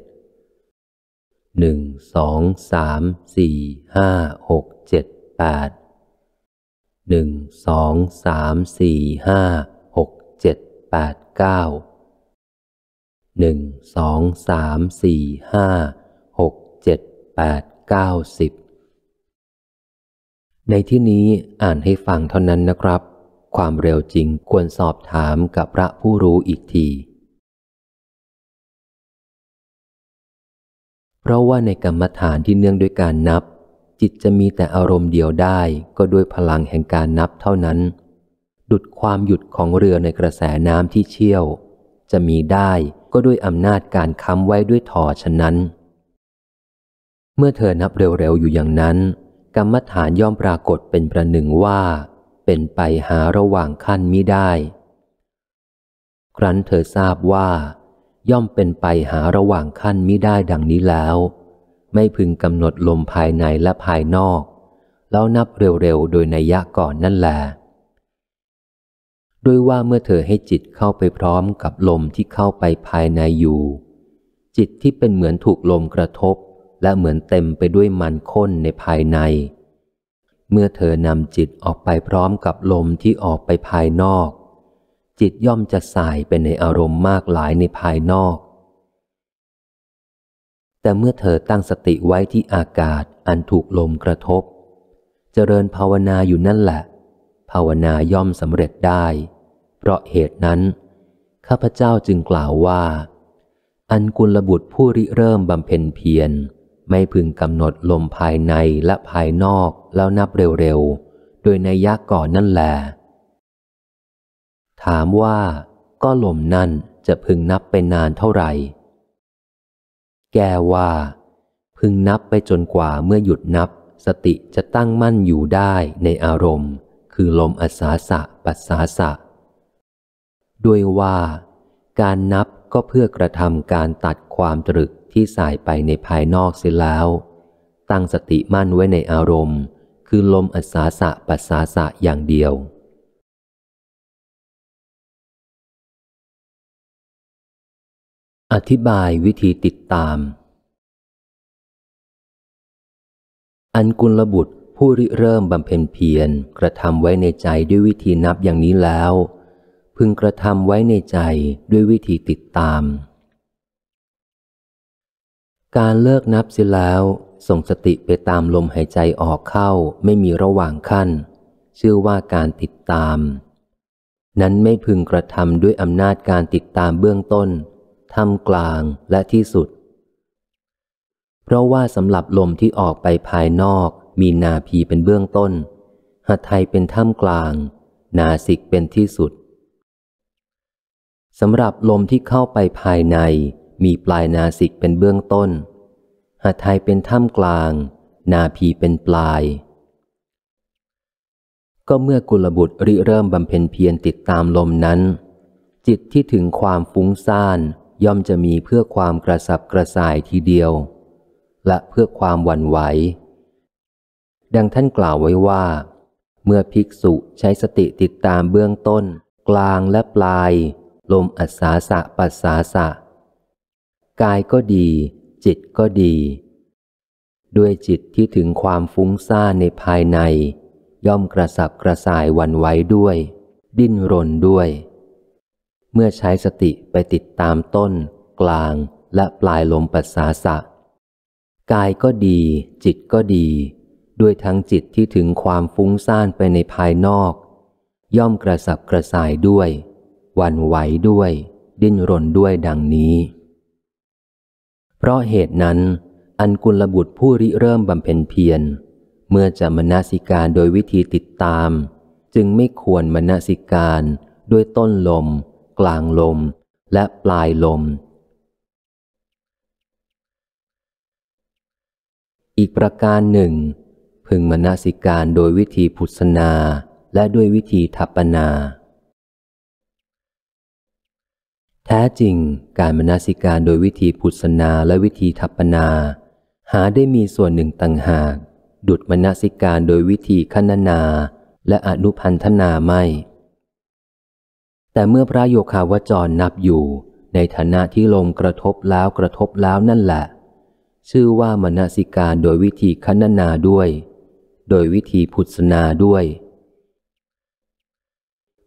หนึ่งสอง สาม สี่ ห้าหกเจ็ดแปดหนึ่งสอง สาม สี่ ห้าหกเจ็ดแปดเก้าหนึ่งสองสามสี่ห้าหกเจ็ดแปดเก้าสิบในที่นี้อ่านให้ฟังเท่านั้นนะครับ ความเร็วจริงควรสอบถามกับพระผู้รู้อีกทีเพราะว่าในกรรมฐานที่เนื่องด้วยการนับ จิตจะมีแต่อารมณ์เดียวได้ก็ด้วยพลังแห่งการนับเท่านั้น ดุดความหยุดของเรือในกระแสน้ำที่เชี่ยว จะมีได้ก็ด้วยอำนาจการค้ำไว้ด้วยถอฉะนั้น เมื่อเธอนับเร็วๆอยู่อย่างนั้น กรรมฐานย่อมปรากฏเป็นประหนึ่ง ว่า เป็นไปหาระหว่างขั้นมิได้ ครั้นเธอทราบว่าย่อมเป็นไปหาระหว่างขั้นมิได้ดังนี้แล้ว ไม่พึงกำหนดลมภายในและภายนอก แล้วนับเร็วๆ โดยนัยยะก่อนนั่นแหละด้วยว่าเมื่อเธอให้จิตเข้าไปพร้อมกับลมที่เข้าไปภายในอยู่ จิตที่เป็นเหมือนถูกลมกระทบ และเหมือนเต็มไปด้วยมันข้นในภายใน เมื่อเธอนำจิตออกไปพร้อมกับลมที่ออกไปภายนอกจิตย่อมจะสายไปในอารมณ์มากหลายในภายนอก แต่เมื่อเธอตั้งสติไว้ที่อากาศอันถูกลมกระทบ เจริญภาวนาอยู่นั่นแหละ ภาวนาย่อมสำเร็จได้ เพราะเหตุนั้น ข้าพเจ้าจึงกล่าวว่า อันกุลบุตรผู้ริเริ่มบำเพ็ญเพียร ไม่พึงกำหนดลมภายในและภายนอกแล้วนับเร็วๆ โดยในยักก่อนนั่นแหละถามว่า ก็ลมนั่นจะพึงนับ ไปนานเท่า ไหร่ แกว่า พึงนับไปจนกว่าเมื่อหยุดนับ สติจะตั้งมั่นอยู่ได้ในอารมณ์ คือลมอาสาสะปัสสาสะ ด้วย ว่า การนับก็เพื่อกระทำการตัดความตรึกที่สายไปในภายนอกเสียแล้ว ตั้งสติมั่นไว้ ในอารมณ์ คือลมอาสาสะปัสสาสะอย่างเดียวอธิบายวิธีติดตาม อันกุลบุตรผู้ริเริ่มบำเพ็ญเพียรกระทำไว้ในใจด้วยวิธีนับอย่างนี้แล้ว พึงกระทำไว้ในใจด้วยวิธีติดตาม การเลิกนับเสียแล้วส่งสติไปตามลมหายใจออกเข้าไม่มีระหว่างขั้น ชื่อว่าการติดตาม นั้นไม่พึงกระทำด้วยอำนาจการติดตามเบื้องต้นทำกลางและที่สุด เพราะว่าสำหรับลมที่ออกไปภายนอก มีนาพีเป็นเบื้องต้นหัตไทยเป็นท่ามกลาง นาสิกเป็นที่สุด สำหรับลมที่เข้าไปภายใน มีปลายนาสิกเป็นเบื้องต้นหัตไทยเป็นท่ามกลาง นาพีเป็นปลาย ก็เมื่อกุลบุตรริเริ่มบำเพ็ญเพียรติดตามลมนั้น จิตที่ถึงความฟุ้งซ่านย่อมจะมีเพื่อความกระสับกระส่ายทีเดียว และเพื่อความหวั่นไหว ดังท่านกล่าวไว้ว่า เมื่อภิกษุใช้สติติดตามเบื้องต้น กลางและปลาย ลมอัศาสะปัสสาสะ กายก็ดี จิตก็ดี ด้วยจิตที่ถึงความฟุ้งซ่านในภายใน ย่อมกระสับกระส่ายหวั่นไหวด้วย ดิ้นรนด้วยเมื่อใช้สติไปติดตามต้น กลางและปลายลมปัสสาสะกายก็ดีจิตก็ดี ด้วยทั้งจิตที่ถึงความฟุ้งซ่านไปในภายนอก ย่อมกระสับกระส่ายด้วยวันไหวด้วยดิ้นรนด้วยดังนี้ เพราะเหตุนั้น อันกุลบุตรผู้ริเริ่มบำเพ็ญเพียรเมื่อจะมนาสิการโดยวิธีติดตาม จึงไม่ควรมนาสิการด้วยต้นลมกลางลมและปลายลม อีกประการหนึ่ง พึงมนาสิการโดยวิธีพุทธนาและด้วยวิธีทัปนา แท้จริงการมนาสิการโดยวิธีพุทธนาและวิธีทัปนา หาได้มีส่วนหนึ่งต่างหากดุดมนาสิการโดยวิธีขณนาและอนุพันธนาไม่แต่เมื่อพระโยคาวจรนับอยู่ในฐานะที่ลมกระทบแล้วกระทบแล้วนั่นแหละ ชื่อว่ามณสิการโดยวิธีคณนาด้วย โดยวิธีพุทธนาด้วย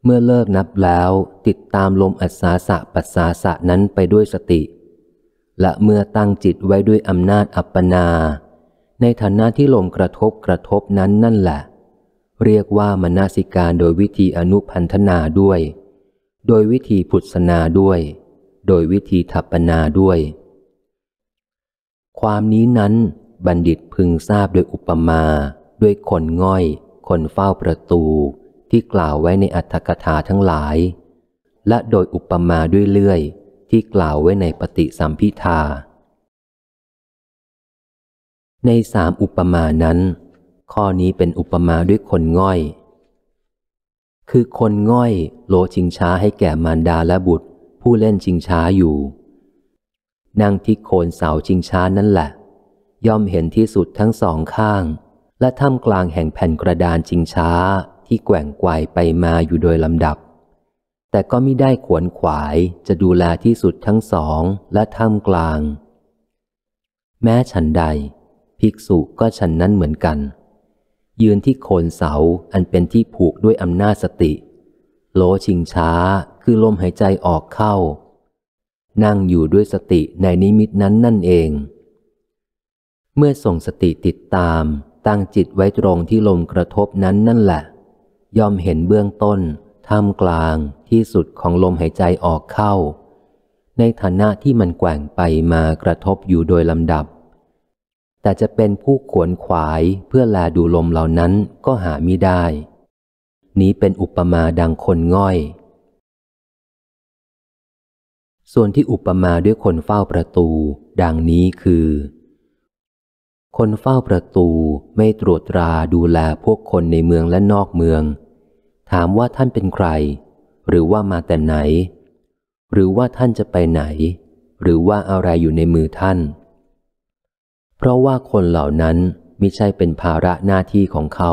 เมื่อเลิกนับแล้วติดตามลมอัศาสะปัสสาสะนั้นไปด้วยสติและเมื่อตั้งจิตไว้ด้วยอำนาจอัปปนาในฐานะที่ลมกระทบกระทบนั้นนั่นแหละ เรียกว่ามนสิการโดยวิธีอนุพันธนาด้วยโดยวิธีผุดสนาด้วย โดยวิธีถัปนาด้วย ความนี้นั้นบัณฑิตพึงทราบโดยอุปมาด้วยคนง่อย คนเฝ้าประตูที่กล่าวไว้ในอัตถกถาทั้งหลาย และโดยอุปมาด้วยเลื่อยที่กล่าวไว้ในปฏิสัมพิธาในสามอุปมานั้น ข้อนี้เป็นอุปมาด้วยคนง่อยคือคนง่อยโลชิงช้าให้แก่มารดาและบุตร ผู้เล่นชิงช้าอยู่นั่งที่โคนเสาชิงช้านั่นแหละ ย่อมเห็นที่สุดทั้งสองข้าง และท่ามกลางแห่งแผ่นกระดานชิงช้าที่แกว่งไกวไปมาอยู่โดยลำดับ แต่ก็ไม่ได้ขวนขวายจะดูแลที่สุดทั้งสองและท่ามกลาง แม้ฉันใด ภิกษุก็ฉันนั้นเหมือนกันยืนที่โคนเสาอันเป็นที่ผูกด้วยอำนาจสติ โลชิงช้าคือลมหายใจออกเข้า นั่งอยู่ด้วยสติในนิมิตนั้นนั่นเอง เมื่อส่งสติติดตามตั้งจิตไว้ตรงที่ลมกระทบนั้นนั่นแหละยอมเห็นเบื้องต้น ท่ามกลางที่สุดของลมหายใจออกเข้า ในฐานะที่มันแกว่งไปมากระทบอยู่โดยลำดับแต่จะเป็นผู้ขวนขวายเพื่อแลดูลมเหล่านั้นก็หาไม่ได้ นี้เป็นอุปมาดังคนง่อย ส่วนที่อุปมาด้วยคนเฝ้าประตูดังนี้คือ คนเฝ้าประตูไม่ตรวจตราดูแลพวกคนในเมืองและนอกเมือง ถามว่าท่านเป็นใคร หรือว่ามาแต่ไหน หรือว่าท่านจะไปไหน หรือว่าอะไรอยู่ในมือท่านเพราะว่าคนเหล่านั้นไม่ใช่เป็นภาระหน้าที่ของเขา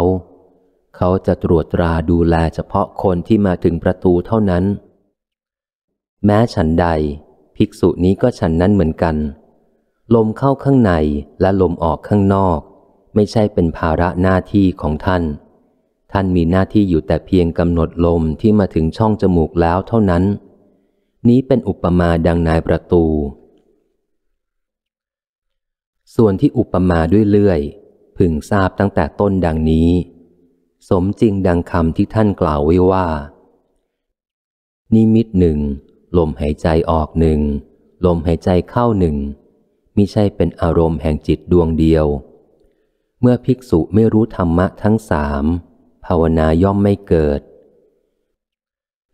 เขาจะตรวจตราดูแลเฉพาะคนที่มาถึงประตูเท่านั้น แม้ฉันใด ภิกษุนี้ก็ฉันนั้นเหมือนกัน ลมเข้าข้างในและลมออกข้างนอก ไม่ใช่เป็นภาระหน้าที่ของท่าน ท่านมีหน้าที่อยู่แต่เพียงกำหนดลมที่มาถึงช่องจมูกแล้วเท่านั้น นี้เป็นอุปมาดังนายประตูส่วนที่อุปมาด้วยเลื่อย พึงทราบตั้งแต่ต้นดังนี้ สมจริงดังคำที่ท่านกล่าวไว้ว่า นิมิตหนึ่งลมหายใจออกหนึ่งลมหายใจเข้าหนึ่งมิใช่เป็นอารมณ์แห่งจิตดวงเดียว เมื่อภิกษุไม่รู้ธรรมะทั้งสามภาวนาย่อมไม่เกิด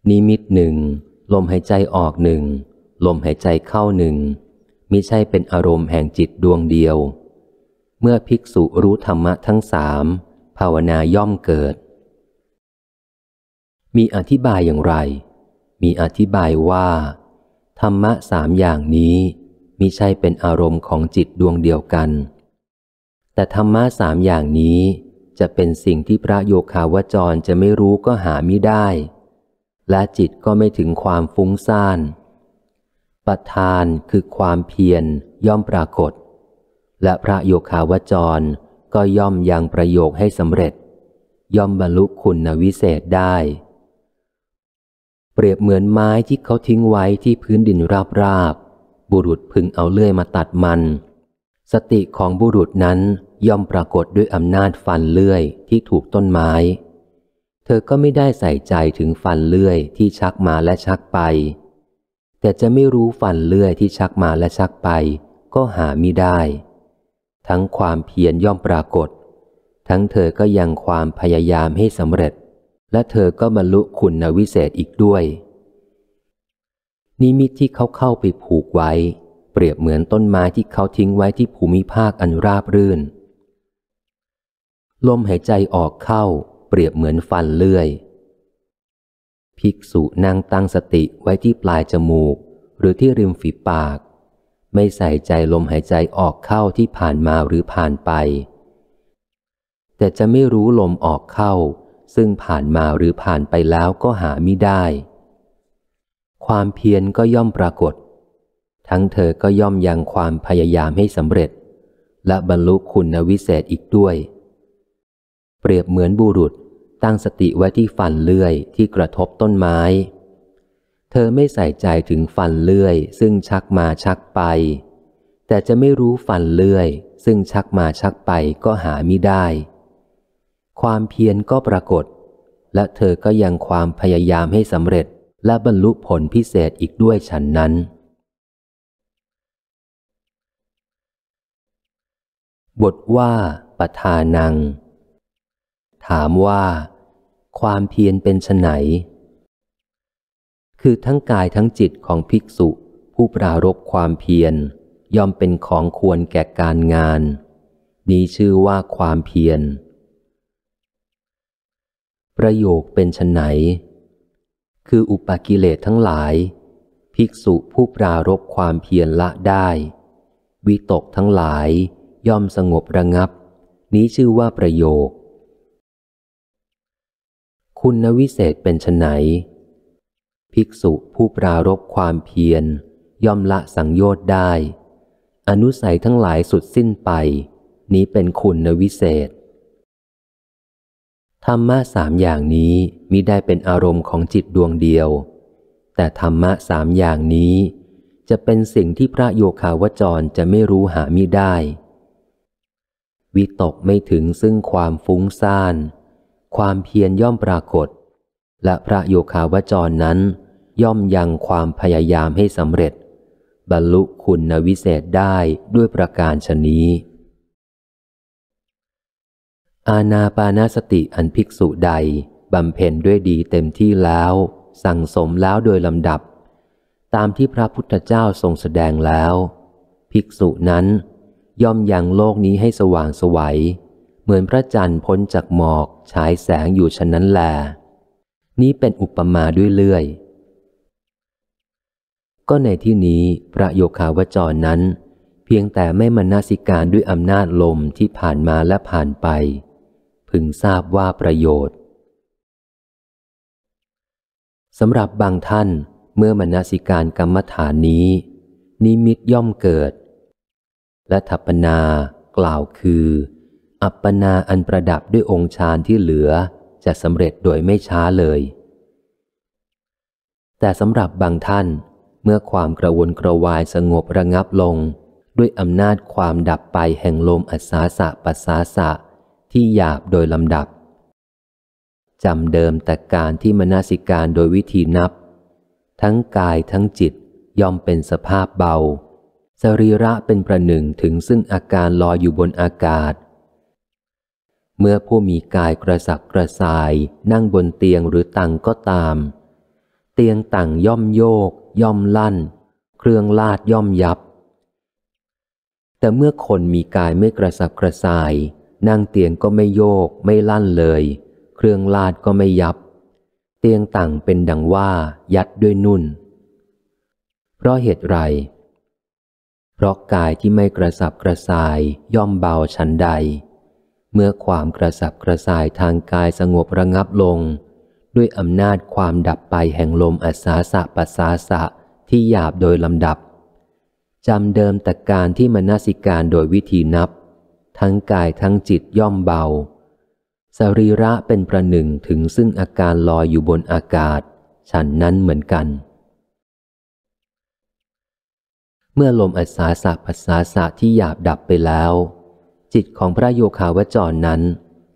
นิมิตหนึ่งลมหายใจออกหนึ่งลมหายใจเข้าหนึ่งมิใช่เป็นอารมณ์แห่งจิตดวงเดียว เมื่อภิกษุรู้ธรรมะทั้งสามภาวนาย่อมเกิด มีอธิบายอย่างไร มีอธิบายว่า ธรรมะสามอย่างนี้มิใช่เป็นอารมณ์ของจิตดวงเดียวกัน แต่ธรรมะสามอย่างนี้จะเป็นสิ่งที่พระโยคาวจรจะไม่รู้ก็หาไม่ได้ และจิตก็ไม่ถึงความฟุ้งซ่านประธานคือความเพียร ย่อมปรากฏ และพระโยคาวจรก็ย่อมยังประโยคให้สำเร็จ ย่อมบรรลุคุณวิเศษได้ เปรียบเหมือนไม้ที่เขาทิ้งไว้ที่พื้นดินราบราบ บุรุษพึงเอาเลื่อยมาตัดมัน สติของบุรุษนั้นย่อมปรากฏด้วยอำนาจฟันเลื่อย ที่ถูกต้นไม้ เธอก็ไม่ได้ใส่ใจถึงฟันเลื่อยที่ชักมาและชักไปแต่จะไม่รู้ฟันเลื่อยที่ชักมาและชักไป ก็หามิได้ ทั้งความเพียรย่อมปรากฏ ทั้งเธอก็ยังความพยายามให้สำเร็จ และเธอก็บรรลุคุณวิเศษอีกด้วย นิมิตที่เขาเข้าไปผูกไว้ เปรียบเหมือนต้นไม้ที่เขาทิ้งไว้ที่ภูมิภาคอันราบรื่นลมหายใจออกเข้าเปรียบเหมือนฟันเลื่อยภิกษุนั่งตั้งสติไว้ที่ปลายจมูก หรือที่ริมฝีปาก ไม่ใส่ใจลมหายใจออกเข้าที่ผ่านมาหรือผ่านไป แต่จะไม่รู้ลมออกเข้า ซึ่งผ่านมาหรือผ่านไปแล้วก็หาไม่ได้ ความเพียรก็ย่อมปรากฏ ทั้งเธอก็ย่อมยังความพยายามให้สำเร็จ และบรรลุคุณวิเศษอีกด้วย เปรียบเหมือนบุรุษตั้งสติไว้ที่ฟันเลื่อย ที่กระทบต้นไม้ เธอไม่ใส่ใจถึงฟันเลื่อย ซึ่งชักมาชักไป แต่จะไม่รู้ฟันเลื่อย ซึ่งชักมาชักไปก็หาไม่ได้ ความเพียรก็ปรากฏ และเธอก็ยังความพยายามให้สำเร็จและบรรลุผลพิเศษอีกด้วยฉันนั้น บทว่าปทานังถามว่า ความเพียรเป็นไนคือทั้งกายทั้งจิตของภิกษุผู้ปรารบความเพียร ย่อมเป็นของควรแก่การงาน นี้ชื่อว่าความเพียร ประโยคเป็นไนคืออุปกิเลสทั้งหลาย ภิกษุผู้ปรารบความเพียรละได้วิตกทั้งหลาย ย่อมสงบระงับ นี้ชื่อว่าประโยคคุณวิเศษเป็นไนภิกษุผู้ปรารบความเพียร ย่อมละสังโยชน์ได้ อนุสัยทั้งหลายสุดสิ้นไป นี้เป็นคุณวิเศษ ธรรมะสามอย่างนี้มิได้เป็นอารมณ์ของจิตดวงเดียว แต่ธรรมะสามอย่างนี้จะเป็นสิ่งที่พระโยคาวจรจะไม่รู้หามิได้ วิตกไม่ถึงซึ่งความฟุ้งซ่านความเพียรย่อมปรากฏและพระโยคาวจรนั้น ย่อมยังความพยายามให้สำเร็จ บรรลุคุณวิเศษได้ด้วยประการชนี้ อาณาปานาสติอันภิกษุใดบำเพ็ญด้วยดีเต็มที่แล้ว สั่งสมแล้วโดยลำดับ ตามที่พระพุทธเจ้าทรงแสดงแล้ว ภิกษุนั้นย่อมยังโลกนี้ให้สว่างสวยัยเหมือนพระจันทร์พ้นจากหมอกฉายแสงอยู่ฉะนั้นแล นี้เป็นอุปมาด้วยเลื่อย ก็ในที่นี้พระโยคาวจรนั้น เพียงแต่ไม่มานาสิการด้วยอำนาจลมที่ผ่านมาและผ่านไป พึงทราบว่าประโยชน์ สำหรับบางท่านเมื่อมนาสิการกรรมฐานนี้ นิมิตย่อมเกิด และทัปนากล่าวคืออัปปนาอันประดับด้วยองค์ฌานที่เหลือจะสำเร็จโดยไม่ช้าเลย แต่สำหรับบางท่าน เมื่อความกระวนกระวายสงบระงับลง ด้วยอำนาจความดับไปแห่งลมอัศาสะปัสสาสะที่หยาบโดยลำดับ จำเดิมแต่การที่มนาสิการโดยวิธีนับ ทั้งกายทั้งจิตย่อมเป็นสภาพเบาสรีระเป็นประหนึ่งถึงซึ่งอาการลอยอยู่บนอากาศเมื่อผู้มีกายกระสับกระส่าย นั่งบนเตียงหรือตังก็ตาม เตียงตังย่อมโยก ย่อมลั่น เครื่องลาดย่อมยับ แต่เมื่อคนมีกายไม่กระสับกระส่าย นั่งเตียงก็ไม่โยก ไม่ลั่นเลย เครื่องลาดก็ไม่ยับ เตียงตังเป็นดังว่า ยัดด้วยนุ่น เพราะเหตุไรเพราะกายที่ไม่กระสับกระส่ายย่อมเบาชันใดเมื่อความกระสับกระส่ายทางกายสงบระงับลง ด้วยอำนาจความดับไปแห่งลมอาสาสะปัสสาสะที่หยาบโดยลำดับจำเดิมแต่การที่มนสิการโดยวิธีนับ ทั้งกายทั้งจิตย่อมเบา สรีระเป็นประหนึ่งถึงซึ่งอาการลอยอยู่บนอากาศ ฉันนั้นเหมือนกัน เมื่อลมอาสาสะปัสสาสะที่หยาบดับไปแล้วจิตของพระโยคาวจรนั้น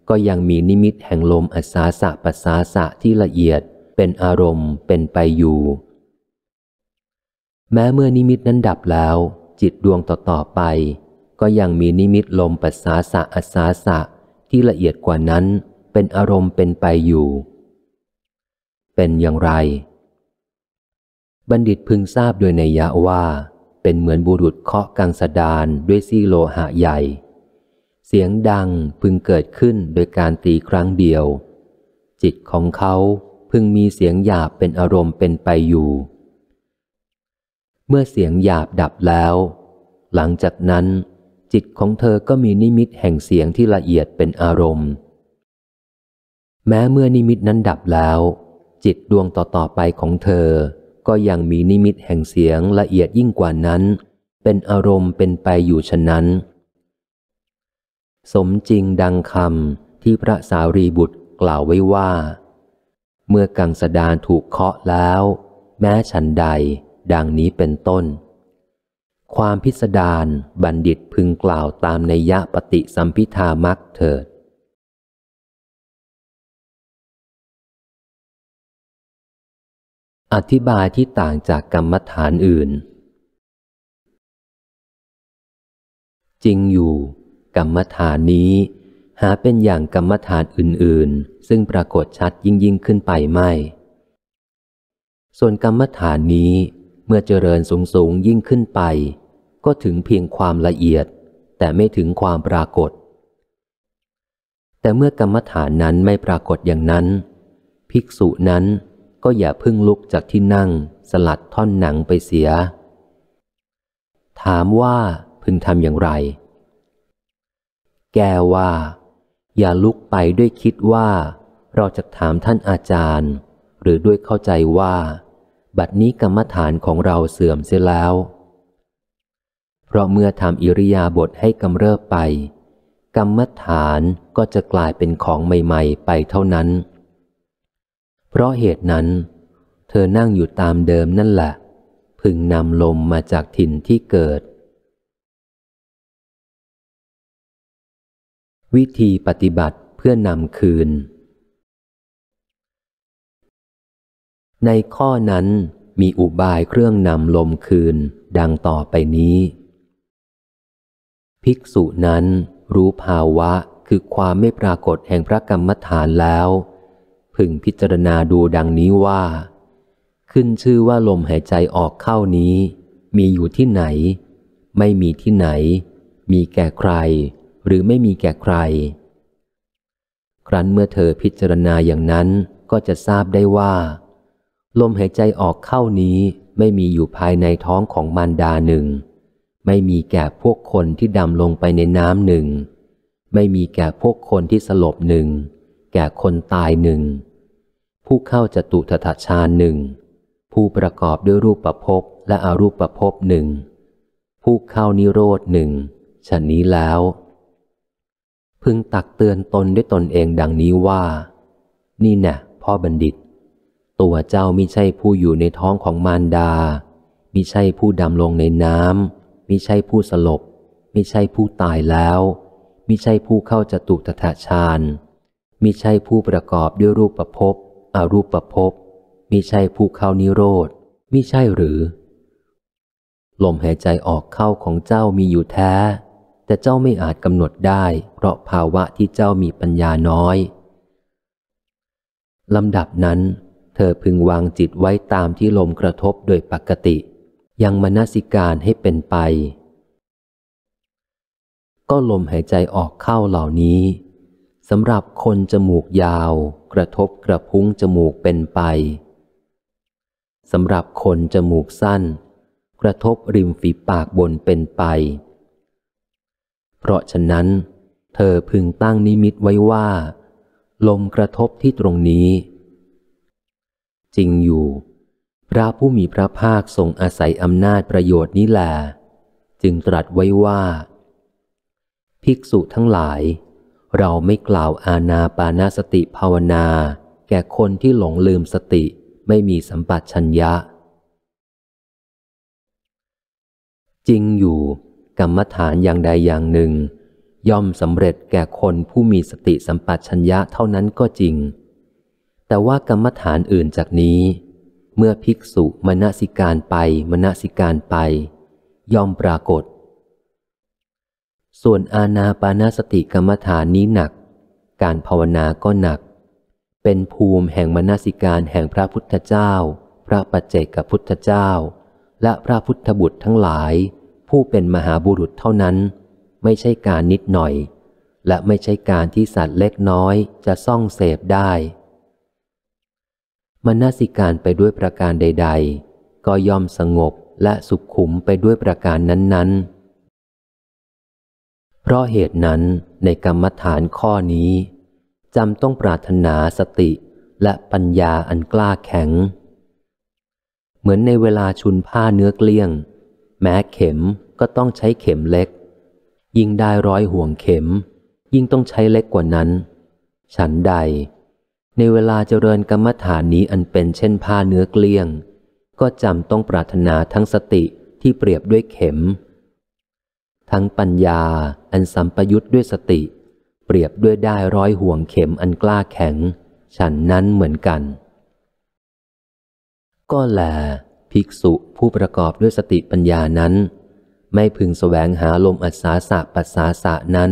ก็ยังมีนิมิตแห่งลมอสาสะปัสสาสะที่ละเอียด เป็นอารมณ์เป็นไปอยู่ แม้เมื่อนิมิตนั้นดับแล้ว จิตดวงต่อๆไป ก็ยังมีนิมิตลมปัสสาสะอสาสะที่ละเอียดกว่านั้น เป็นอารมณ์เป็นไปอยู่ เป็นอย่างไร บัณฑิตพึงทราบโดยในยะว่า เป็นเหมือนบุรุษเคาะกังสดานด้วยซี่โลหะใหญ่เสียงดังพึงเกิดขึ้นโดยการตีครั้งเดียว จิตของเขาพึงมีเสียงหยาบเป็นอารมณ์เป็นไปอยู่ เมื่อเสียงหยาบดับแล้ว หลังจากนั้น จิตของเธอก็มีนิมิตแห่งเสียงที่ละเอียดเป็นอารมณ์ แม้เมื่อนิมิตนั้นดับแล้ว จิตดวงต่ออไปของเธอก็ยังมีนิมิตแห่งเสียงละเอียดยิ่งกว่านั้น เป็นอารมณ์เป็นไปอยู่ฉะนั้นสมจริงดังคำที่พระสารีบุตรกล่าวไว้ว่า เมื่อกังสดานถูกเคาะแล้ว แม้ฉันใดดังนี้เป็นต้น ความพิสดารบัณฑิตพึงกล่าวตามในยะปฏิสัมพิธามักเถิด อธิบายที่ต่างจากกรรมฐานอื่น จริงอยู่กรรมฐานนี้หาเป็นอย่างกรรมฐานอื่นๆ ซึ่งปรากฏชัดยิ่งยิ่งขึ้นไปไม่ ส่วนกรรมฐานนี้เมื่อเจริญสูงสูงยิ่งขึ้นไป ก็ถึงเพียงความละเอียด แต่ไม่ถึงความปรากฏ แต่เมื่อกรรมฐานนั้นไม่ปรากฏอย่างนั้น ภิกษุนั้นก็อย่าพึ่งลุกจากที่นั่ง สลัดท่อนหนังไปเสีย ถามว่าพึงทำอย่างไรแก้ว่าอย่าลุกไปด้วยคิดว่าเราจะถามท่านอาจารย์ หรือด้วยเข้าใจว่า บัดนี้กรรมฐานของเราเสื่อมเสียแล้ว เพราะเมื่อทำอิริยาบถให้กำเริบไป กรรมฐานก็จะกลายเป็นของใหม่ๆ ไปเท่านั้น เพราะเหตุนั้น เธอนั่งอยู่ตามเดิมนั่นแหละพึงนำลมมาจากถิ่นที่เกิดวิธีปฏิบัติเพื่อนำคืน ในข้อนั้นมีอุบายเครื่องนำลมคืนดังต่อไปนี้ ภิกษุนั้นรู้ภาวะคือความไม่ปรากฏแห่งพระกรรมฐานแล้ว พึงพิจารณาดูดังนี้ว่า ขึ้นชื่อว่าลมหายใจออกเข้านี้ มีอยู่ที่ไหน ไม่มีที่ไหน มีแก่ใครหรือไม่มีแก่ใคร ครั้นเมื่อเธอพิจารณาอย่างนั้นก็จะทราบได้ว่า ลมหายใจออกเข้านี้ไม่มีอยู่ภายในท้องของมารดาหนึ่ง ไม่มีแก่พวกคนที่ดำลงไปในน้ำหนึ่ง ไม่มีแก่พวกคนที่สลบหนึ่ง แก่คนตายหนึ่ง ผู้เข้าจตุทถชานหนึ่ง ผู้ประกอบด้วยรูปประพบและอรูปประพบหนึ่ง ผู้เข้านิโรธหนึ่งฉันนี้แล้วพึงตักเตือนตนด้วยตนเองดังนี้ว่า นี่นะ่ะ พ่อบัณฑิต ตัวเจ้ามิใช่ผู้อยู่ในท้องของมารดา มิใช่ผู้ดำลงในน้ำ มิใช่ผู้สลบ มิใช่ผู้ตายแล้ว มิใช่ผู้เข้าจตุตถาฌาน มิใช่ผู้ประกอบด้วยรูปประพบอรูปประพบมิใช่ผู้เข้านิโรธ มิใช่หรือ ลมหายใจออกเข้าของเจ้ามีอยู่แท้แต่เจ้าไม่อาจกำหนดได้เพราะภาวะที่เจ้ามีปัญญาน้อย ลำดับนั้น เธอพึงวางจิตไว้ตามที่ลมกระทบโดยปกติ ยังมนสิการให้เป็นไป ก็ลมหายใจออกเข้าเหล่านี้สำหรับคนจมูกยาว กระทบกระพุ้งจมูกเป็นไปสำหรับคนจมูกสั้น กระทบริมฝีปากบนเป็นไปเพราะฉะนั้น เธอพึงตั้งนิมิตไว้ว่า ลมกระทบที่ตรงนี้ จริงอยู่ พระผู้มีพระภาคทรงอาศัยอำนาจประโยชน์นี้แหลจึงตรัสไว้ว่า ภิกษุทั้งหลาย เราไม่กล่าวอาณาปานาสติภาวนาแก่คนที่หลงลืมสติไม่มีสัมปัตชัญญะ จริงอยู่กรรมฐานอย่างใดอย่างหนึ่ง ย่อมสำเร็จแก่คนผู้มีสติสัมปชัญญะเท่านั้นก็จริง แต่ว่ากรรมฐานอื่นจากนี้ เมื่อภิกษุมณสิการไปมณสิการไป ย่อมปรากฏ ส่วนอาณาปานาสติกรรมฐานนี้หนัก การภาวนาก็หนัก เป็นภูมิแห่งมณสิการแห่งพระพุทธเจ้า พระปัจเจกพุทธเจ้า และพระพุทธบุตรทั้งหลายผู้เป็นมหาบุรุษเท่านั้นไม่ใช่การนิดหน่อย และไม่ใช่การที่สัตว์เล็กน้อยจะซ่องเสพได้มนสิการไปด้วยประการใด ๆ ก็ยอมสงบและสุขขุมไปด้วยประการนั้น ๆ เพราะเหตุนั้นในกรรมฐานข้อนี้ จำต้องปรารถนาสติและปัญญาอันกล้าแข็ง เหมือนในเวลาชุนผ้าเนื้อเกลี้ยงแม้เข็มก็ต้องใช้เข็มเล็ก ยิ่งได้ร้อยห่วงเข็ม ยิ่งต้องใช้เล็กกว่านั้น ฉันใด ในเวลาเจริญกรรมฐานนี้อันเป็นเช่นผ้าเนื้อเกลี้ยง ก็จำต้องปรารถนาทั้งสติที่เปรียบด้วยเข็ม ทั้งปัญญาอันสัมปยุทธ์ด้วยสติ เปรียบด้วยได้ร้อยห่วงเข็มอันกล้าแข็ง ฉันนั้นเหมือนกัน ก็แลภิกษุผู้ประกอบด้วยสติปัญญานั้น ไม่พึงสแสวงหาลมอัศาสะปัสสาสะนั้น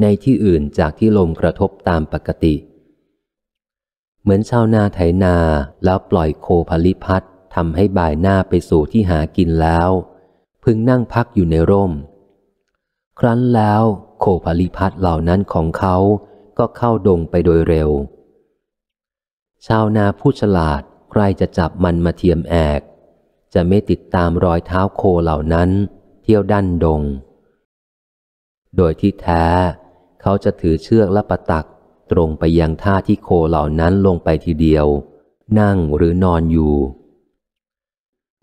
ในที่อื่นจากที่ลมกระทบตามปกติ เหมือนชาวนาไถนาแล้วปล่อยโคผลิพัดทำให้บ่ายหน้าไปสู่ที่หากินแล้ว พึงนั่งพักอยู่ในร่ม ครั้นแล้วโคผลิพัดเหล่านั้นของเขาก็เข้าดงไปโดยเร็ว ชาวนาผู้ฉลาดใครจะจับมันมาเทียมแอกจะไม่ติดตามรอยเท้าโคเหล่านั้น เที่ยวด้านดง โดยที่แท้ เขาจะถือเชือกและประตัก ตรงไปยังท่าที่โคเหล่านั้นลงไปทีเดียว นั่งหรือนอนอยู่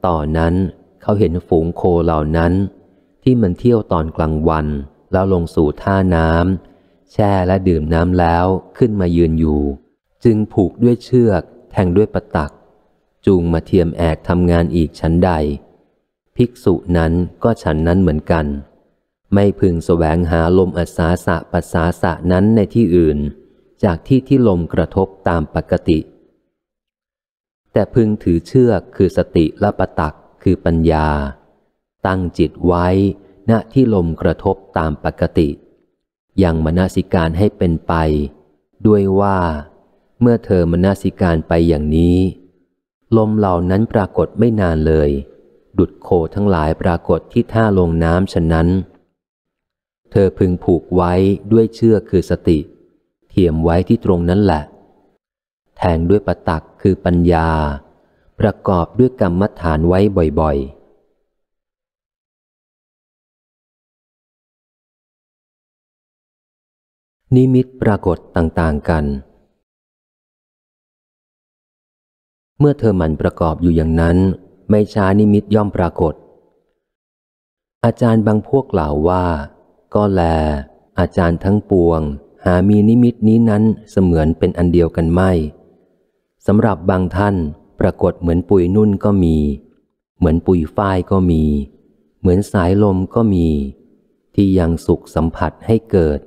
ต่อนนั้นเขาเห็นฝูงโคเหล่านั้น ที่มันเที่ยวตอนกลางวันแล้วลงสู่ท่าน้ำแช่และดื่มน้ำแล้วขึ้นมายืนอยู่ จึงผูกด้วยเชือก แทงด้วยประตักจูงมาเทียมแอกทำงานอีกชั้นใด ภิกษุนั้นก็ฉันนั้นเหมือนกัน ไม่พึงสแสวงหาลมอัสาสะปัสสาสะนั้นในที่อื่น จากที่ที่ลมกระทบตามปกติ แต่พึงถือเชือกคือสติและปะตักคือปัญญา ตั้งจิตไว้ณที่ลมกระทบตามปกติ อย่างมนาสิการให้เป็นไป ด้วยว่าเมื่อเธอมนาสิการไปอย่างนี้ลมเหล่านั้นปรากฏไม่นานเลย ดุดโคทั้งหลายปรากฏที่ท่าลงน้ำฉะนั้น เธอพึงผูกไว้ด้วยเชือกคือสติ เทียมไว้ที่ตรงนั้นแหละ แทงด้วยประตักคือปัญญา ประกอบด้วยกรรมฐานไว้บ่อยๆ นิมิตปรากฏต่างๆกันเมื่อเธอหมั่นประกอบอยู่อย่างนั้น ไม่ช้านิมิตย่อมปรากฏ อาจารย์บางพวกกล่าวว่าก็แล อาจารย์ทั้งปวงหามีนิมิตนี้นั้นเสมือนเป็นอันเดียวกันไม่สำหรับบางท่านปรากฏเหมือนปุยนุ่นก็มี เหมือนปุยฝ้ายก็มี เหมือนสายลมก็มี ที่ยังสุขสัมผัสให้เกิด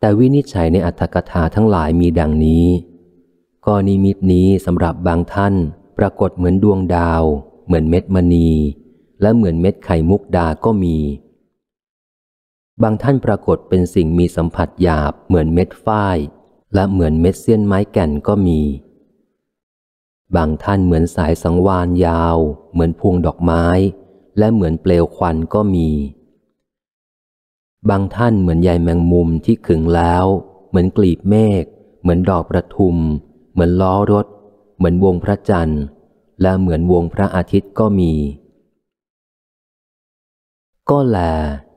แต่วินิจฉัยในอัตถกถาทั้งหลายมีดังนี้ก้อนิมิตนี้สำหรับบางท่าน ปรากฏเหมือนดวงดาว เหมือนเม็ดมณี และเหมือนเม็ดไข่มุกดาก็มี บางท่านปรากฏเป็นสิ่งมีสัมผัสหยาบเหมือนเม็ดฝ้าย และเหมือนเม็ดเสี้ยนไม้แก่นก็มี บางท่านเหมือนสายสังวานยาว เหมือนพวงดอกไม้ และเหมือนเปลวควันก็มี บางท่านเหมือนใยแมงมุมที่ขึงแล้ว เหมือนกลีบเมฆเหมือนดอกประทุมเหมือนล้อรถ เหมือนวงพระจันทร์ และเหมือนวงพระอาทิตย์ก็มี ก็แล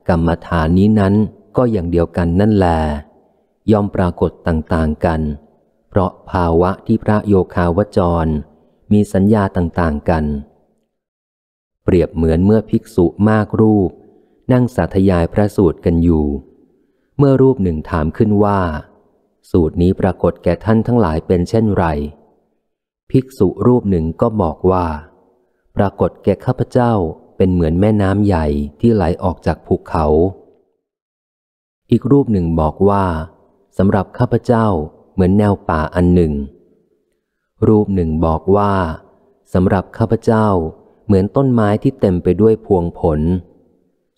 กรรมฐานนี้นั้นก็อย่างเดียวกันนั่นแล ย่อมปรากฏต่างๆกัน เพราะภาวะที่พระโยคาวจร มีสัญญาต่างๆกัน เปรียบเหมือนเมื่อภิกษุมากรูป นั่งสาธยายพระสูตรกันอยู่ เมื่อรูปหนึ่งถามขึ้นว่าสูตรนี้ปรากฏแก่ท่านทั้งหลายเป็นเช่นไร ภิกษุรูปหนึ่งก็บอกว่า ปรากฏแก่ข้าพเจ้าเป็นเหมือนแม่น้ำใหญ่ที่ไหลออกจากภูเขา อีกรูปหนึ่งบอกว่าสำหรับข้าพเจ้าเหมือนแนวป่าอันหนึ่ง รูปหนึ่งบอกว่าสำหรับข้าพเจ้าเหมือนต้นไม้ที่เต็มไปด้วยพวงผล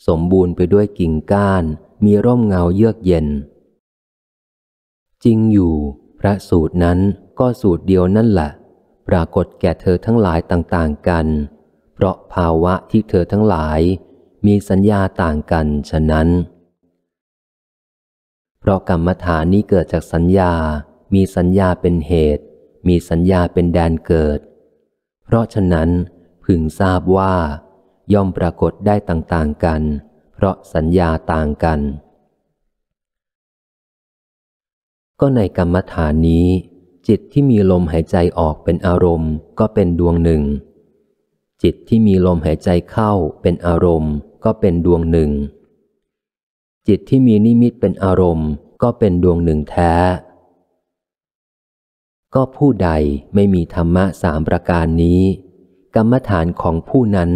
สมบูรณ์ไปด้วยกิ่งก้านมีร่มเงาเยือกเย็นจริงอยู่พระสูตรนั้นก็สูตรเดียวนั่นแหละปรากฏแก่เธอทั้งหลายต่าง ๆ กัน เพราะภาวะที่เธอทั้งหลาย มีสัญญาต่างกัน ฉะนั้น เพราะกรรมฐานนี้เกิดจากสัญญา มีสัญญาเป็นเหตุ มีสัญญาเป็นแดนเกิด เพราะฉะนั้นพึงทราบว่า ย่อมปรากฏได้ต่าง ๆ กัน เพราะสัญญาต่างกันก็ในกรรมฐานนี้ จิตที่มีลมหายใจออกเป็นอารมณ์ก็เป็นดวงหนึ่ง จิตที่มีลมหายใจเข้าเป็นอารมณ์ก็เป็นดวงหนึ่ง จิตที่มีนิมิตเป็นอารมณ์ก็เป็นดวงหนึ่งแท้ ก็ผู้ใดไม่มีธรรมะสามประการนี้ กรรมฐานของผู้นั้น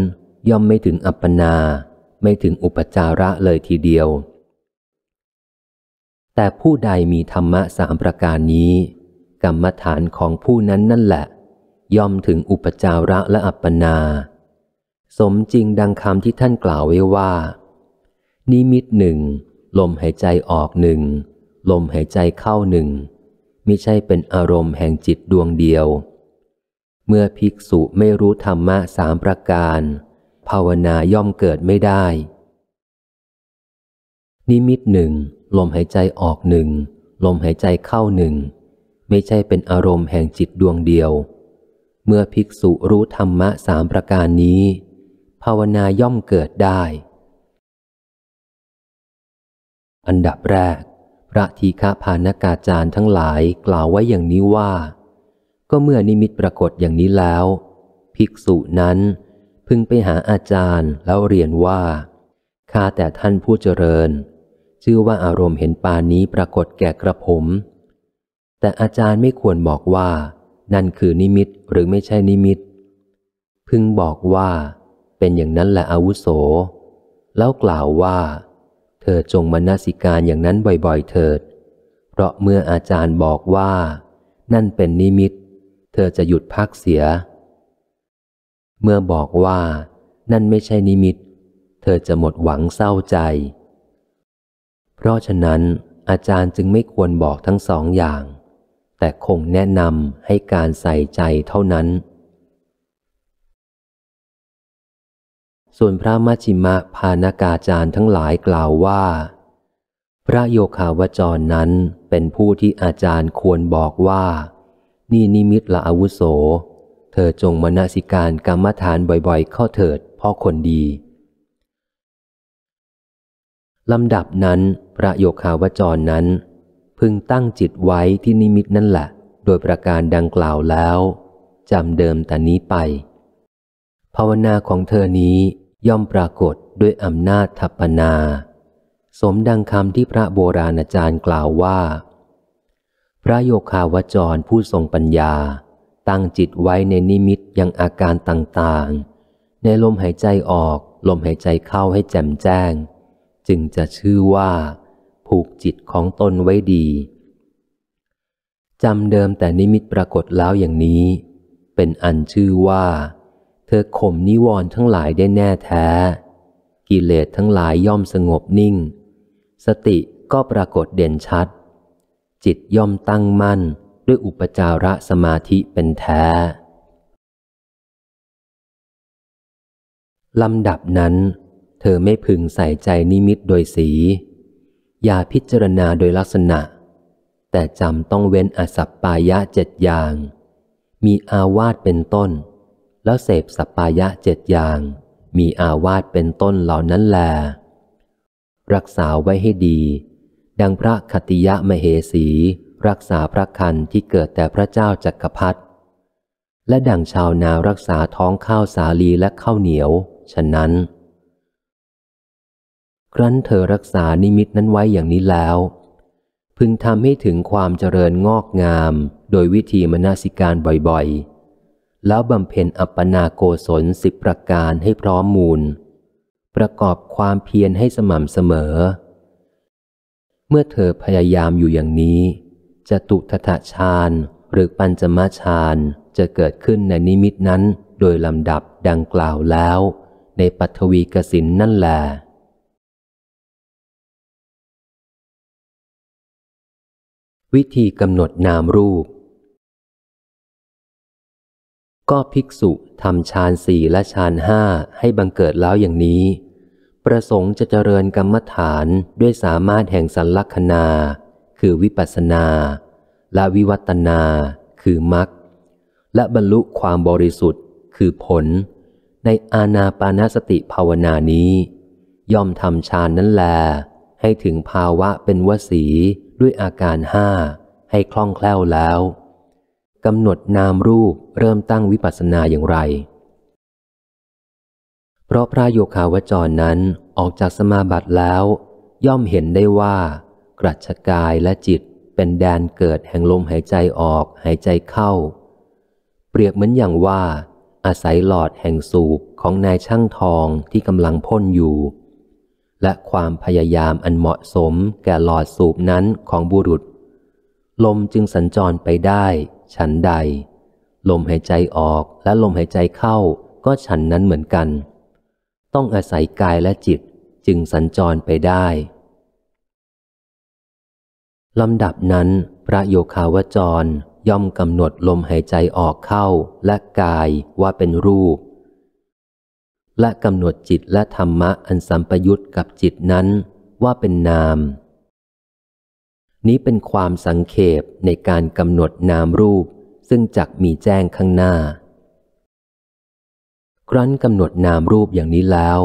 ย่อมไม่ถึงอัปปนาไม่ถึงอุปจาระเลยทีเดียวแต่ผู้ใดมีธรรมะสามประการนี้ กรรมฐานของผู้นั้นนั่นแหละ ย่อมถึงอุปจาระและอัปปนา สมจริงดังคำที่ท่านกล่าวไว้ว่า นิมิตหนึ่ง ลมหายใจออกหนึ่ง ลมหายใจเข้าหนึ่ง ไม่ใช่เป็นอารมณ์แห่งจิตดวงเดียว เมื่อภิกษุไม่รู้ธรรมะสามประการ ภาวนาย่อมเกิดไม่ได้นิมิตหนึ่ง ลมหายใจออกหนึ่ง ลมหายใจเข้าหนึ่ง ไม่ใช่เป็นอารมณ์แห่งจิตดวงเดียว เมื่อภิกษุรู้ธรรมะสามประการนี้ ภาวนาย่อมเกิดได้ อันดับแรก พระธีฆาพานกาจารย์ทั้งหลายกล่าวไว้อย่างนี้ว่า ก็เมื่อนิมิตปรากฏอย่างนี้แล้ว ภิกษุนั้นพึงไปหาอาจารย์แล้วเรียนว่า ข้าแต่ท่านผู้เจริญชื่อว่าอารมณ์เห็นปานนี้ปรากฏแก่กระผม แต่อาจารย์ไม่ควรบอกว่านั่นคือนิมิตหรือไม่ใช่นิมิต พึงบอกว่าเป็นอย่างนั้นแหละอาวุโส แล้วกล่าวว่า เธอจงมานาสิการอย่างนั้นบ่อยๆเถิด เพราะเมื่ออาจารย์บอกว่า นั่นเป็นนิมิตเธอจะหยุดพักเสีย เมื่อบอกว่านั่นไม่ใช่นิมิต เธอจะหมดหวังเศร้าใจเพราะฉะนั้นอาจารย์จึงไม่ควรบอกทั้งสองอย่าง แต่คงแนะนำให้การใส่ใจเท่านั้น ส่วนพระมัชิมะพานากาจารย์ทั้งหลายกล่าวว่า พระโยคาวจรนั้นเป็นผู้ที่อาจารย์ควรบอกว่า นี่นิมิตละอาวุโส เธอจงมณสิการกรรมฐานบ่อยๆข้อเถิดพ่อคนดีลำดับนั้นพระโยคาวจรนั้น พึงตั้งจิตไว้ที่นิมิตนั่นแหละ โดยประการดังกล่าวแล้ว จำเดิมแต่นี้ไป ภาวนาของเธอนี้ย่อมปรากฏด้วยอำนาจทัปนา สมดังคำที่พระโบราณอาจารย์กล่าวว่า พระโยคาวจรผู้ทรงปัญญา ตั้งจิตไว้ในนิมิตยังอาการต่างๆ ในลมหายใจออก ลมหายใจเข้าให้แจ่มแจ้งจึงจะชื่อว่าผูกจิตของตนไว้ดี จำเดิมแต่นิมิตปรากฏแล้วอย่างนี้ เป็นอันชื่อว่า เธอข่มนิวรณ์ทั้งหลายได้แน่แท้ กิเลสทั้งหลายย่อมสงบนิ่ง สติก็ปรากฏเด่นชัด จิตย่อมตั้งมั่นด้วยอุปจาระสมาธิเป็นแท้ ลำดับนั้นเธอไม่พึงใส่ใจนิมิตโดยสี อย่าพิจารณาโดยลักษณะ แต่จำต้องเว้นอสัปปายะเจ็ดอย่าง มีอาวาสเป็นต้น แล้วเสพสัปปายะเจ็ดอย่าง มีอาวาสเป็นต้นเหล่านั้นแล รักษาไว้ให้ดี ดังพระคติยะมเหสี รักษาพระคันที่เกิดแต่พระเจ้าจักรพรรดิ และดังชาวนารักษาท้องข้าวสาลีและข้าวเหนียว ฉะนั้นครั้นเธอรักษานิมิตนั้นไว้อย่างนี้แล้ว พึงทำให้ถึงความเจริญงอกงามโดยวิธีมนาสิการบ่อยๆ แล้วบำเพ็ญอัปปนาโกศลสิบประการให้พร้อมมูล ประกอบความเพียรให้สม่ำเสมอ เมื่อเธอพยายามอยู่อย่างนี้ จะตุทะฌานหรือปัญจมาฌานจะเกิดขึ้นในนิมิตนั้นโดยลำดับดังกล่าวแล้ว ในปัทวีกสินนั่นแหละวิธีกำหนดนามรูป ก็ภิกษุทำฌานสี่และฌานห้าให้บังเกิดแล้วอย่างนี้ ประสงค์จะเจริญกรรมฐานด้วยสามารถแห่งสัลลักษณา คือวิปัสสนา และวิวัตนา คือมรรคและบรรลุความบริสุทธิ์คือผล ในอาณาปานาสติภาวนานี้ ย่อมทำฌานนั้นแล ให้ถึงภาวะเป็นวสีด้วยอาการห้าให้คล่องแคล่วแล้วกำหนดนามรูปเริ่มตั้งวิปัสสนาอย่างไร เพราะพระโยคาวจรนั้นออกจากสมาบัติแล้ว ย่อมเห็นได้ว่ากรัชกายและจิตเป็นแดนเกิดแห่งลมหายใจออกหายใจเข้า เปรียบเหมือนอย่างว่า อาศัยหลอดแห่งสูบของนายช่างทองที่กำลังพ่นอยู่และความพยายามอันเหมาะสมแก่หลอดสูบนั้นของบุรุษ ลมจึงสัญจรไปได้ ฉันใด ลมหายใจออกและลมหายใจเข้า ก็ฉันนั้นเหมือนกัน ต้องอาศัยกายและจิตจึงสัญจรไปได้ลำดับนั้นพระโยคาวจรย่อมกำหนดลมหายใจออกเข้า และกายว่าเป็นรูปและกำหนดจิตและธรรมะ อันสัมปยุตกับจิตนั้นว่าเป็นนาม นี้เป็นความสังเขปในการกำหนดนามรูปซึ่งจักมีแจ้งข้างหน้า ครั้นกำหนดนามรูปอย่างนี้แล้ว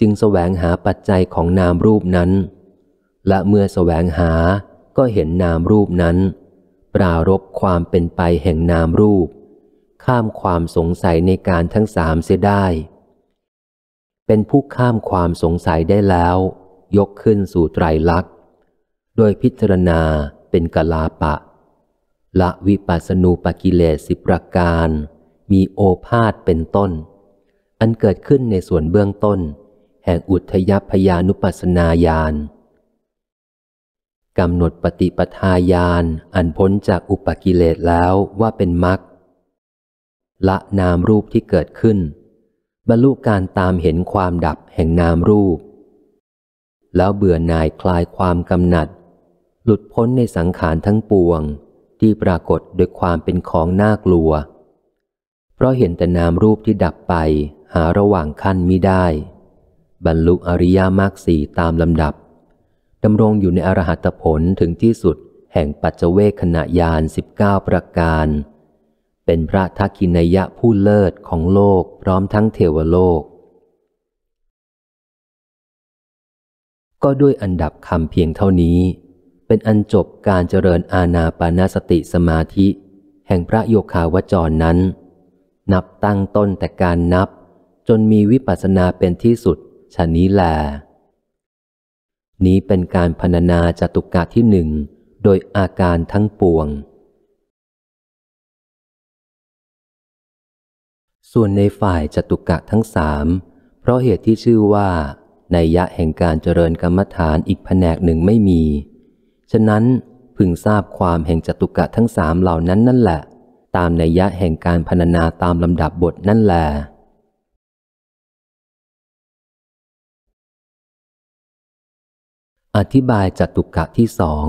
จึงสแสวงหาปัจจัยของนามรูปนั้น และเมื่อสแสวงหาก็เห็นนามรูปนั้น ปรารบความเป็นไปแห่งนามรูป ข้ามความสงสัยในการทั้งสามเสียได้เป็นผู้ข้ามความสงสัยได้แล้ว ยกขึ้นสู่ไตรลักษณ์โดยพิจารณาเป็นกลาปะ ละวิปัสณูปกิเลสิประการ มีโอภาษเป็นต้น อันเกิดขึ้นในส่วนเบื้องต้น แห่งอุทยพยานุปัสนาญาณกำหนดปฏิปทาญาณอันพ้นจากอุปกิเลสแล้วว่าเป็นมรรคละนามรูปที่เกิดขึ้นบรรลุการตามเห็นความดับแห่งนามรูป แล้วเบื่อหน่ายคลายความกำหนัด หลุดพ้นในสังขารทั้งปวง ที่ปรากฏโดยความเป็นของน่ากลัว เพราะเห็นแต่นามรูปที่ดับไปหาระหว่างขั้นมิได้ บรรลุอริยามรรคสี่ตามลำดับดำรงอยู่ในอรหัตผลถึงที่สุด แห่งปัจเจเวคขณะยานสิบเก้าประการเป็นพระทักขินยะผู้เลิศของโลกพร้อมทั้งเทวโลก ก็ด้วยอันดับคำเพียงเท่านี้ เป็นอันจบการเจริญอาณาปานาสติสมาธิ แห่งพระโยคาวจรนั้น นับตั้งต้นแต่การนับจนมีวิปัสสนาเป็นที่สุดชนี้แล นี้เป็นการพรรณนาจตุกะที่หนึ่ง โดยอาการทั้งปวงส่วนในฝ่ายจตุกะทั้งสามเพราะเหตุที่ชื่อว่า ในยะแห่งการเจริญกรรมฐานอีกแผนกหนึ่งไม่มี ฉะนั้นพึงทราบความแห่งจตุกะทั้งสามเหล่านั้นนั่นแหละ ตามในยะแห่งการพรรณนาตามลำดับบทนั่นแหละ อธิบายจตุกะที่สอง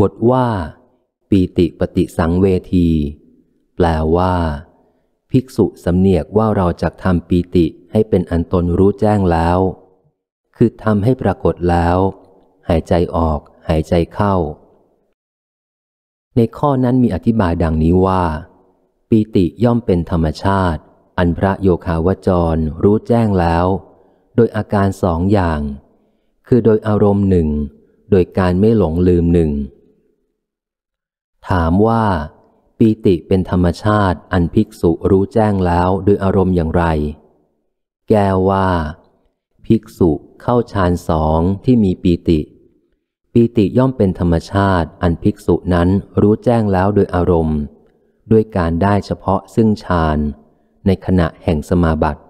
บทว่า ปีติปฏิสังเวทีแปลว่า ภิกษุสำเนียกว่าเราจะทำปีติให้เป็นอันตนรู้แจ้งแล้ว คือทำให้ปรากฏแล้ว หายใจออก หายใจเข้า ในข้อนั้นมีอธิบายดังนี้ว่า ปีติย่อมเป็นธรรมชาติ อันพระโยคาวจรรู้แจ้งแล้ว โดยอาการสองอย่าง คือโดยอารมณ์หนึ่งโดยการไม่หลงลืมหนึ่งถามว่าปีติเป็นธรรมชาติอันภิกษุรู้แจ้งแล้วด้วยอารมณ์อย่างไร แก้ว่า ภิกษุเข้าฌานสองที่มีปีติ ปีติย่อมเป็นธรรมชาติอันภิกษุนั้นรู้แจ้งแล้วโดยอารมณ์ ด้วยการได้เฉพาะซึ่งฌานในขณะแห่งสมาบัติ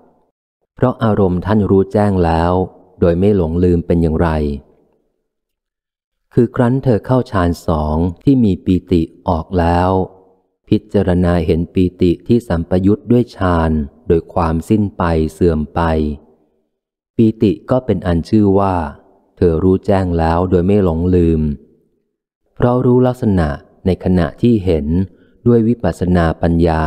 เพราะอารมณ์ท่านรู้แจ้งแล้ว โดยไม่หลงลืมเป็นอย่างไร คือครั้นเธอเข้าฌานสองที่มีปีติออกแล้วพิจารณาเห็นปีติที่สัมปยุตด้วยฌานโดยความสิ้นไปเสื่อมไป ปีติก็เป็นอันชื่อว่า เธอรู้แจ้งแล้วโดยไม่หลงลืม เพราะรู้ลักษณะในขณะที่เห็นด้วยวิปัสสนาปัญญา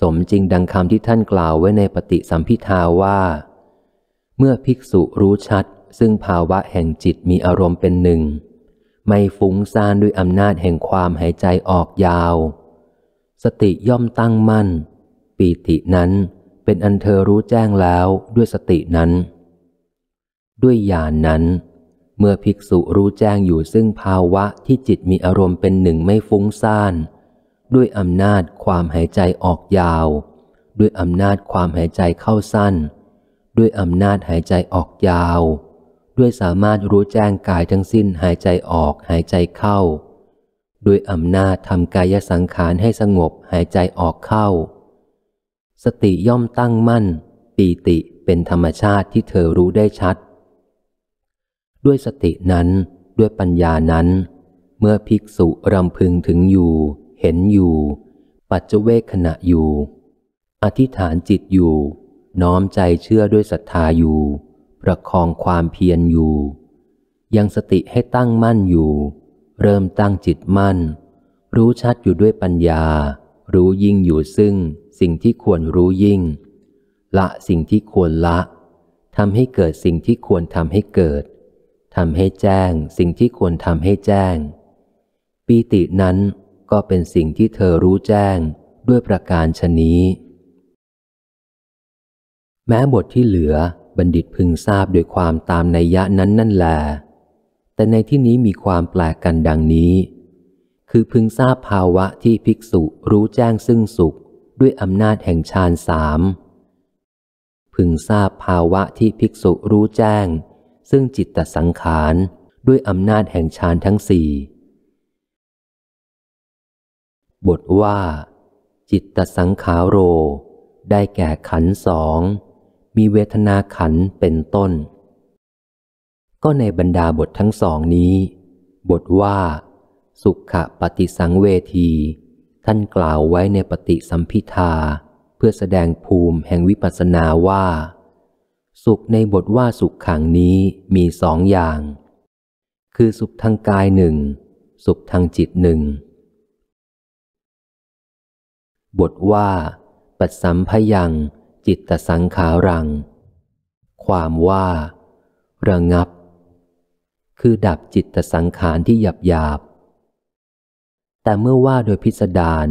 สมจริงดังคำที่ท่านกล่าวไว้ในปฏิสัมพิทาว่า เมื่อภิกษุรู้ชัดซึ่งภาวะแห่งจิตมีอารมณ์เป็นหนึ่งไม่ฟุ้งซ่านด้วยอำนาจแห่งความหายใจออกยาว สติย่อมตั้งมั่นปีตินั้นเป็นอันเธอรู้แจ้งแล้วด้วยสตินั้น ด้วยญาณนนั้น เมื่อภิกษุรู้แจ้งอยู่ซึ่งภาวะที่จิตมีอารมณ์เป็นหนึ่งไม่ฟุ้งซ่าน ด้วยอำนาจความหายใจออกยาว ด้วยอำนาจความหายใจเข้าสั้น ด้วยอำนาจหายใจออกยาวด้วยสามารถรู้แจ้งกายทั้งสิ้นหายใจออกหายใจเข้า ด้วยอำนาจทำกายสังขารให้สงบหายใจออกเข้า สติย่อมตั้งมั่นปีติเป็นธรรมชาติที่เธอรู้ได้ชัด ด้วยสตินั้น ด้วยปัญญานั้น เมื่อภิกษุรำพึงถึงอยู่ เห็นอยู่ ปัจจเวคขณะอยู่ อธิษฐานจิตอยู่ น้อมใจเชื่อด้วยศรัทธาอยู่ประคองความเพียรอยู่ ยังสติให้ตั้งมั่นอยู่ เริ่มตั้งจิตมั่น รู้ชัดอยู่ด้วยปัญญา รู้ยิ่งอยู่ซึ่งสิ่งที่ควรรู้ยิ่ง ละสิ่งที่ควรละทำให้เกิดสิ่งที่ควรทำให้เกิดทำให้แจ้งสิ่งที่ควรทำให้แจ้ง ปีตินั้นก็เป็นสิ่งที่เธอรู้แจ้งด้วยประการชนี้ แม้บทที่เหลือบัณฑิตพึงทราบด้วยความตามในยะนั้นนั่นแล แต่ในที่นี้มีความแปลกกันดังนี้ คือพึงทราบภาวะที่ภิกษุรู้แจ้งซึ่งสุขด้วยอำนาจแห่งฌานสาม พึงทราบภาวะที่ภิกษุรู้แจ้ง ซึ่งจิตตสังขารด้วยอำนาจแห่งฌานทั้งสี่ บทว่าจิตตสังขารโรได้แก่ขันสองมีเวทนาขันเป็นต้น ก็ในบรรดาบททั้งสองนี้ บทว่า สุขปฏิสังเวที ท่านกล่าวไว้ในปฏิสัมพิทา เพื่อแสดงภูมิแห่งวิปัสสนาว่า สุขในบทว่าสุขขังนี้มีสองอย่าง คือสุขทางกายหนึ่ง สุขทางจิตหนึ่ง บทว่าปัจสัมพยังจิตตสังขารัง ความว่า ระงับ คือดับจิตตสังขารที่หยับหยาบแต่เมื่อว่าโดยพิสดาร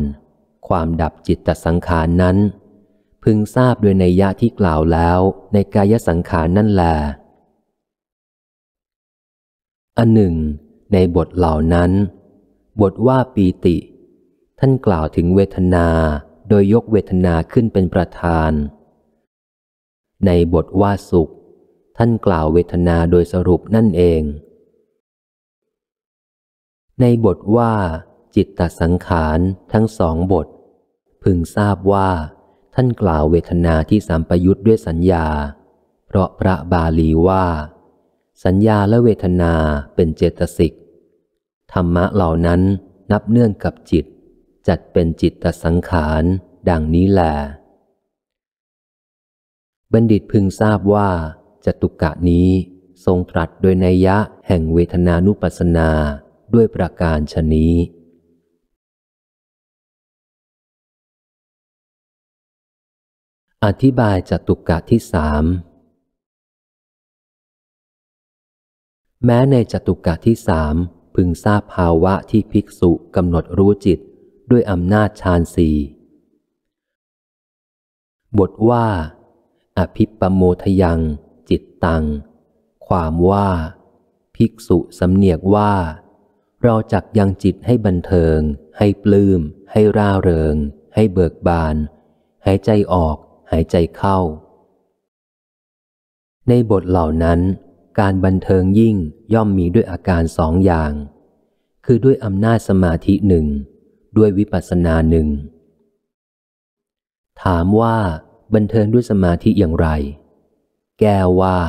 ความดับจิตตสังขารนั้น พึงทราบโดยในยะที่กล่าวแล้วในกายสังขารนั่นแลอันหนึ่ง ในบทเหล่านั้น บทว่าปีติ ท่านกล่าวถึงเวทนา โดยยกเวทนาขึ้นเป็นประธานในบทว่าสุขท่านกล่าวเวทนาโดยสรุปนั่นเอง ในบทว่าจิตตสังขารทั้งสองบท พึงทราบว่า ท่านกล่าวเวทนาที่สัมปยุทธ์ด้วยสัญญา เพราะพระบาลีว่า สัญญาและเวทนาเป็นเจตสิกธรรมะเหล่านั้นนับเนื่องกับจิต จัดเป็นจิตตสังขารดังนี้แหละบัณฑิตพึงทราบว่าจตุกะนี้ทรงตรัสโดยนัยยะแห่งเวทนานุปัสสนาด้วยประการชนี้ อธิบายจตุกะที่สาม แม้ในจตุกะที่สาม พึงทราบภาวะที่ภิกษุกำหนดรู้จิตด้วยอำนาจฌานสี่บทว่าอภิปโมทยัง จิตตัง ความว่า ภิกษุสำเนียกว่า เราจักยังจิตให้บันเทิง ให้ปลืม้มให้ร่าเริง ให้เบิกบาน หายใจออก หายใจเข้า ในบทเหล่านั้น การบันเทิงยิ่งย่อมมีด้วยอาการสองอย่าง คือด้วยอำนาจสมาธิหนึ่ง ด้วยวิปัสสนาหนึ่ง ถามว่าบันเทิงด้วยสมาธิอย่างไร แก้ว่า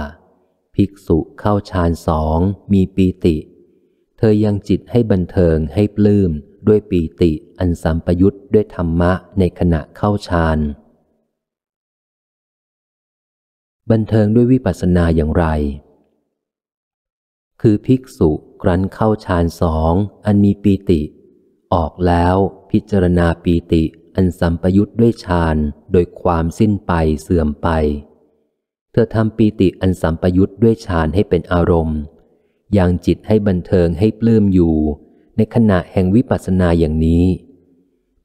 ภิกษุเข้าฌานสองมีปีติ เธอยังจิตให้บันเทิงให้ปลื้มด้วยปีติอันสัมปยุตด้วยธรรมะในขณะเข้าฌาน บันเทิงด้วยวิปัสสนาอย่างไร คือภิกษุครันเข้าฌานสองอันมีปีติ ออกแล้วพิจารณาปีติอันสัมปยุทธ์ด้วยฌาน โดยความสิ้นไปเสื่อมไปเธอทำปีติอันสัมปยุทธ์ด้วยฌานให้เป็นอารมณ์ยังจิตให้บันเทิงให้ปลื้มอยู่ ในขณะแห่งวิปัสสนาอย่างนี้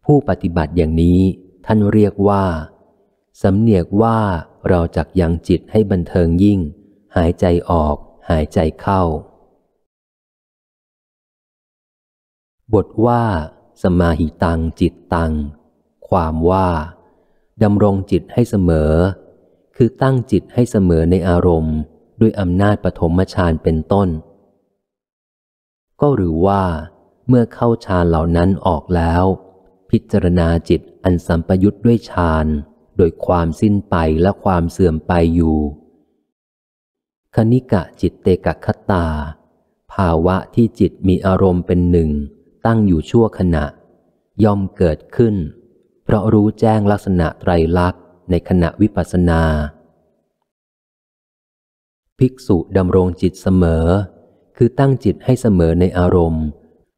ผู้ปฏิบัติอย่างนี้ท่านเรียกว่าสำเนียกว่าเราจักยังจิตให้บันเทิงยิ่ง หายใจออกหายใจเข้า บทว่า สมาหิตังจิตตังความว่าดำรงจิตให้เสมอ คือตั้งจิตให้เสมอในอารมณ์ด้วยอำนาจปฐมฌานเป็นต้น ก็หรือว่า เมื่อเข้าฌานเหล่านั้นออกแล้ว พิจารณาจิตอันสัมปยุทธ์ด้วยฌานโดยความสิ้นไปและความเสื่อมไปอยู่คณิกะจิตเตกคตาภาวะที่จิตมีอารมณ์เป็นหนึ่ง ตั้งอยู่ชั่วขณะ ย่อมเกิดขึ้นเพราะรู้แจ้งลักษณะไตรลักษณ์ในขณะวิปัสสนา ภิกษุดำรงจิตเสมอ คือตั้งจิตให้เสมอในอารมณ์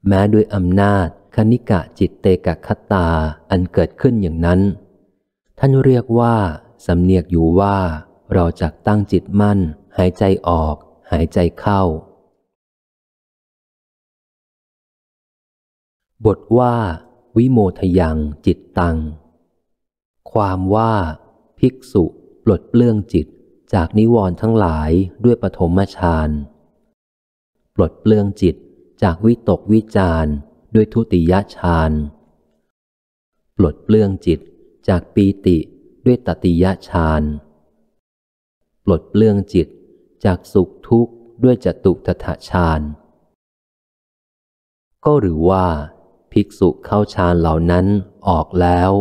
แม้ด้วยอำนาจคณิกะจิตเตกะคตาอันเกิดขึ้นอย่างนั้น ท่านเรียกว่า สำเนียกอยู่ว่าเราจักตั้งจิตมั่น หายใจออก หายใจเข้า บทว่าวิโมทยังจิตตัง ความว่า ภิกษุปลดเปลื้องจิตจากนิวรณ์ทั้งหลายด้วยปฐมฌาน ปลดเปลื้องจิตจากวิตกวิจาร ด้วยทุติยฌาน ปลดเปลื้องจิตจากปีติด้วยตติยฌาน ปลดเปลื้องจิตจากสุขทุกข์ด้วยจตุตถฌาน ก็หรือว่าภิกษุเข้าฌานเหล่านั้นออกแล้ว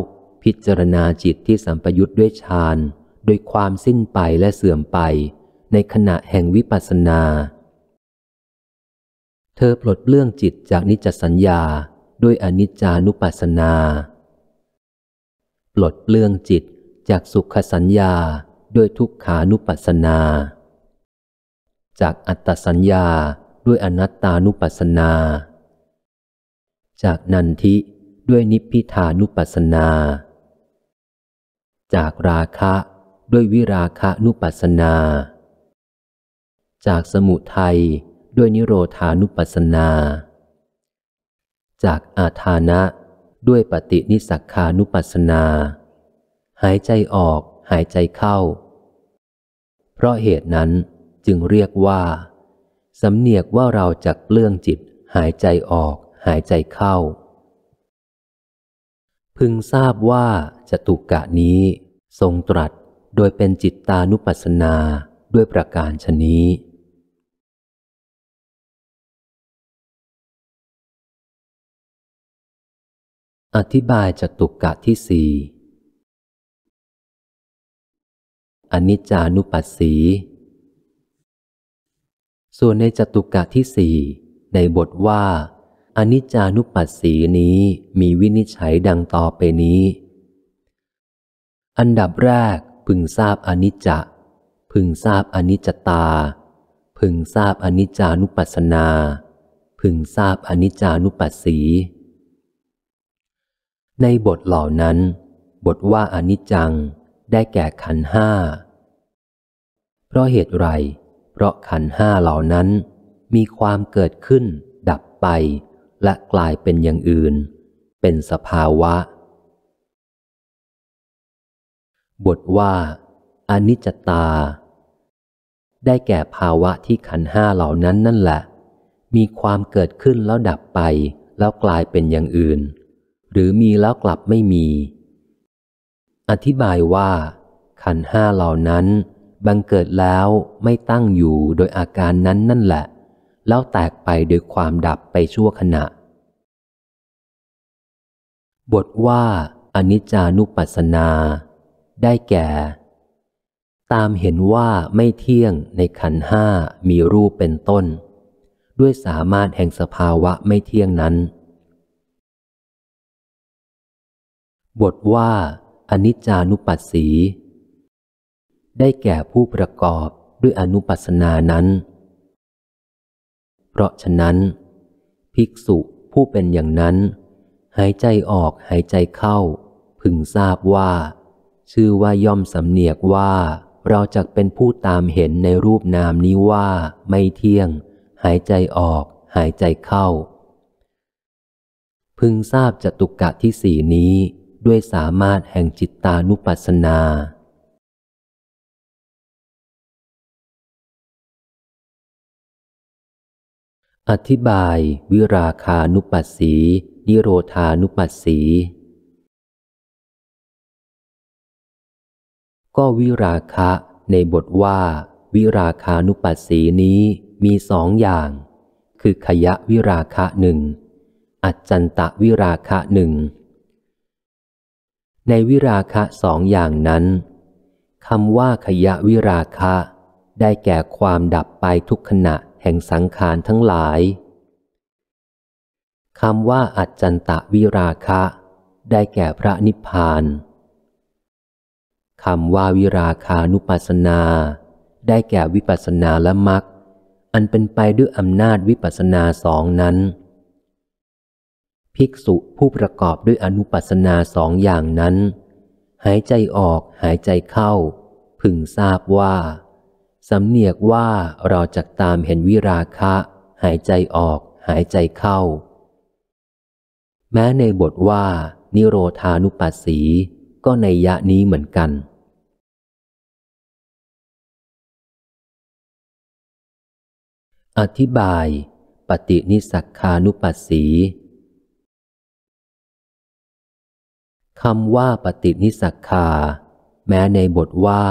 พิจารณาจิตที่สัมปยุทธ์ด้วยฌานโดยความสิ้นไปและเสื่อมไปในขณะแห่งวิปัสสนา เธอปลดเรื่องจิตจากนิจสัญญาด้วยอนิจจานุปัสสนา ปลดเรื่องจิตจากสุขสัญญาด้วยทุกขานุปัสสนา จากอัตตสัญญาด้วยอนัตตานุปัสสนาจากนันทิด้วยนิพพิทานุปัสนา จากราคะด้วยวิราคะนุปัสนา จากสมุทัยด้วยนิโรธานุปัสนา จากอาทานะด้วยปฏินิสักคานุปัสนา หายใจออกหายใจเข้า เพราะเหตุนั้นจึงเรียกว่าสำเนียกว่าเราจะกเปลื้องจิตหายใจออกหายใจเข้า พึงทราบว่าจตุกะนี้ทรงตรัสโดยเป็นจิตตานุปัสสนาด้วยประการชนี้ อธิบายจตุกะที่สี่อนิจจานุปัสสี ส่วนในจตุกกะที่สี่ในบทว่าอนิจจานุปัสสีนี้มีวินิจฉัยดังต่อไปนี้ อันดับแรกพึงทราบอนิจจะพึงทราบอนิจจตา พึงทราบอนิจจานุปัสสนา พึงทราบอนิจจานุปัสสี ในบทเหล่านั้นบทว่าอนิจจังได้แก่ขันห้า เพราะเหตุไรเพราะขันห้าเหล่านั้นมีความเกิดขึ้นดับไปและกลายเป็นอย่างอื่น เป็นสภาวะ บทว่าอนิจจตา ได้แก่ภาวะที่ขันห้าเหล่านั้นนั่นแหละ มีความเกิดขึ้นแล้วดับไปแล้วกลายเป็นอย่างอื่น หรือมีแล้วกลับไม่มี อธิบายว่า ขันห้าเหล่านั้น บังเกิดแล้วไม่ตั้งอยู่โดยอาการนั้นนั่นแหละแล้วแตกไปโดยความดับไปชั่วขณะ บทว่าอนิจจานุปัสสนา ได้แก่ ตามเห็นว่าไม่เที่ยงในขันห้ามีรูปเป็นต้น ด้วยสามารถแห่งสภาวะไม่เที่ยงนั้น บทว่าอนิจจานุปัสสี ได้แก่ผู้ประกอบด้วยอนุปัสสนานั้นเพราะฉะนั้น ภิกษุผู้เป็นอย่างนั้น หายใจออกหายใจเข้า พึงทราบว่า ชื่อว่าย่อมสำเนียกว่า เราจะเป็นผู้ตามเห็นในรูปนามนี้ว่าไม่เที่ยงหายใจออกหายใจเข้า พึงทราบจตุกะที่สี่นี้ด้วยสามารถแห่งจิตตานุปัสสนาอธิบายวิราคานุปัสสี นิโรธานุปัสสีก็วิราคะในบทว่า วิราคานุปัสสีนี้มีสองอย่าง คือขยะวิราคะหนึ่งอัจจันตะ วิราคะหนึ่งในวิราคะสองอย่างนั้นคำว่าขยะวิราคะได้แก่ความดับไปทุกขณะแห่งสังขารทั้งหลายคำว่าอัจจันตะวิราคะ ได้แก่พระนิพพานคำว่าวิราคานุปัสสนา ได้แก่วิปัสสนาและมรรคอันเป็นไปด้วยอำนาจวิปัสสนาสองนั้น ภิกษุผู้ประกอบด้วยอนุปัสสนาสองอย่างนั้น หายใจออกหายใจเข้า พึงทราบว่าสำเนียกว่าเราจะตามเห็นวิราคะหายใจออกหายใจเข้า แม้ในบทว่า นิโรธานุปัสสีก็ในยะนี้เหมือนกัน อธิบาย ปฏินิสักคานุปัสสีคำว่าปฏินิสักคา แม้ในบทว่า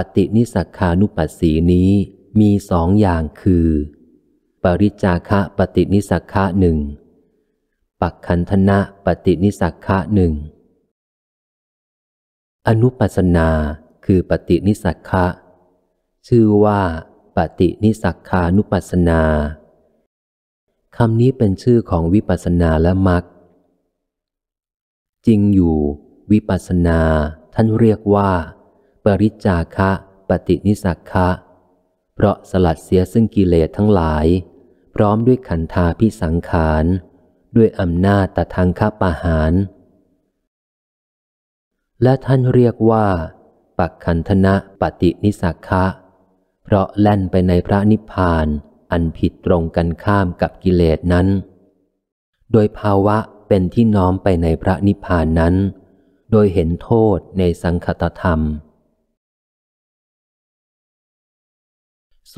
ปฏินิสักานุปัสสีนี้มีสองอย่างคือ ปริจาคะปฏินิสักะหนึ่งปักขันธนะปฏินิสักะหนึ่งอนุปัสนาคือปฏินิสักะชื่อว่าปฏินิสักานุปัสนาคำนี้เป็นชื่อของวิปัสนาและมรรคจริงอยู่ วิปัสนาท่านเรียกว่าริจาคะปฏินิสักคะ เพราะสลัดเสียซึ่งกิเลสทั้งหลาย พร้อมด้วยขันธาพิสังขารด้วยอำนาจตทางคปะหาร และท่านเรียกว่า ปักขันธนะปฏินิสักคะเพราะแล่นไปในพระนิพพานอันผิดตรงกันข้ามกับกิเลสนั้น โดยภาวะเป็นที่น้อมไปในพระนิพพานนั้น โดยเห็นโทษในสังคตธรรม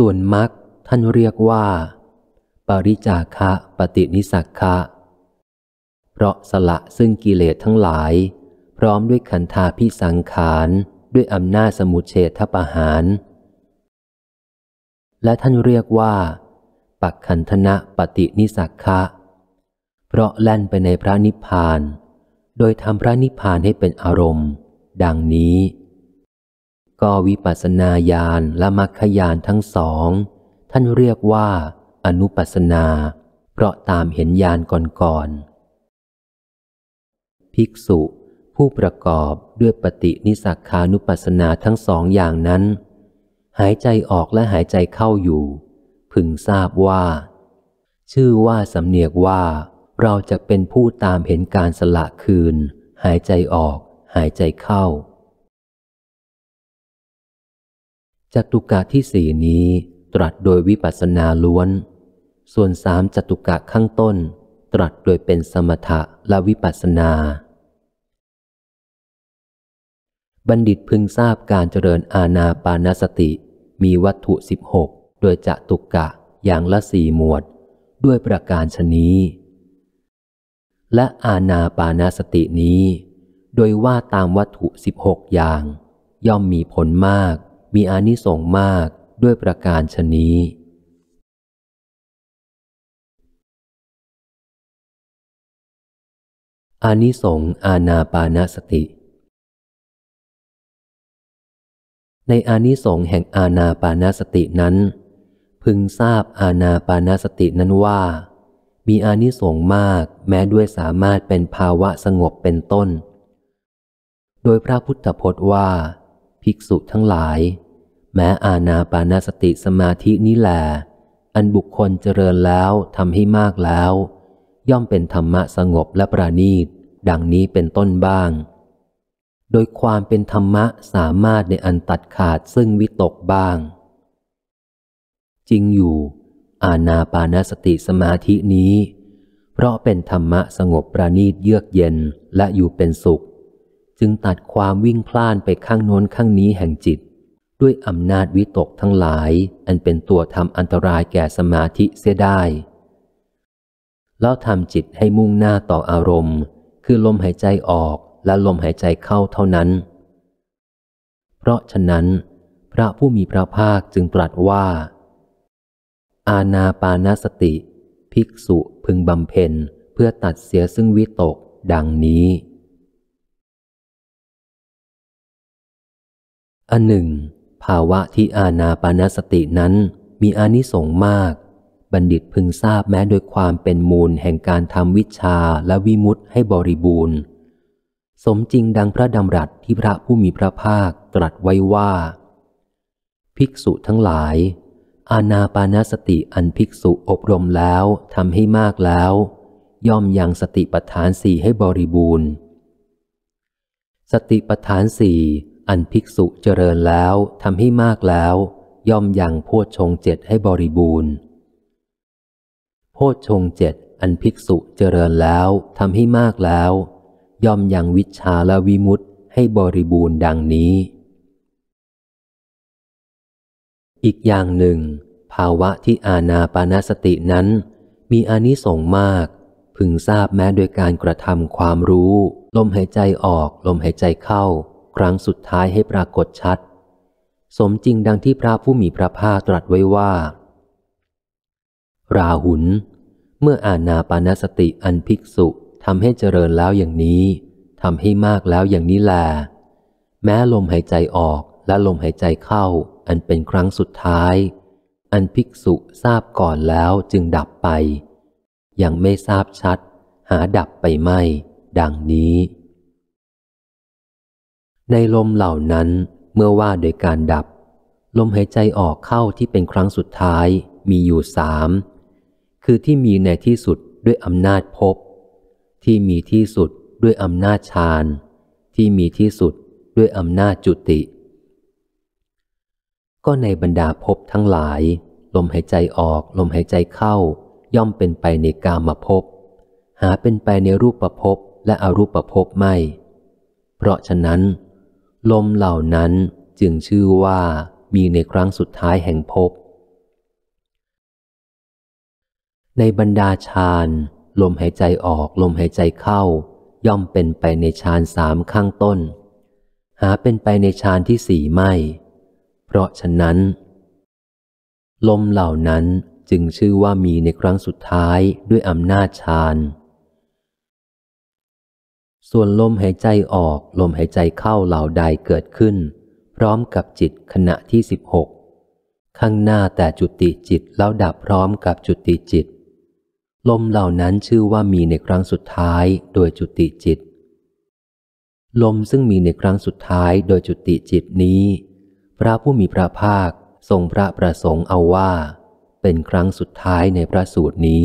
ส่วนมรรคท่านเรียกว่า ปริจาคะปฏินิสักคะ เพราะสละซึ่งกิเลสทั้งหลาย พร้อมด้วยขันธาพิสังขารด้วยอำนาจสมุเฉทปะหาร และท่านเรียกว่า ปักขันธนะปฏินิสักคะ เพราะแล่นไปในพระนิพพาน โดยทำพระนิพพานให้เป็นอารมณ์ ดังนี้ก็วิปัสสนาญาณและมรรคญาณทั้งสอง ท่านเรียกว่าอนุปัสสนา เพราะตามเห็นญาณก่อนๆภิกษุ ผู้ประกอบด้วยปฏินิสักานุปัสสนาทั้งสองอย่างนั้น หายใจออกและหายใจเข้าอยู่พึงทราบว่า ชื่อว่าสำเนียกว่าเราจะเป็นผู้ตามเห็นการสละคืน หายใจออก หายใจเข้าจตุกะที่สี่นี้ตรัสโดยวิปัสสนาล้วน ส่วนสามจตุกะข้างต้นตรัสโดยเป็นสมถะและวิปัสสนา บัณฑิตพึงทราบการเจริญอาณาปานาสติมีวัตถุสิบหกโดยจตุกะอย่างละสี่หมวดด้วยประการชนี้และอาณาปานาสตินี้ โดยว่าตามวัตถุสิบหกอย่าง ย่อมมีผลมากมีอานิสงส์มากด้วยประการชนี้อานิสงส์อาณาปานาสติ ในอานิสงส์แห่งอาณาปานาสตินั้น พึงทราบอาณาปานาสตินั้นว่า มีอานิสงส์มากแม้ด้วยสามารถเป็นภาวะสงบเป็นต้น โดยพระพุทธพจน์ว่าิกษุทั้งหลาย แม้อาณาปานาสติสมาธินี้แหลอันบุคคลเจริญแล้วทำให้มากแล้ว ย่อมเป็นธรรมะสงบและประณีตดังนี้เป็นต้นบ้าง โดยความเป็นธรรมะสามารถในอันตัดขาดซึ่งวิตกบ้าง จริงอยู่ อาณาปานาสติสมาธินี้ เพราะเป็นธรรมะสงบประณีตเยือกเย็นและอยู่เป็นสุขจึงตัดความวิ่งพล่านไปข้างโน้นข้างนี้แห่งจิต ด้วยอำนาจวิตกทั้งหลาย อันเป็นตัวทำอันตรายแก่สมาธิเสียได้แล้วทำจิตให้มุ่งหน้าต่ออารมณ์ คือลมหายใจออกและลมหายใจเข้าเท่านั้น เพราะฉะนั้น พระผู้มีพระภาคจึงตรัสว่า อาณาปานาสติ ภิกษุพึงบำเพ็ญ เพื่อตัดเสียซึ่งวิตกดังนี้อันหนึ่งภาวะที่อาณาปานสตินั้นมีอนิสงส์มาก บัณฑิตพึงทราบแม้โดยความเป็นมูลแห่งการทำวิชาและวิมุตให้บริบูรณ์ สมจริงดังพระดำรัสที่พระผู้มีพระภาคตรัสไว้ว่า ภิกษุทั้งหลาย อาณาปานสติอันภิกษุอบรมแล้วทำให้มากแล้ว ย่อมยังสติปัฏฐานสี่ให้บริบูรณ์ สติปัฏฐานสี่อันภิกษุเจริญแล้วทำให้มากแล้ว ย่อมยังโพชฌงเจ็ดให้บริบูรณ์ โพชฌงเจ็ดอันภิกษุเจริญแล้วทำให้มากแล้ว ย่อมยังวิชาและวิมุตให้บริบูรณ์ดังนี้ อีกอย่างหนึ่ง ภาวะที่อาณาปานาสตินั้น มีอนิสงส์มาก พึงทราบแม้โดยการกระทำความรู้ลมหายใจออกลมหายใจเข้าครั้งสุดท้ายให้ปรากฏชัด สมจริงดังที่พระผู้มีพระภาคตรัสไว้ว่า ราหุลเมื่ออาณาปานสติอันภิกษุทำให้เจริญแล้วอย่างนี้ทำให้มากแล้วอย่างนี้แลแม้ลมหายใจออกและลมหายใจเข้า อันเป็นครั้งสุดท้าย อันภิกษุทราบก่อนแล้วจึงดับไป ยังไม่ทราบชัด หาดับไปไม่ดังนี้ในลมเหล่านั้นเมื่อว่าโดยการดับ ลมหายใจออกเข้าที่เป็นครั้งสุดท้าย มีอยู่สาม คือที่มีในที่สุดด้วยอำนาจภพที่มีที่สุดด้วยอำนาจฌาน ที่มีที่สุดด้วยอำนาจจุติ ก็ในบรรดาภพทั้งหลาย ลมหายใจออกลมหายใจเข้า ย่อมเป็นไปในกามภพหาเป็นไปในรูปประพบและอรูปประพบไม่ เพราะฉะนั้นลมเหล่านั้นจึงชื่อว่ามีในครั้งสุดท้ายแห่งภพในบรรดาฌานลมหายใจออกลมหายใจเข้า ย่อมเป็นไปในฌานสามข้างต้น หาเป็นไปในฌานที่สี่ไม่ เพราะฉะนั้น ลมเหล่านั้นจึงชื่อว่ามีในครั้งสุดท้ายด้วยอำนาจฌานส่วนลมหายใจออกลมหายใจเข้าเหล่าใดเกิดขึ้น พร้อมกับจิตขณะที่สิบหกข้างหน้าแต่จุติจิตแล้วดับพร้อมกับจุติจิต ลมเหล่านั้นชื่อว่ามีในครั้งสุดท้ายโดยจุติจิต ลมซึ่งมีในครั้งสุดท้ายโดยจุติจิตนี้ พระผู้มีพระภาคทรงพระประสงค์เอาว่า เป็นครั้งสุดท้ายในพระสูตรนี้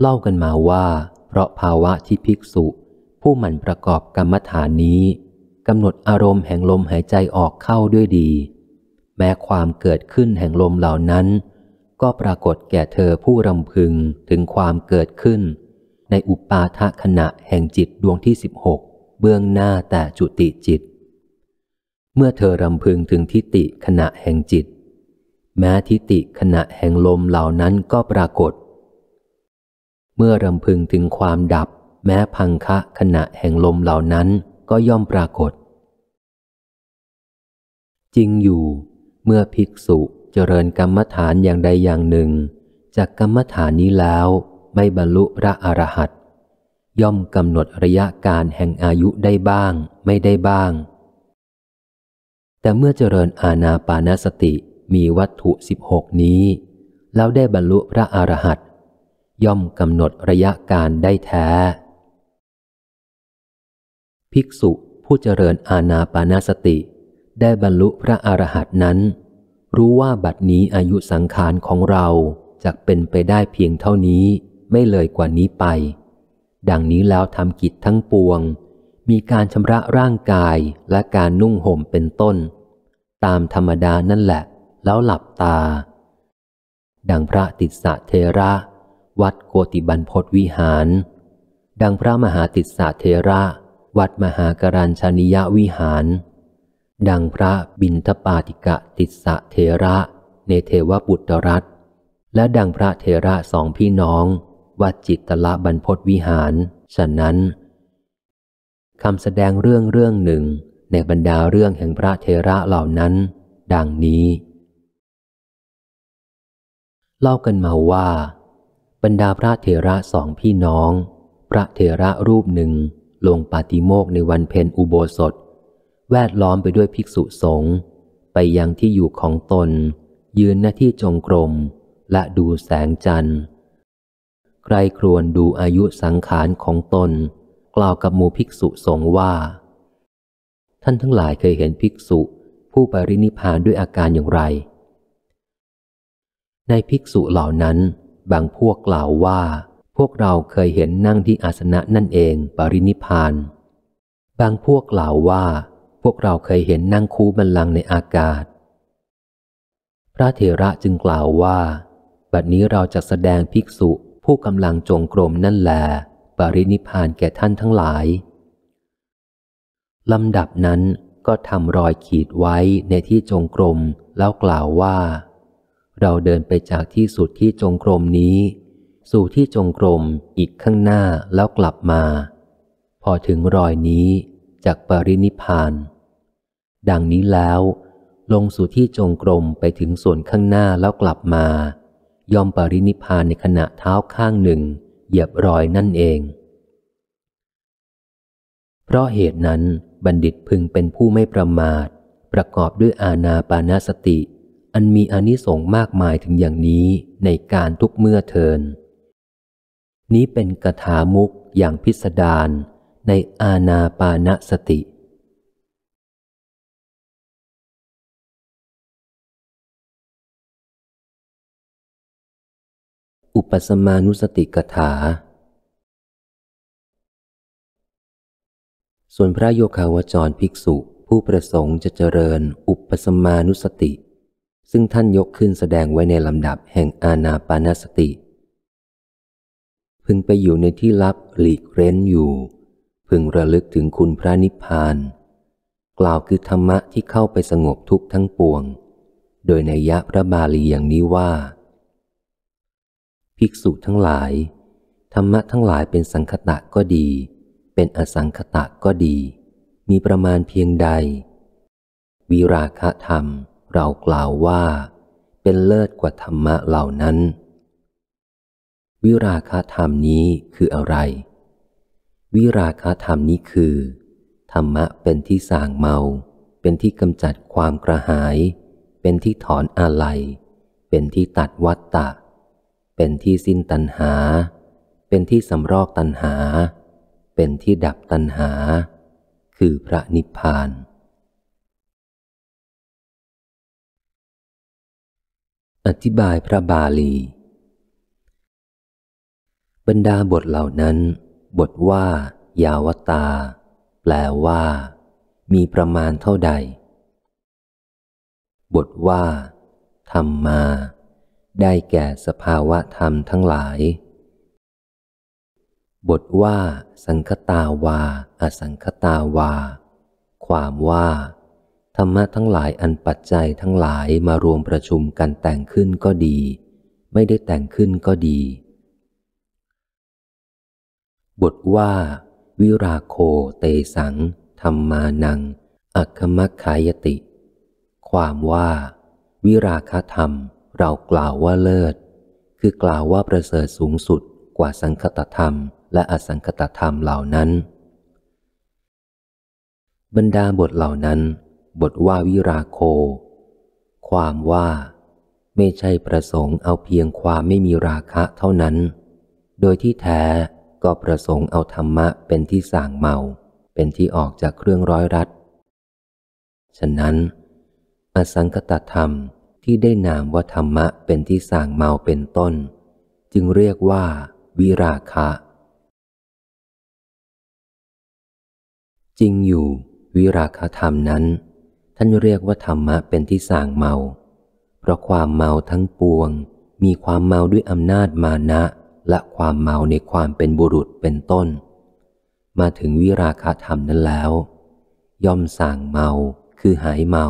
เล่ากันมาว่าเพราะภาวะที่ภิกษุ ผู้หมั่นประกอบกรรมฐานนี้กำหนดอารมณ์แห่งลมหายใจออกเข้าด้วยดี แม้ความเกิดขึ้นแห่งลมเหล่านั้น ก็ปรากฏแก่เธอผู้รำพึงถึงความเกิดขึ้น ในอุปาทขณะแห่งจิตดวงที่สิบหกเบื้องหน้าแต่จุติจิต เมื่อเธอ รำพึงถึงทิติขณะแห่งจิต แม้ทิติขณะแห่งลมเหล่านั้นก็ปรากฏเมื่อรำพึงถึงความดับแม้พังคะขณะแห่งลมเหล่านั้นก็ย่อมปรากฏจริงอยู่ เมื่อภิกษุเจริญกรรมฐานอย่างใดอย่างหนึ่ง จากกรรมฐานนี้แล้วไม่บรรลุพระอรหัตย่อมกำหนดระยะการแห่งอายุได้บ้างไม่ได้บ้าง แต่เมื่อเจริญอาณาปานสติมีวัตถุสิบหกนี้ แล้วได้บรรลุพระอรหัตย่อมกำหนดระยะการได้แท้ ภิกษุผู้เจริญอาณาปานาสติ ได้บรรลุพระอรหันต์นั้น รู้ว่าบัดนี้อายุสังขารของเราจะเป็นไปได้เพียงเท่านี้ไม่เลยกว่านี้ไป ดังนี้แล้วทำกิจทั้งปวง มีการชำระร่างกายและการนุ่งห่มเป็นต้น ตามธรรมดานั่นแหละ แล้วหลับตา ดังพระติสสะเทระวัดโกติบันพศวิหาร ดังพระมหาติสสะเทระ วัดมหาการัญชนิยวิหาร ดังพระบินทปาติกะติสสะเทระ เนเทวปุตรรัตและดังพระเทระสองพี่น้อง วัดจิตตละบรรพศวิหาร ฉะนั้น คำแสดงเรื่องเรื่องหนึ่งในบรรดาเรื่องแห่งพระเทระเหล่านั้น ดังนี้ เล่ากันมาว่าบรรดาพระเถระสองพี่น้อง พระเถระรูปหนึ่งลงปาติโมกในวันเพ็ญอุโบสถ แวดล้อมไปด้วยภิกษุสงฆ์ไปยังที่อยู่ของตน ยืนหน้าที่จงกรมและดูแสงจันทร์ ใครครวนดูอายุสังขารของตน กล่าวกับหมู่ภิกษุสงฆ์ว่า ท่านทั้งหลายเคยเห็นภิกษุผู้ปรินิพานด้วยอาการอย่างไร ในภิกษุเหล่านั้นบางพวกกล่าวว่า พวกเราเคยเห็นนั่งที่อาสนะนั่นเองปรินิพาน บางพวกกล่าวว่า พวกเราเคยเห็นนั่งคูบันลังในอากาศ พระเถระจึงกล่าวว่า บัดนี้เราจะแสดงภิกษุผู้กำลังจงกรมนั่นแหลปรินิพานแก่ท่านทั้งหลายลำดับนั้นก็ทำรอยขีดไว้ในที่จงกรมแล้วกล่าวว่าเราเดินไปจากที่สุดที่จงกรมนี้ สู่ที่จงกรมอีกข้างหน้าแล้วกลับมา พอถึงรอยนี้จากปรินิพาน ดังนี้แล้ว ลงสู่ที่จงกรมไปถึงส่วนข้างหน้าแล้วกลับมายอมปรินิพานในขณะเท้าข้างหนึ่ง เหยียบรอยนั่นเอง เพราะเหตุนั้นบัณฑิตพึงเป็นผู้ไม่ประมาท ประกอบด้วยอาณาปานาสติอันมีอนิสงส์มากมายถึงอย่างนี้ในการทุกเมื่อเทิน นี้เป็นกถามุกอย่างพิสดารในอาณาปานสติ อุปสมานุสติกถา ส่วนพระโยคาวจรภิกษุผู้ประสงค์จะเจริญอุปสมานุสติซึ่งท่านยกขึ้นแสดงไว้ในลำดับแห่งอาณาปานสติ พึงไปอยู่ในที่ลับ หลีกเร้นอยู่ พึงระลึกถึงคุณพระนิพพาน กล่าวคือธรรมะที่เข้าไปสงบทุกทั้งปวง โดยในยะพระบาลีอย่างนี้ว่า ภิกษุทั้งหลาย ธรรมะทั้งหลายเป็นสังคตะก็ดี เป็นอสังคตะก็ดี มีประมาณเพียงใดวิราคะธรรมเรากล่าวว่า เป็นเลิศกว่าธรรมะเหล่านั้น วิราคาธรรมนี้คืออะไร วิราคาธรรมนี้คือ ธรรมะเป็นที่สางเมา เป็นที่กำจัดความกระหาย เป็นที่ถอนอาลัย เป็นที่ตัดวัตตะ เป็นที่สิ้นตัณหา เป็นที่สำรอกตัณหา เป็นที่ดับตัณหา คือพระนิพพานอธิบายพระบาลี บรรดาบทเหล่านั้น บทว่า ยาวตา แปลว่า มีประมาณเท่าใด บทว่าธรรมมา ได้แก่สภาวะธรรมทั้งหลาย บทว่า สังคตาวา อสังคตาวา ความว่ารรมะทั้งหลายอันปัจจัยทั้งหลายมารวมประชุมกันแต่งขึ้นก็ดี ไม่ได้แต่งขึ้นก็ดี บทว่า วิราโคเตสังธรรมานังอัคมัคคายติ ความว่า วิราคธรรมเรากล่าวว่าเลิศ คือกล่าวว่าประเสริฐสูงสุดกว่าสังคตธรรมและอสังคตธรรมเหล่านั้น บรรดาบทเหล่านั้นบทว่าวิราโค ความว่าไม่ใช่ประสงค์เอาเพียงความไม่มีราคะเท่านั้น โดยที่แท้ก็ประสงค์เอาธรรมะเป็นที่ส่างเมา เป็นที่ออกจากเครื่องร้อยรัด ฉะนั้น อสังคตธรรมที่ได้นามว่าธรรมะเป็นที่ส่างเมาเป็นต้น จึงเรียกว่าวิราคะจริงอยู่วิราคธรรมนั้นท่านเรียกว่าธรรมะเป็นที่ส่างเมา เพราะความเมาทั้งปวง มีความเมาด้วยอำนาจมานะ และความเมาในความเป็นบุรุษเป็นต้น มาถึงวิราคธรรมนั้นแล้ว ย่อมส่างเมาคือหายเมา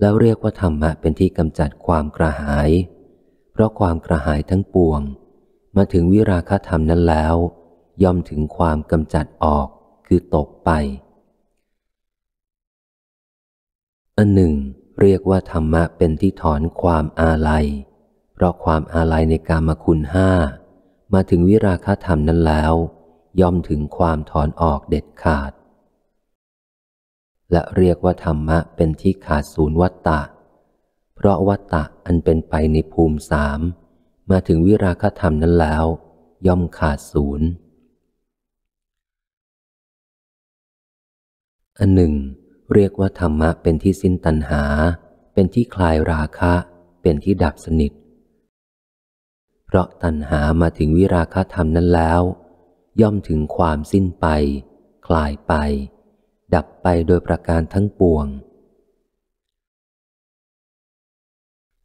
แล้วเรียกว่าธรรมะเป็นที่กำจัดความกระหาย เพราะความกระหายทั้งปวง มาถึงวิราคธรรมนั้นแล้ว ย่อมถึงความกำจัดออกคือตกไปอันหนึ่งเรียกว่าธรรมะเป็นที่ถอนความอาลัยเพราะความอาลัยในกามคุณห้ามาถึงวิราคธรรมนั้นแล้ว ย่อมถึงความถอนออกเด็ดขาด และเรียกว่าธรรมะเป็นที่ขาดศูนย์วัตตะ เพราะวัตตะอันเป็นไปในภูมิสามมาถึงวิราคธรรมนั้นแล้ว ย่อมขาดศูนย์อันหนึ่งเรียกว่าธรรมะเป็นที่สิ้นตัณหา เป็นที่คลายราคะ เป็นที่ดับสนิท เพราะตัณหามาถึงวิราคะธรรมนั้นแล้ว ย่อมถึงความสิ้นไป คลายไป ดับไปโดยประการทั้งปวง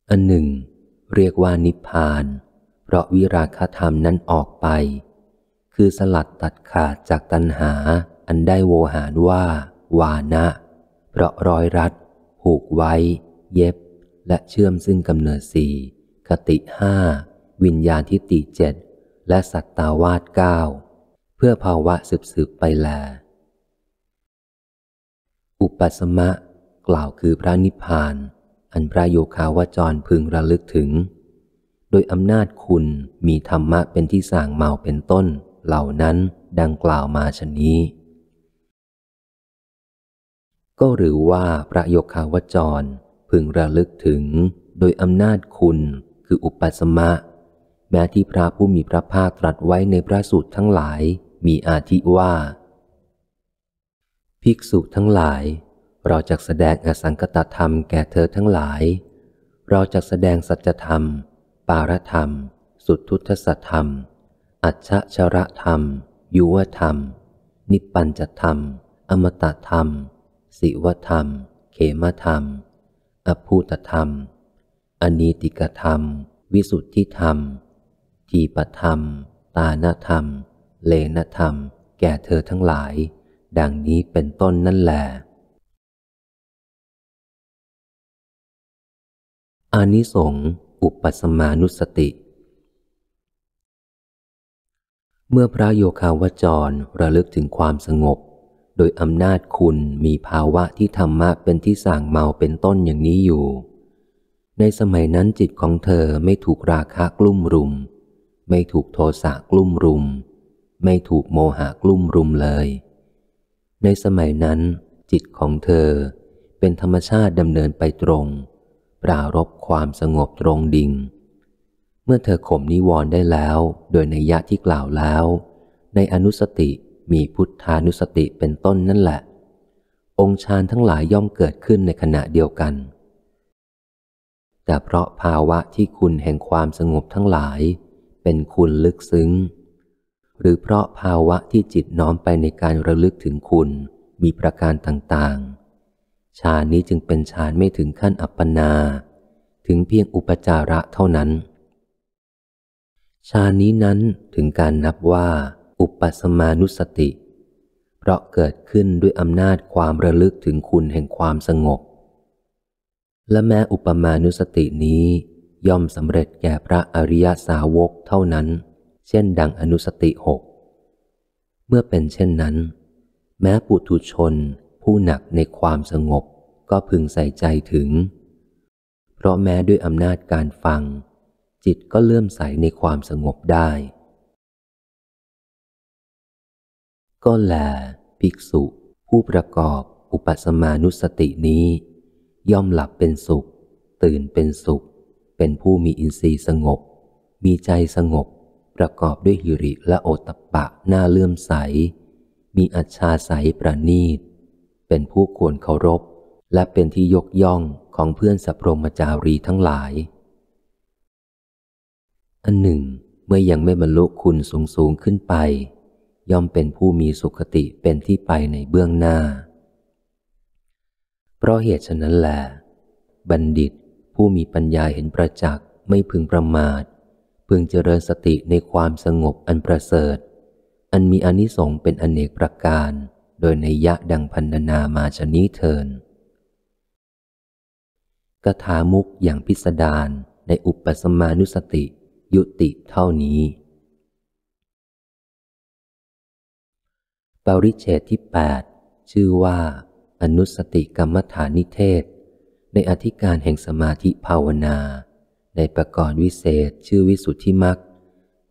อันหนึ่ง เรียกว่านิพพาน เพราะวิราคะธรรมนั้นออกไป คือสลัดตัดขาดจากตัณหา อันได้โวหารว่า วานะราะรอยรัด ผูกไว้ เย็บ และเชื่อมซึ่งกำเนิดสี่คติห้า วิญญาณทิฏฐิเจ็ด และสัตตาวาสเก้าเพื่อภาวะสืบสืบไปแล อุปสมะกล่าวคือพระนิพพาน อันพระโยคาวาจรพึงระลึกถึง โดยอำนาจคุณมีธรรมะเป็นที่สางเมาเป็นต้น เหล่านั้นดังกล่าวมาชนี้ก็หรือว่าพระโยคาวจรพึงระลึกถึงโดยอำนาจคุณคืออุปสมะแม้ที่พระผู้มีพระภาคตรัสไว้ในพระสูตรทั้งหลายมีอาทิว่า ภิกษุทั้งหลาย เราจะแสดงอสังกตธรรมแก่เธอทั้งหลาย เราจะแสดงสัจธรรม ปารธรรม สุดทุตสัธรรม อัจฉชระธรรม ยุวธรรม นิปัญจธรรม อมตะธรรมสิวธรรม เขมธรรม อภูตธรรม อนีติกธรรม วิสุทธิธรรม ทีปธรรม ตานธรรม เลนธรรม แก่เธอทั้งหลาย ดังนี้เป็นต้นนั่นแหละอานิสงส์อุปสมานุสติ เมื่อพระโยคาวจรระลึกถึงความสงบโดยอำนาจคุณมีภาวะที่ธรรมะเป็นที่สั่งเมาเป็นต้นอย่างนี้อยู่ ในสมัยนั้นจิตของเธอไม่ถูกราคะกลุ่มรุม ไม่ถูกโทสะกลุ่มรุม ไม่ถูกโมหะกลุ่มรุมเลย ในสมัยนั้นจิตของเธอเป็นธรรมชาติดำเนินไปตรง ปรารบความสงบตรงดิ่งเมื่อเธอข่มนิวรณ์ได้แล้ว โดยในยะที่กล่าวแล้ว ในอนุสติมีพุทธานุสติเป็นต้นนั่นแหละ องค์ฌานทั้งหลายย่อมเกิดขึ้นในขณะเดียวกัน แต่เพราะภาวะที่คุณแห่งความสงบทั้งหลาย เป็นคุณลึกซึ้ง หรือเพราะภาวะที่จิตน้อมไปในการระลึกถึงคุณมีประการต่างๆฌานนี้จึงเป็นฌานไม่ถึงขั้นอัปปนาถึงเพียงอุปจาระเท่านั้นฌานนี้นั้นถึงการนับว่าอุปสมานุสติ เพราะเกิดขึ้นด้วยอำนาจความระลึกถึงคุณแห่งความสงบ และแม้อุปมานุสตินี้ย่อมสำเร็จแก่พระอริยสาวกเท่านั้น เช่นดังอนุสติหกเมื่อเป็นเช่นนั้น แม้ปุถุชนผู้หนักในความสงบก็พึงใส่ใจถึง เพราะแม้ด้วยอำนาจการฟัง จิตก็เลื่อมใสในความสงบได้ก็แลภิกษุ ผู้ประกอบอุปสมานุสตินี้ ย่อมหลับเป็นสุข ตื่นเป็นสุข เป็นผู้มีอินทรีย์สงบ มีใจสงบ ประกอบด้วยหิริและโอตปะหน้าเลื่อมใส มีอัจฉาใสประณีต เป็นผู้ควรเคารพ และเป็นที่ยกย่องของเพื่อนสัพรมจารีทั้งหลาย อันหนึ่งเมื่อยังไม่บรรลุคุณสูงสูงขึ้นไปย่อมเป็นผู้มีสุขติเป็นที่ไปในเบื้องหน้า เพราะเหตุฉะนั้นแหละ บัณฑิตผู้มีปัญญาเห็นประจักษ์ ไม่พึงประมาท พึงเจริญสติในความสงบอันประเสริฐ อันมีอนิสงส์เป็นอนเนกประการ โดยในยะดังพันนานามาชนี้เทินกถามุกอย่างพิสดารในอุปสมานุสติ ยุติเท่านี้ปริเฉตที่แปดชื่อว่า อนุสติกรรมฐานนิเทศ ในอธิการแห่งสมาธิภาวนา ในประกรณ์วิเศษชื่อวิสุทธิมัก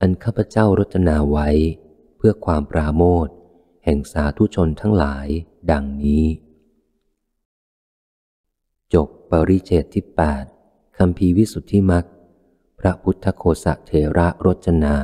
อันข้าพเจ้ารจนาไว้ เพื่อความปราโมทแห่งสาธุชนทั้งหลายดังนี้จบปริเฉตที่แปดคำพีวิสุทธิมักพระพุทธโคสะเทระรจนา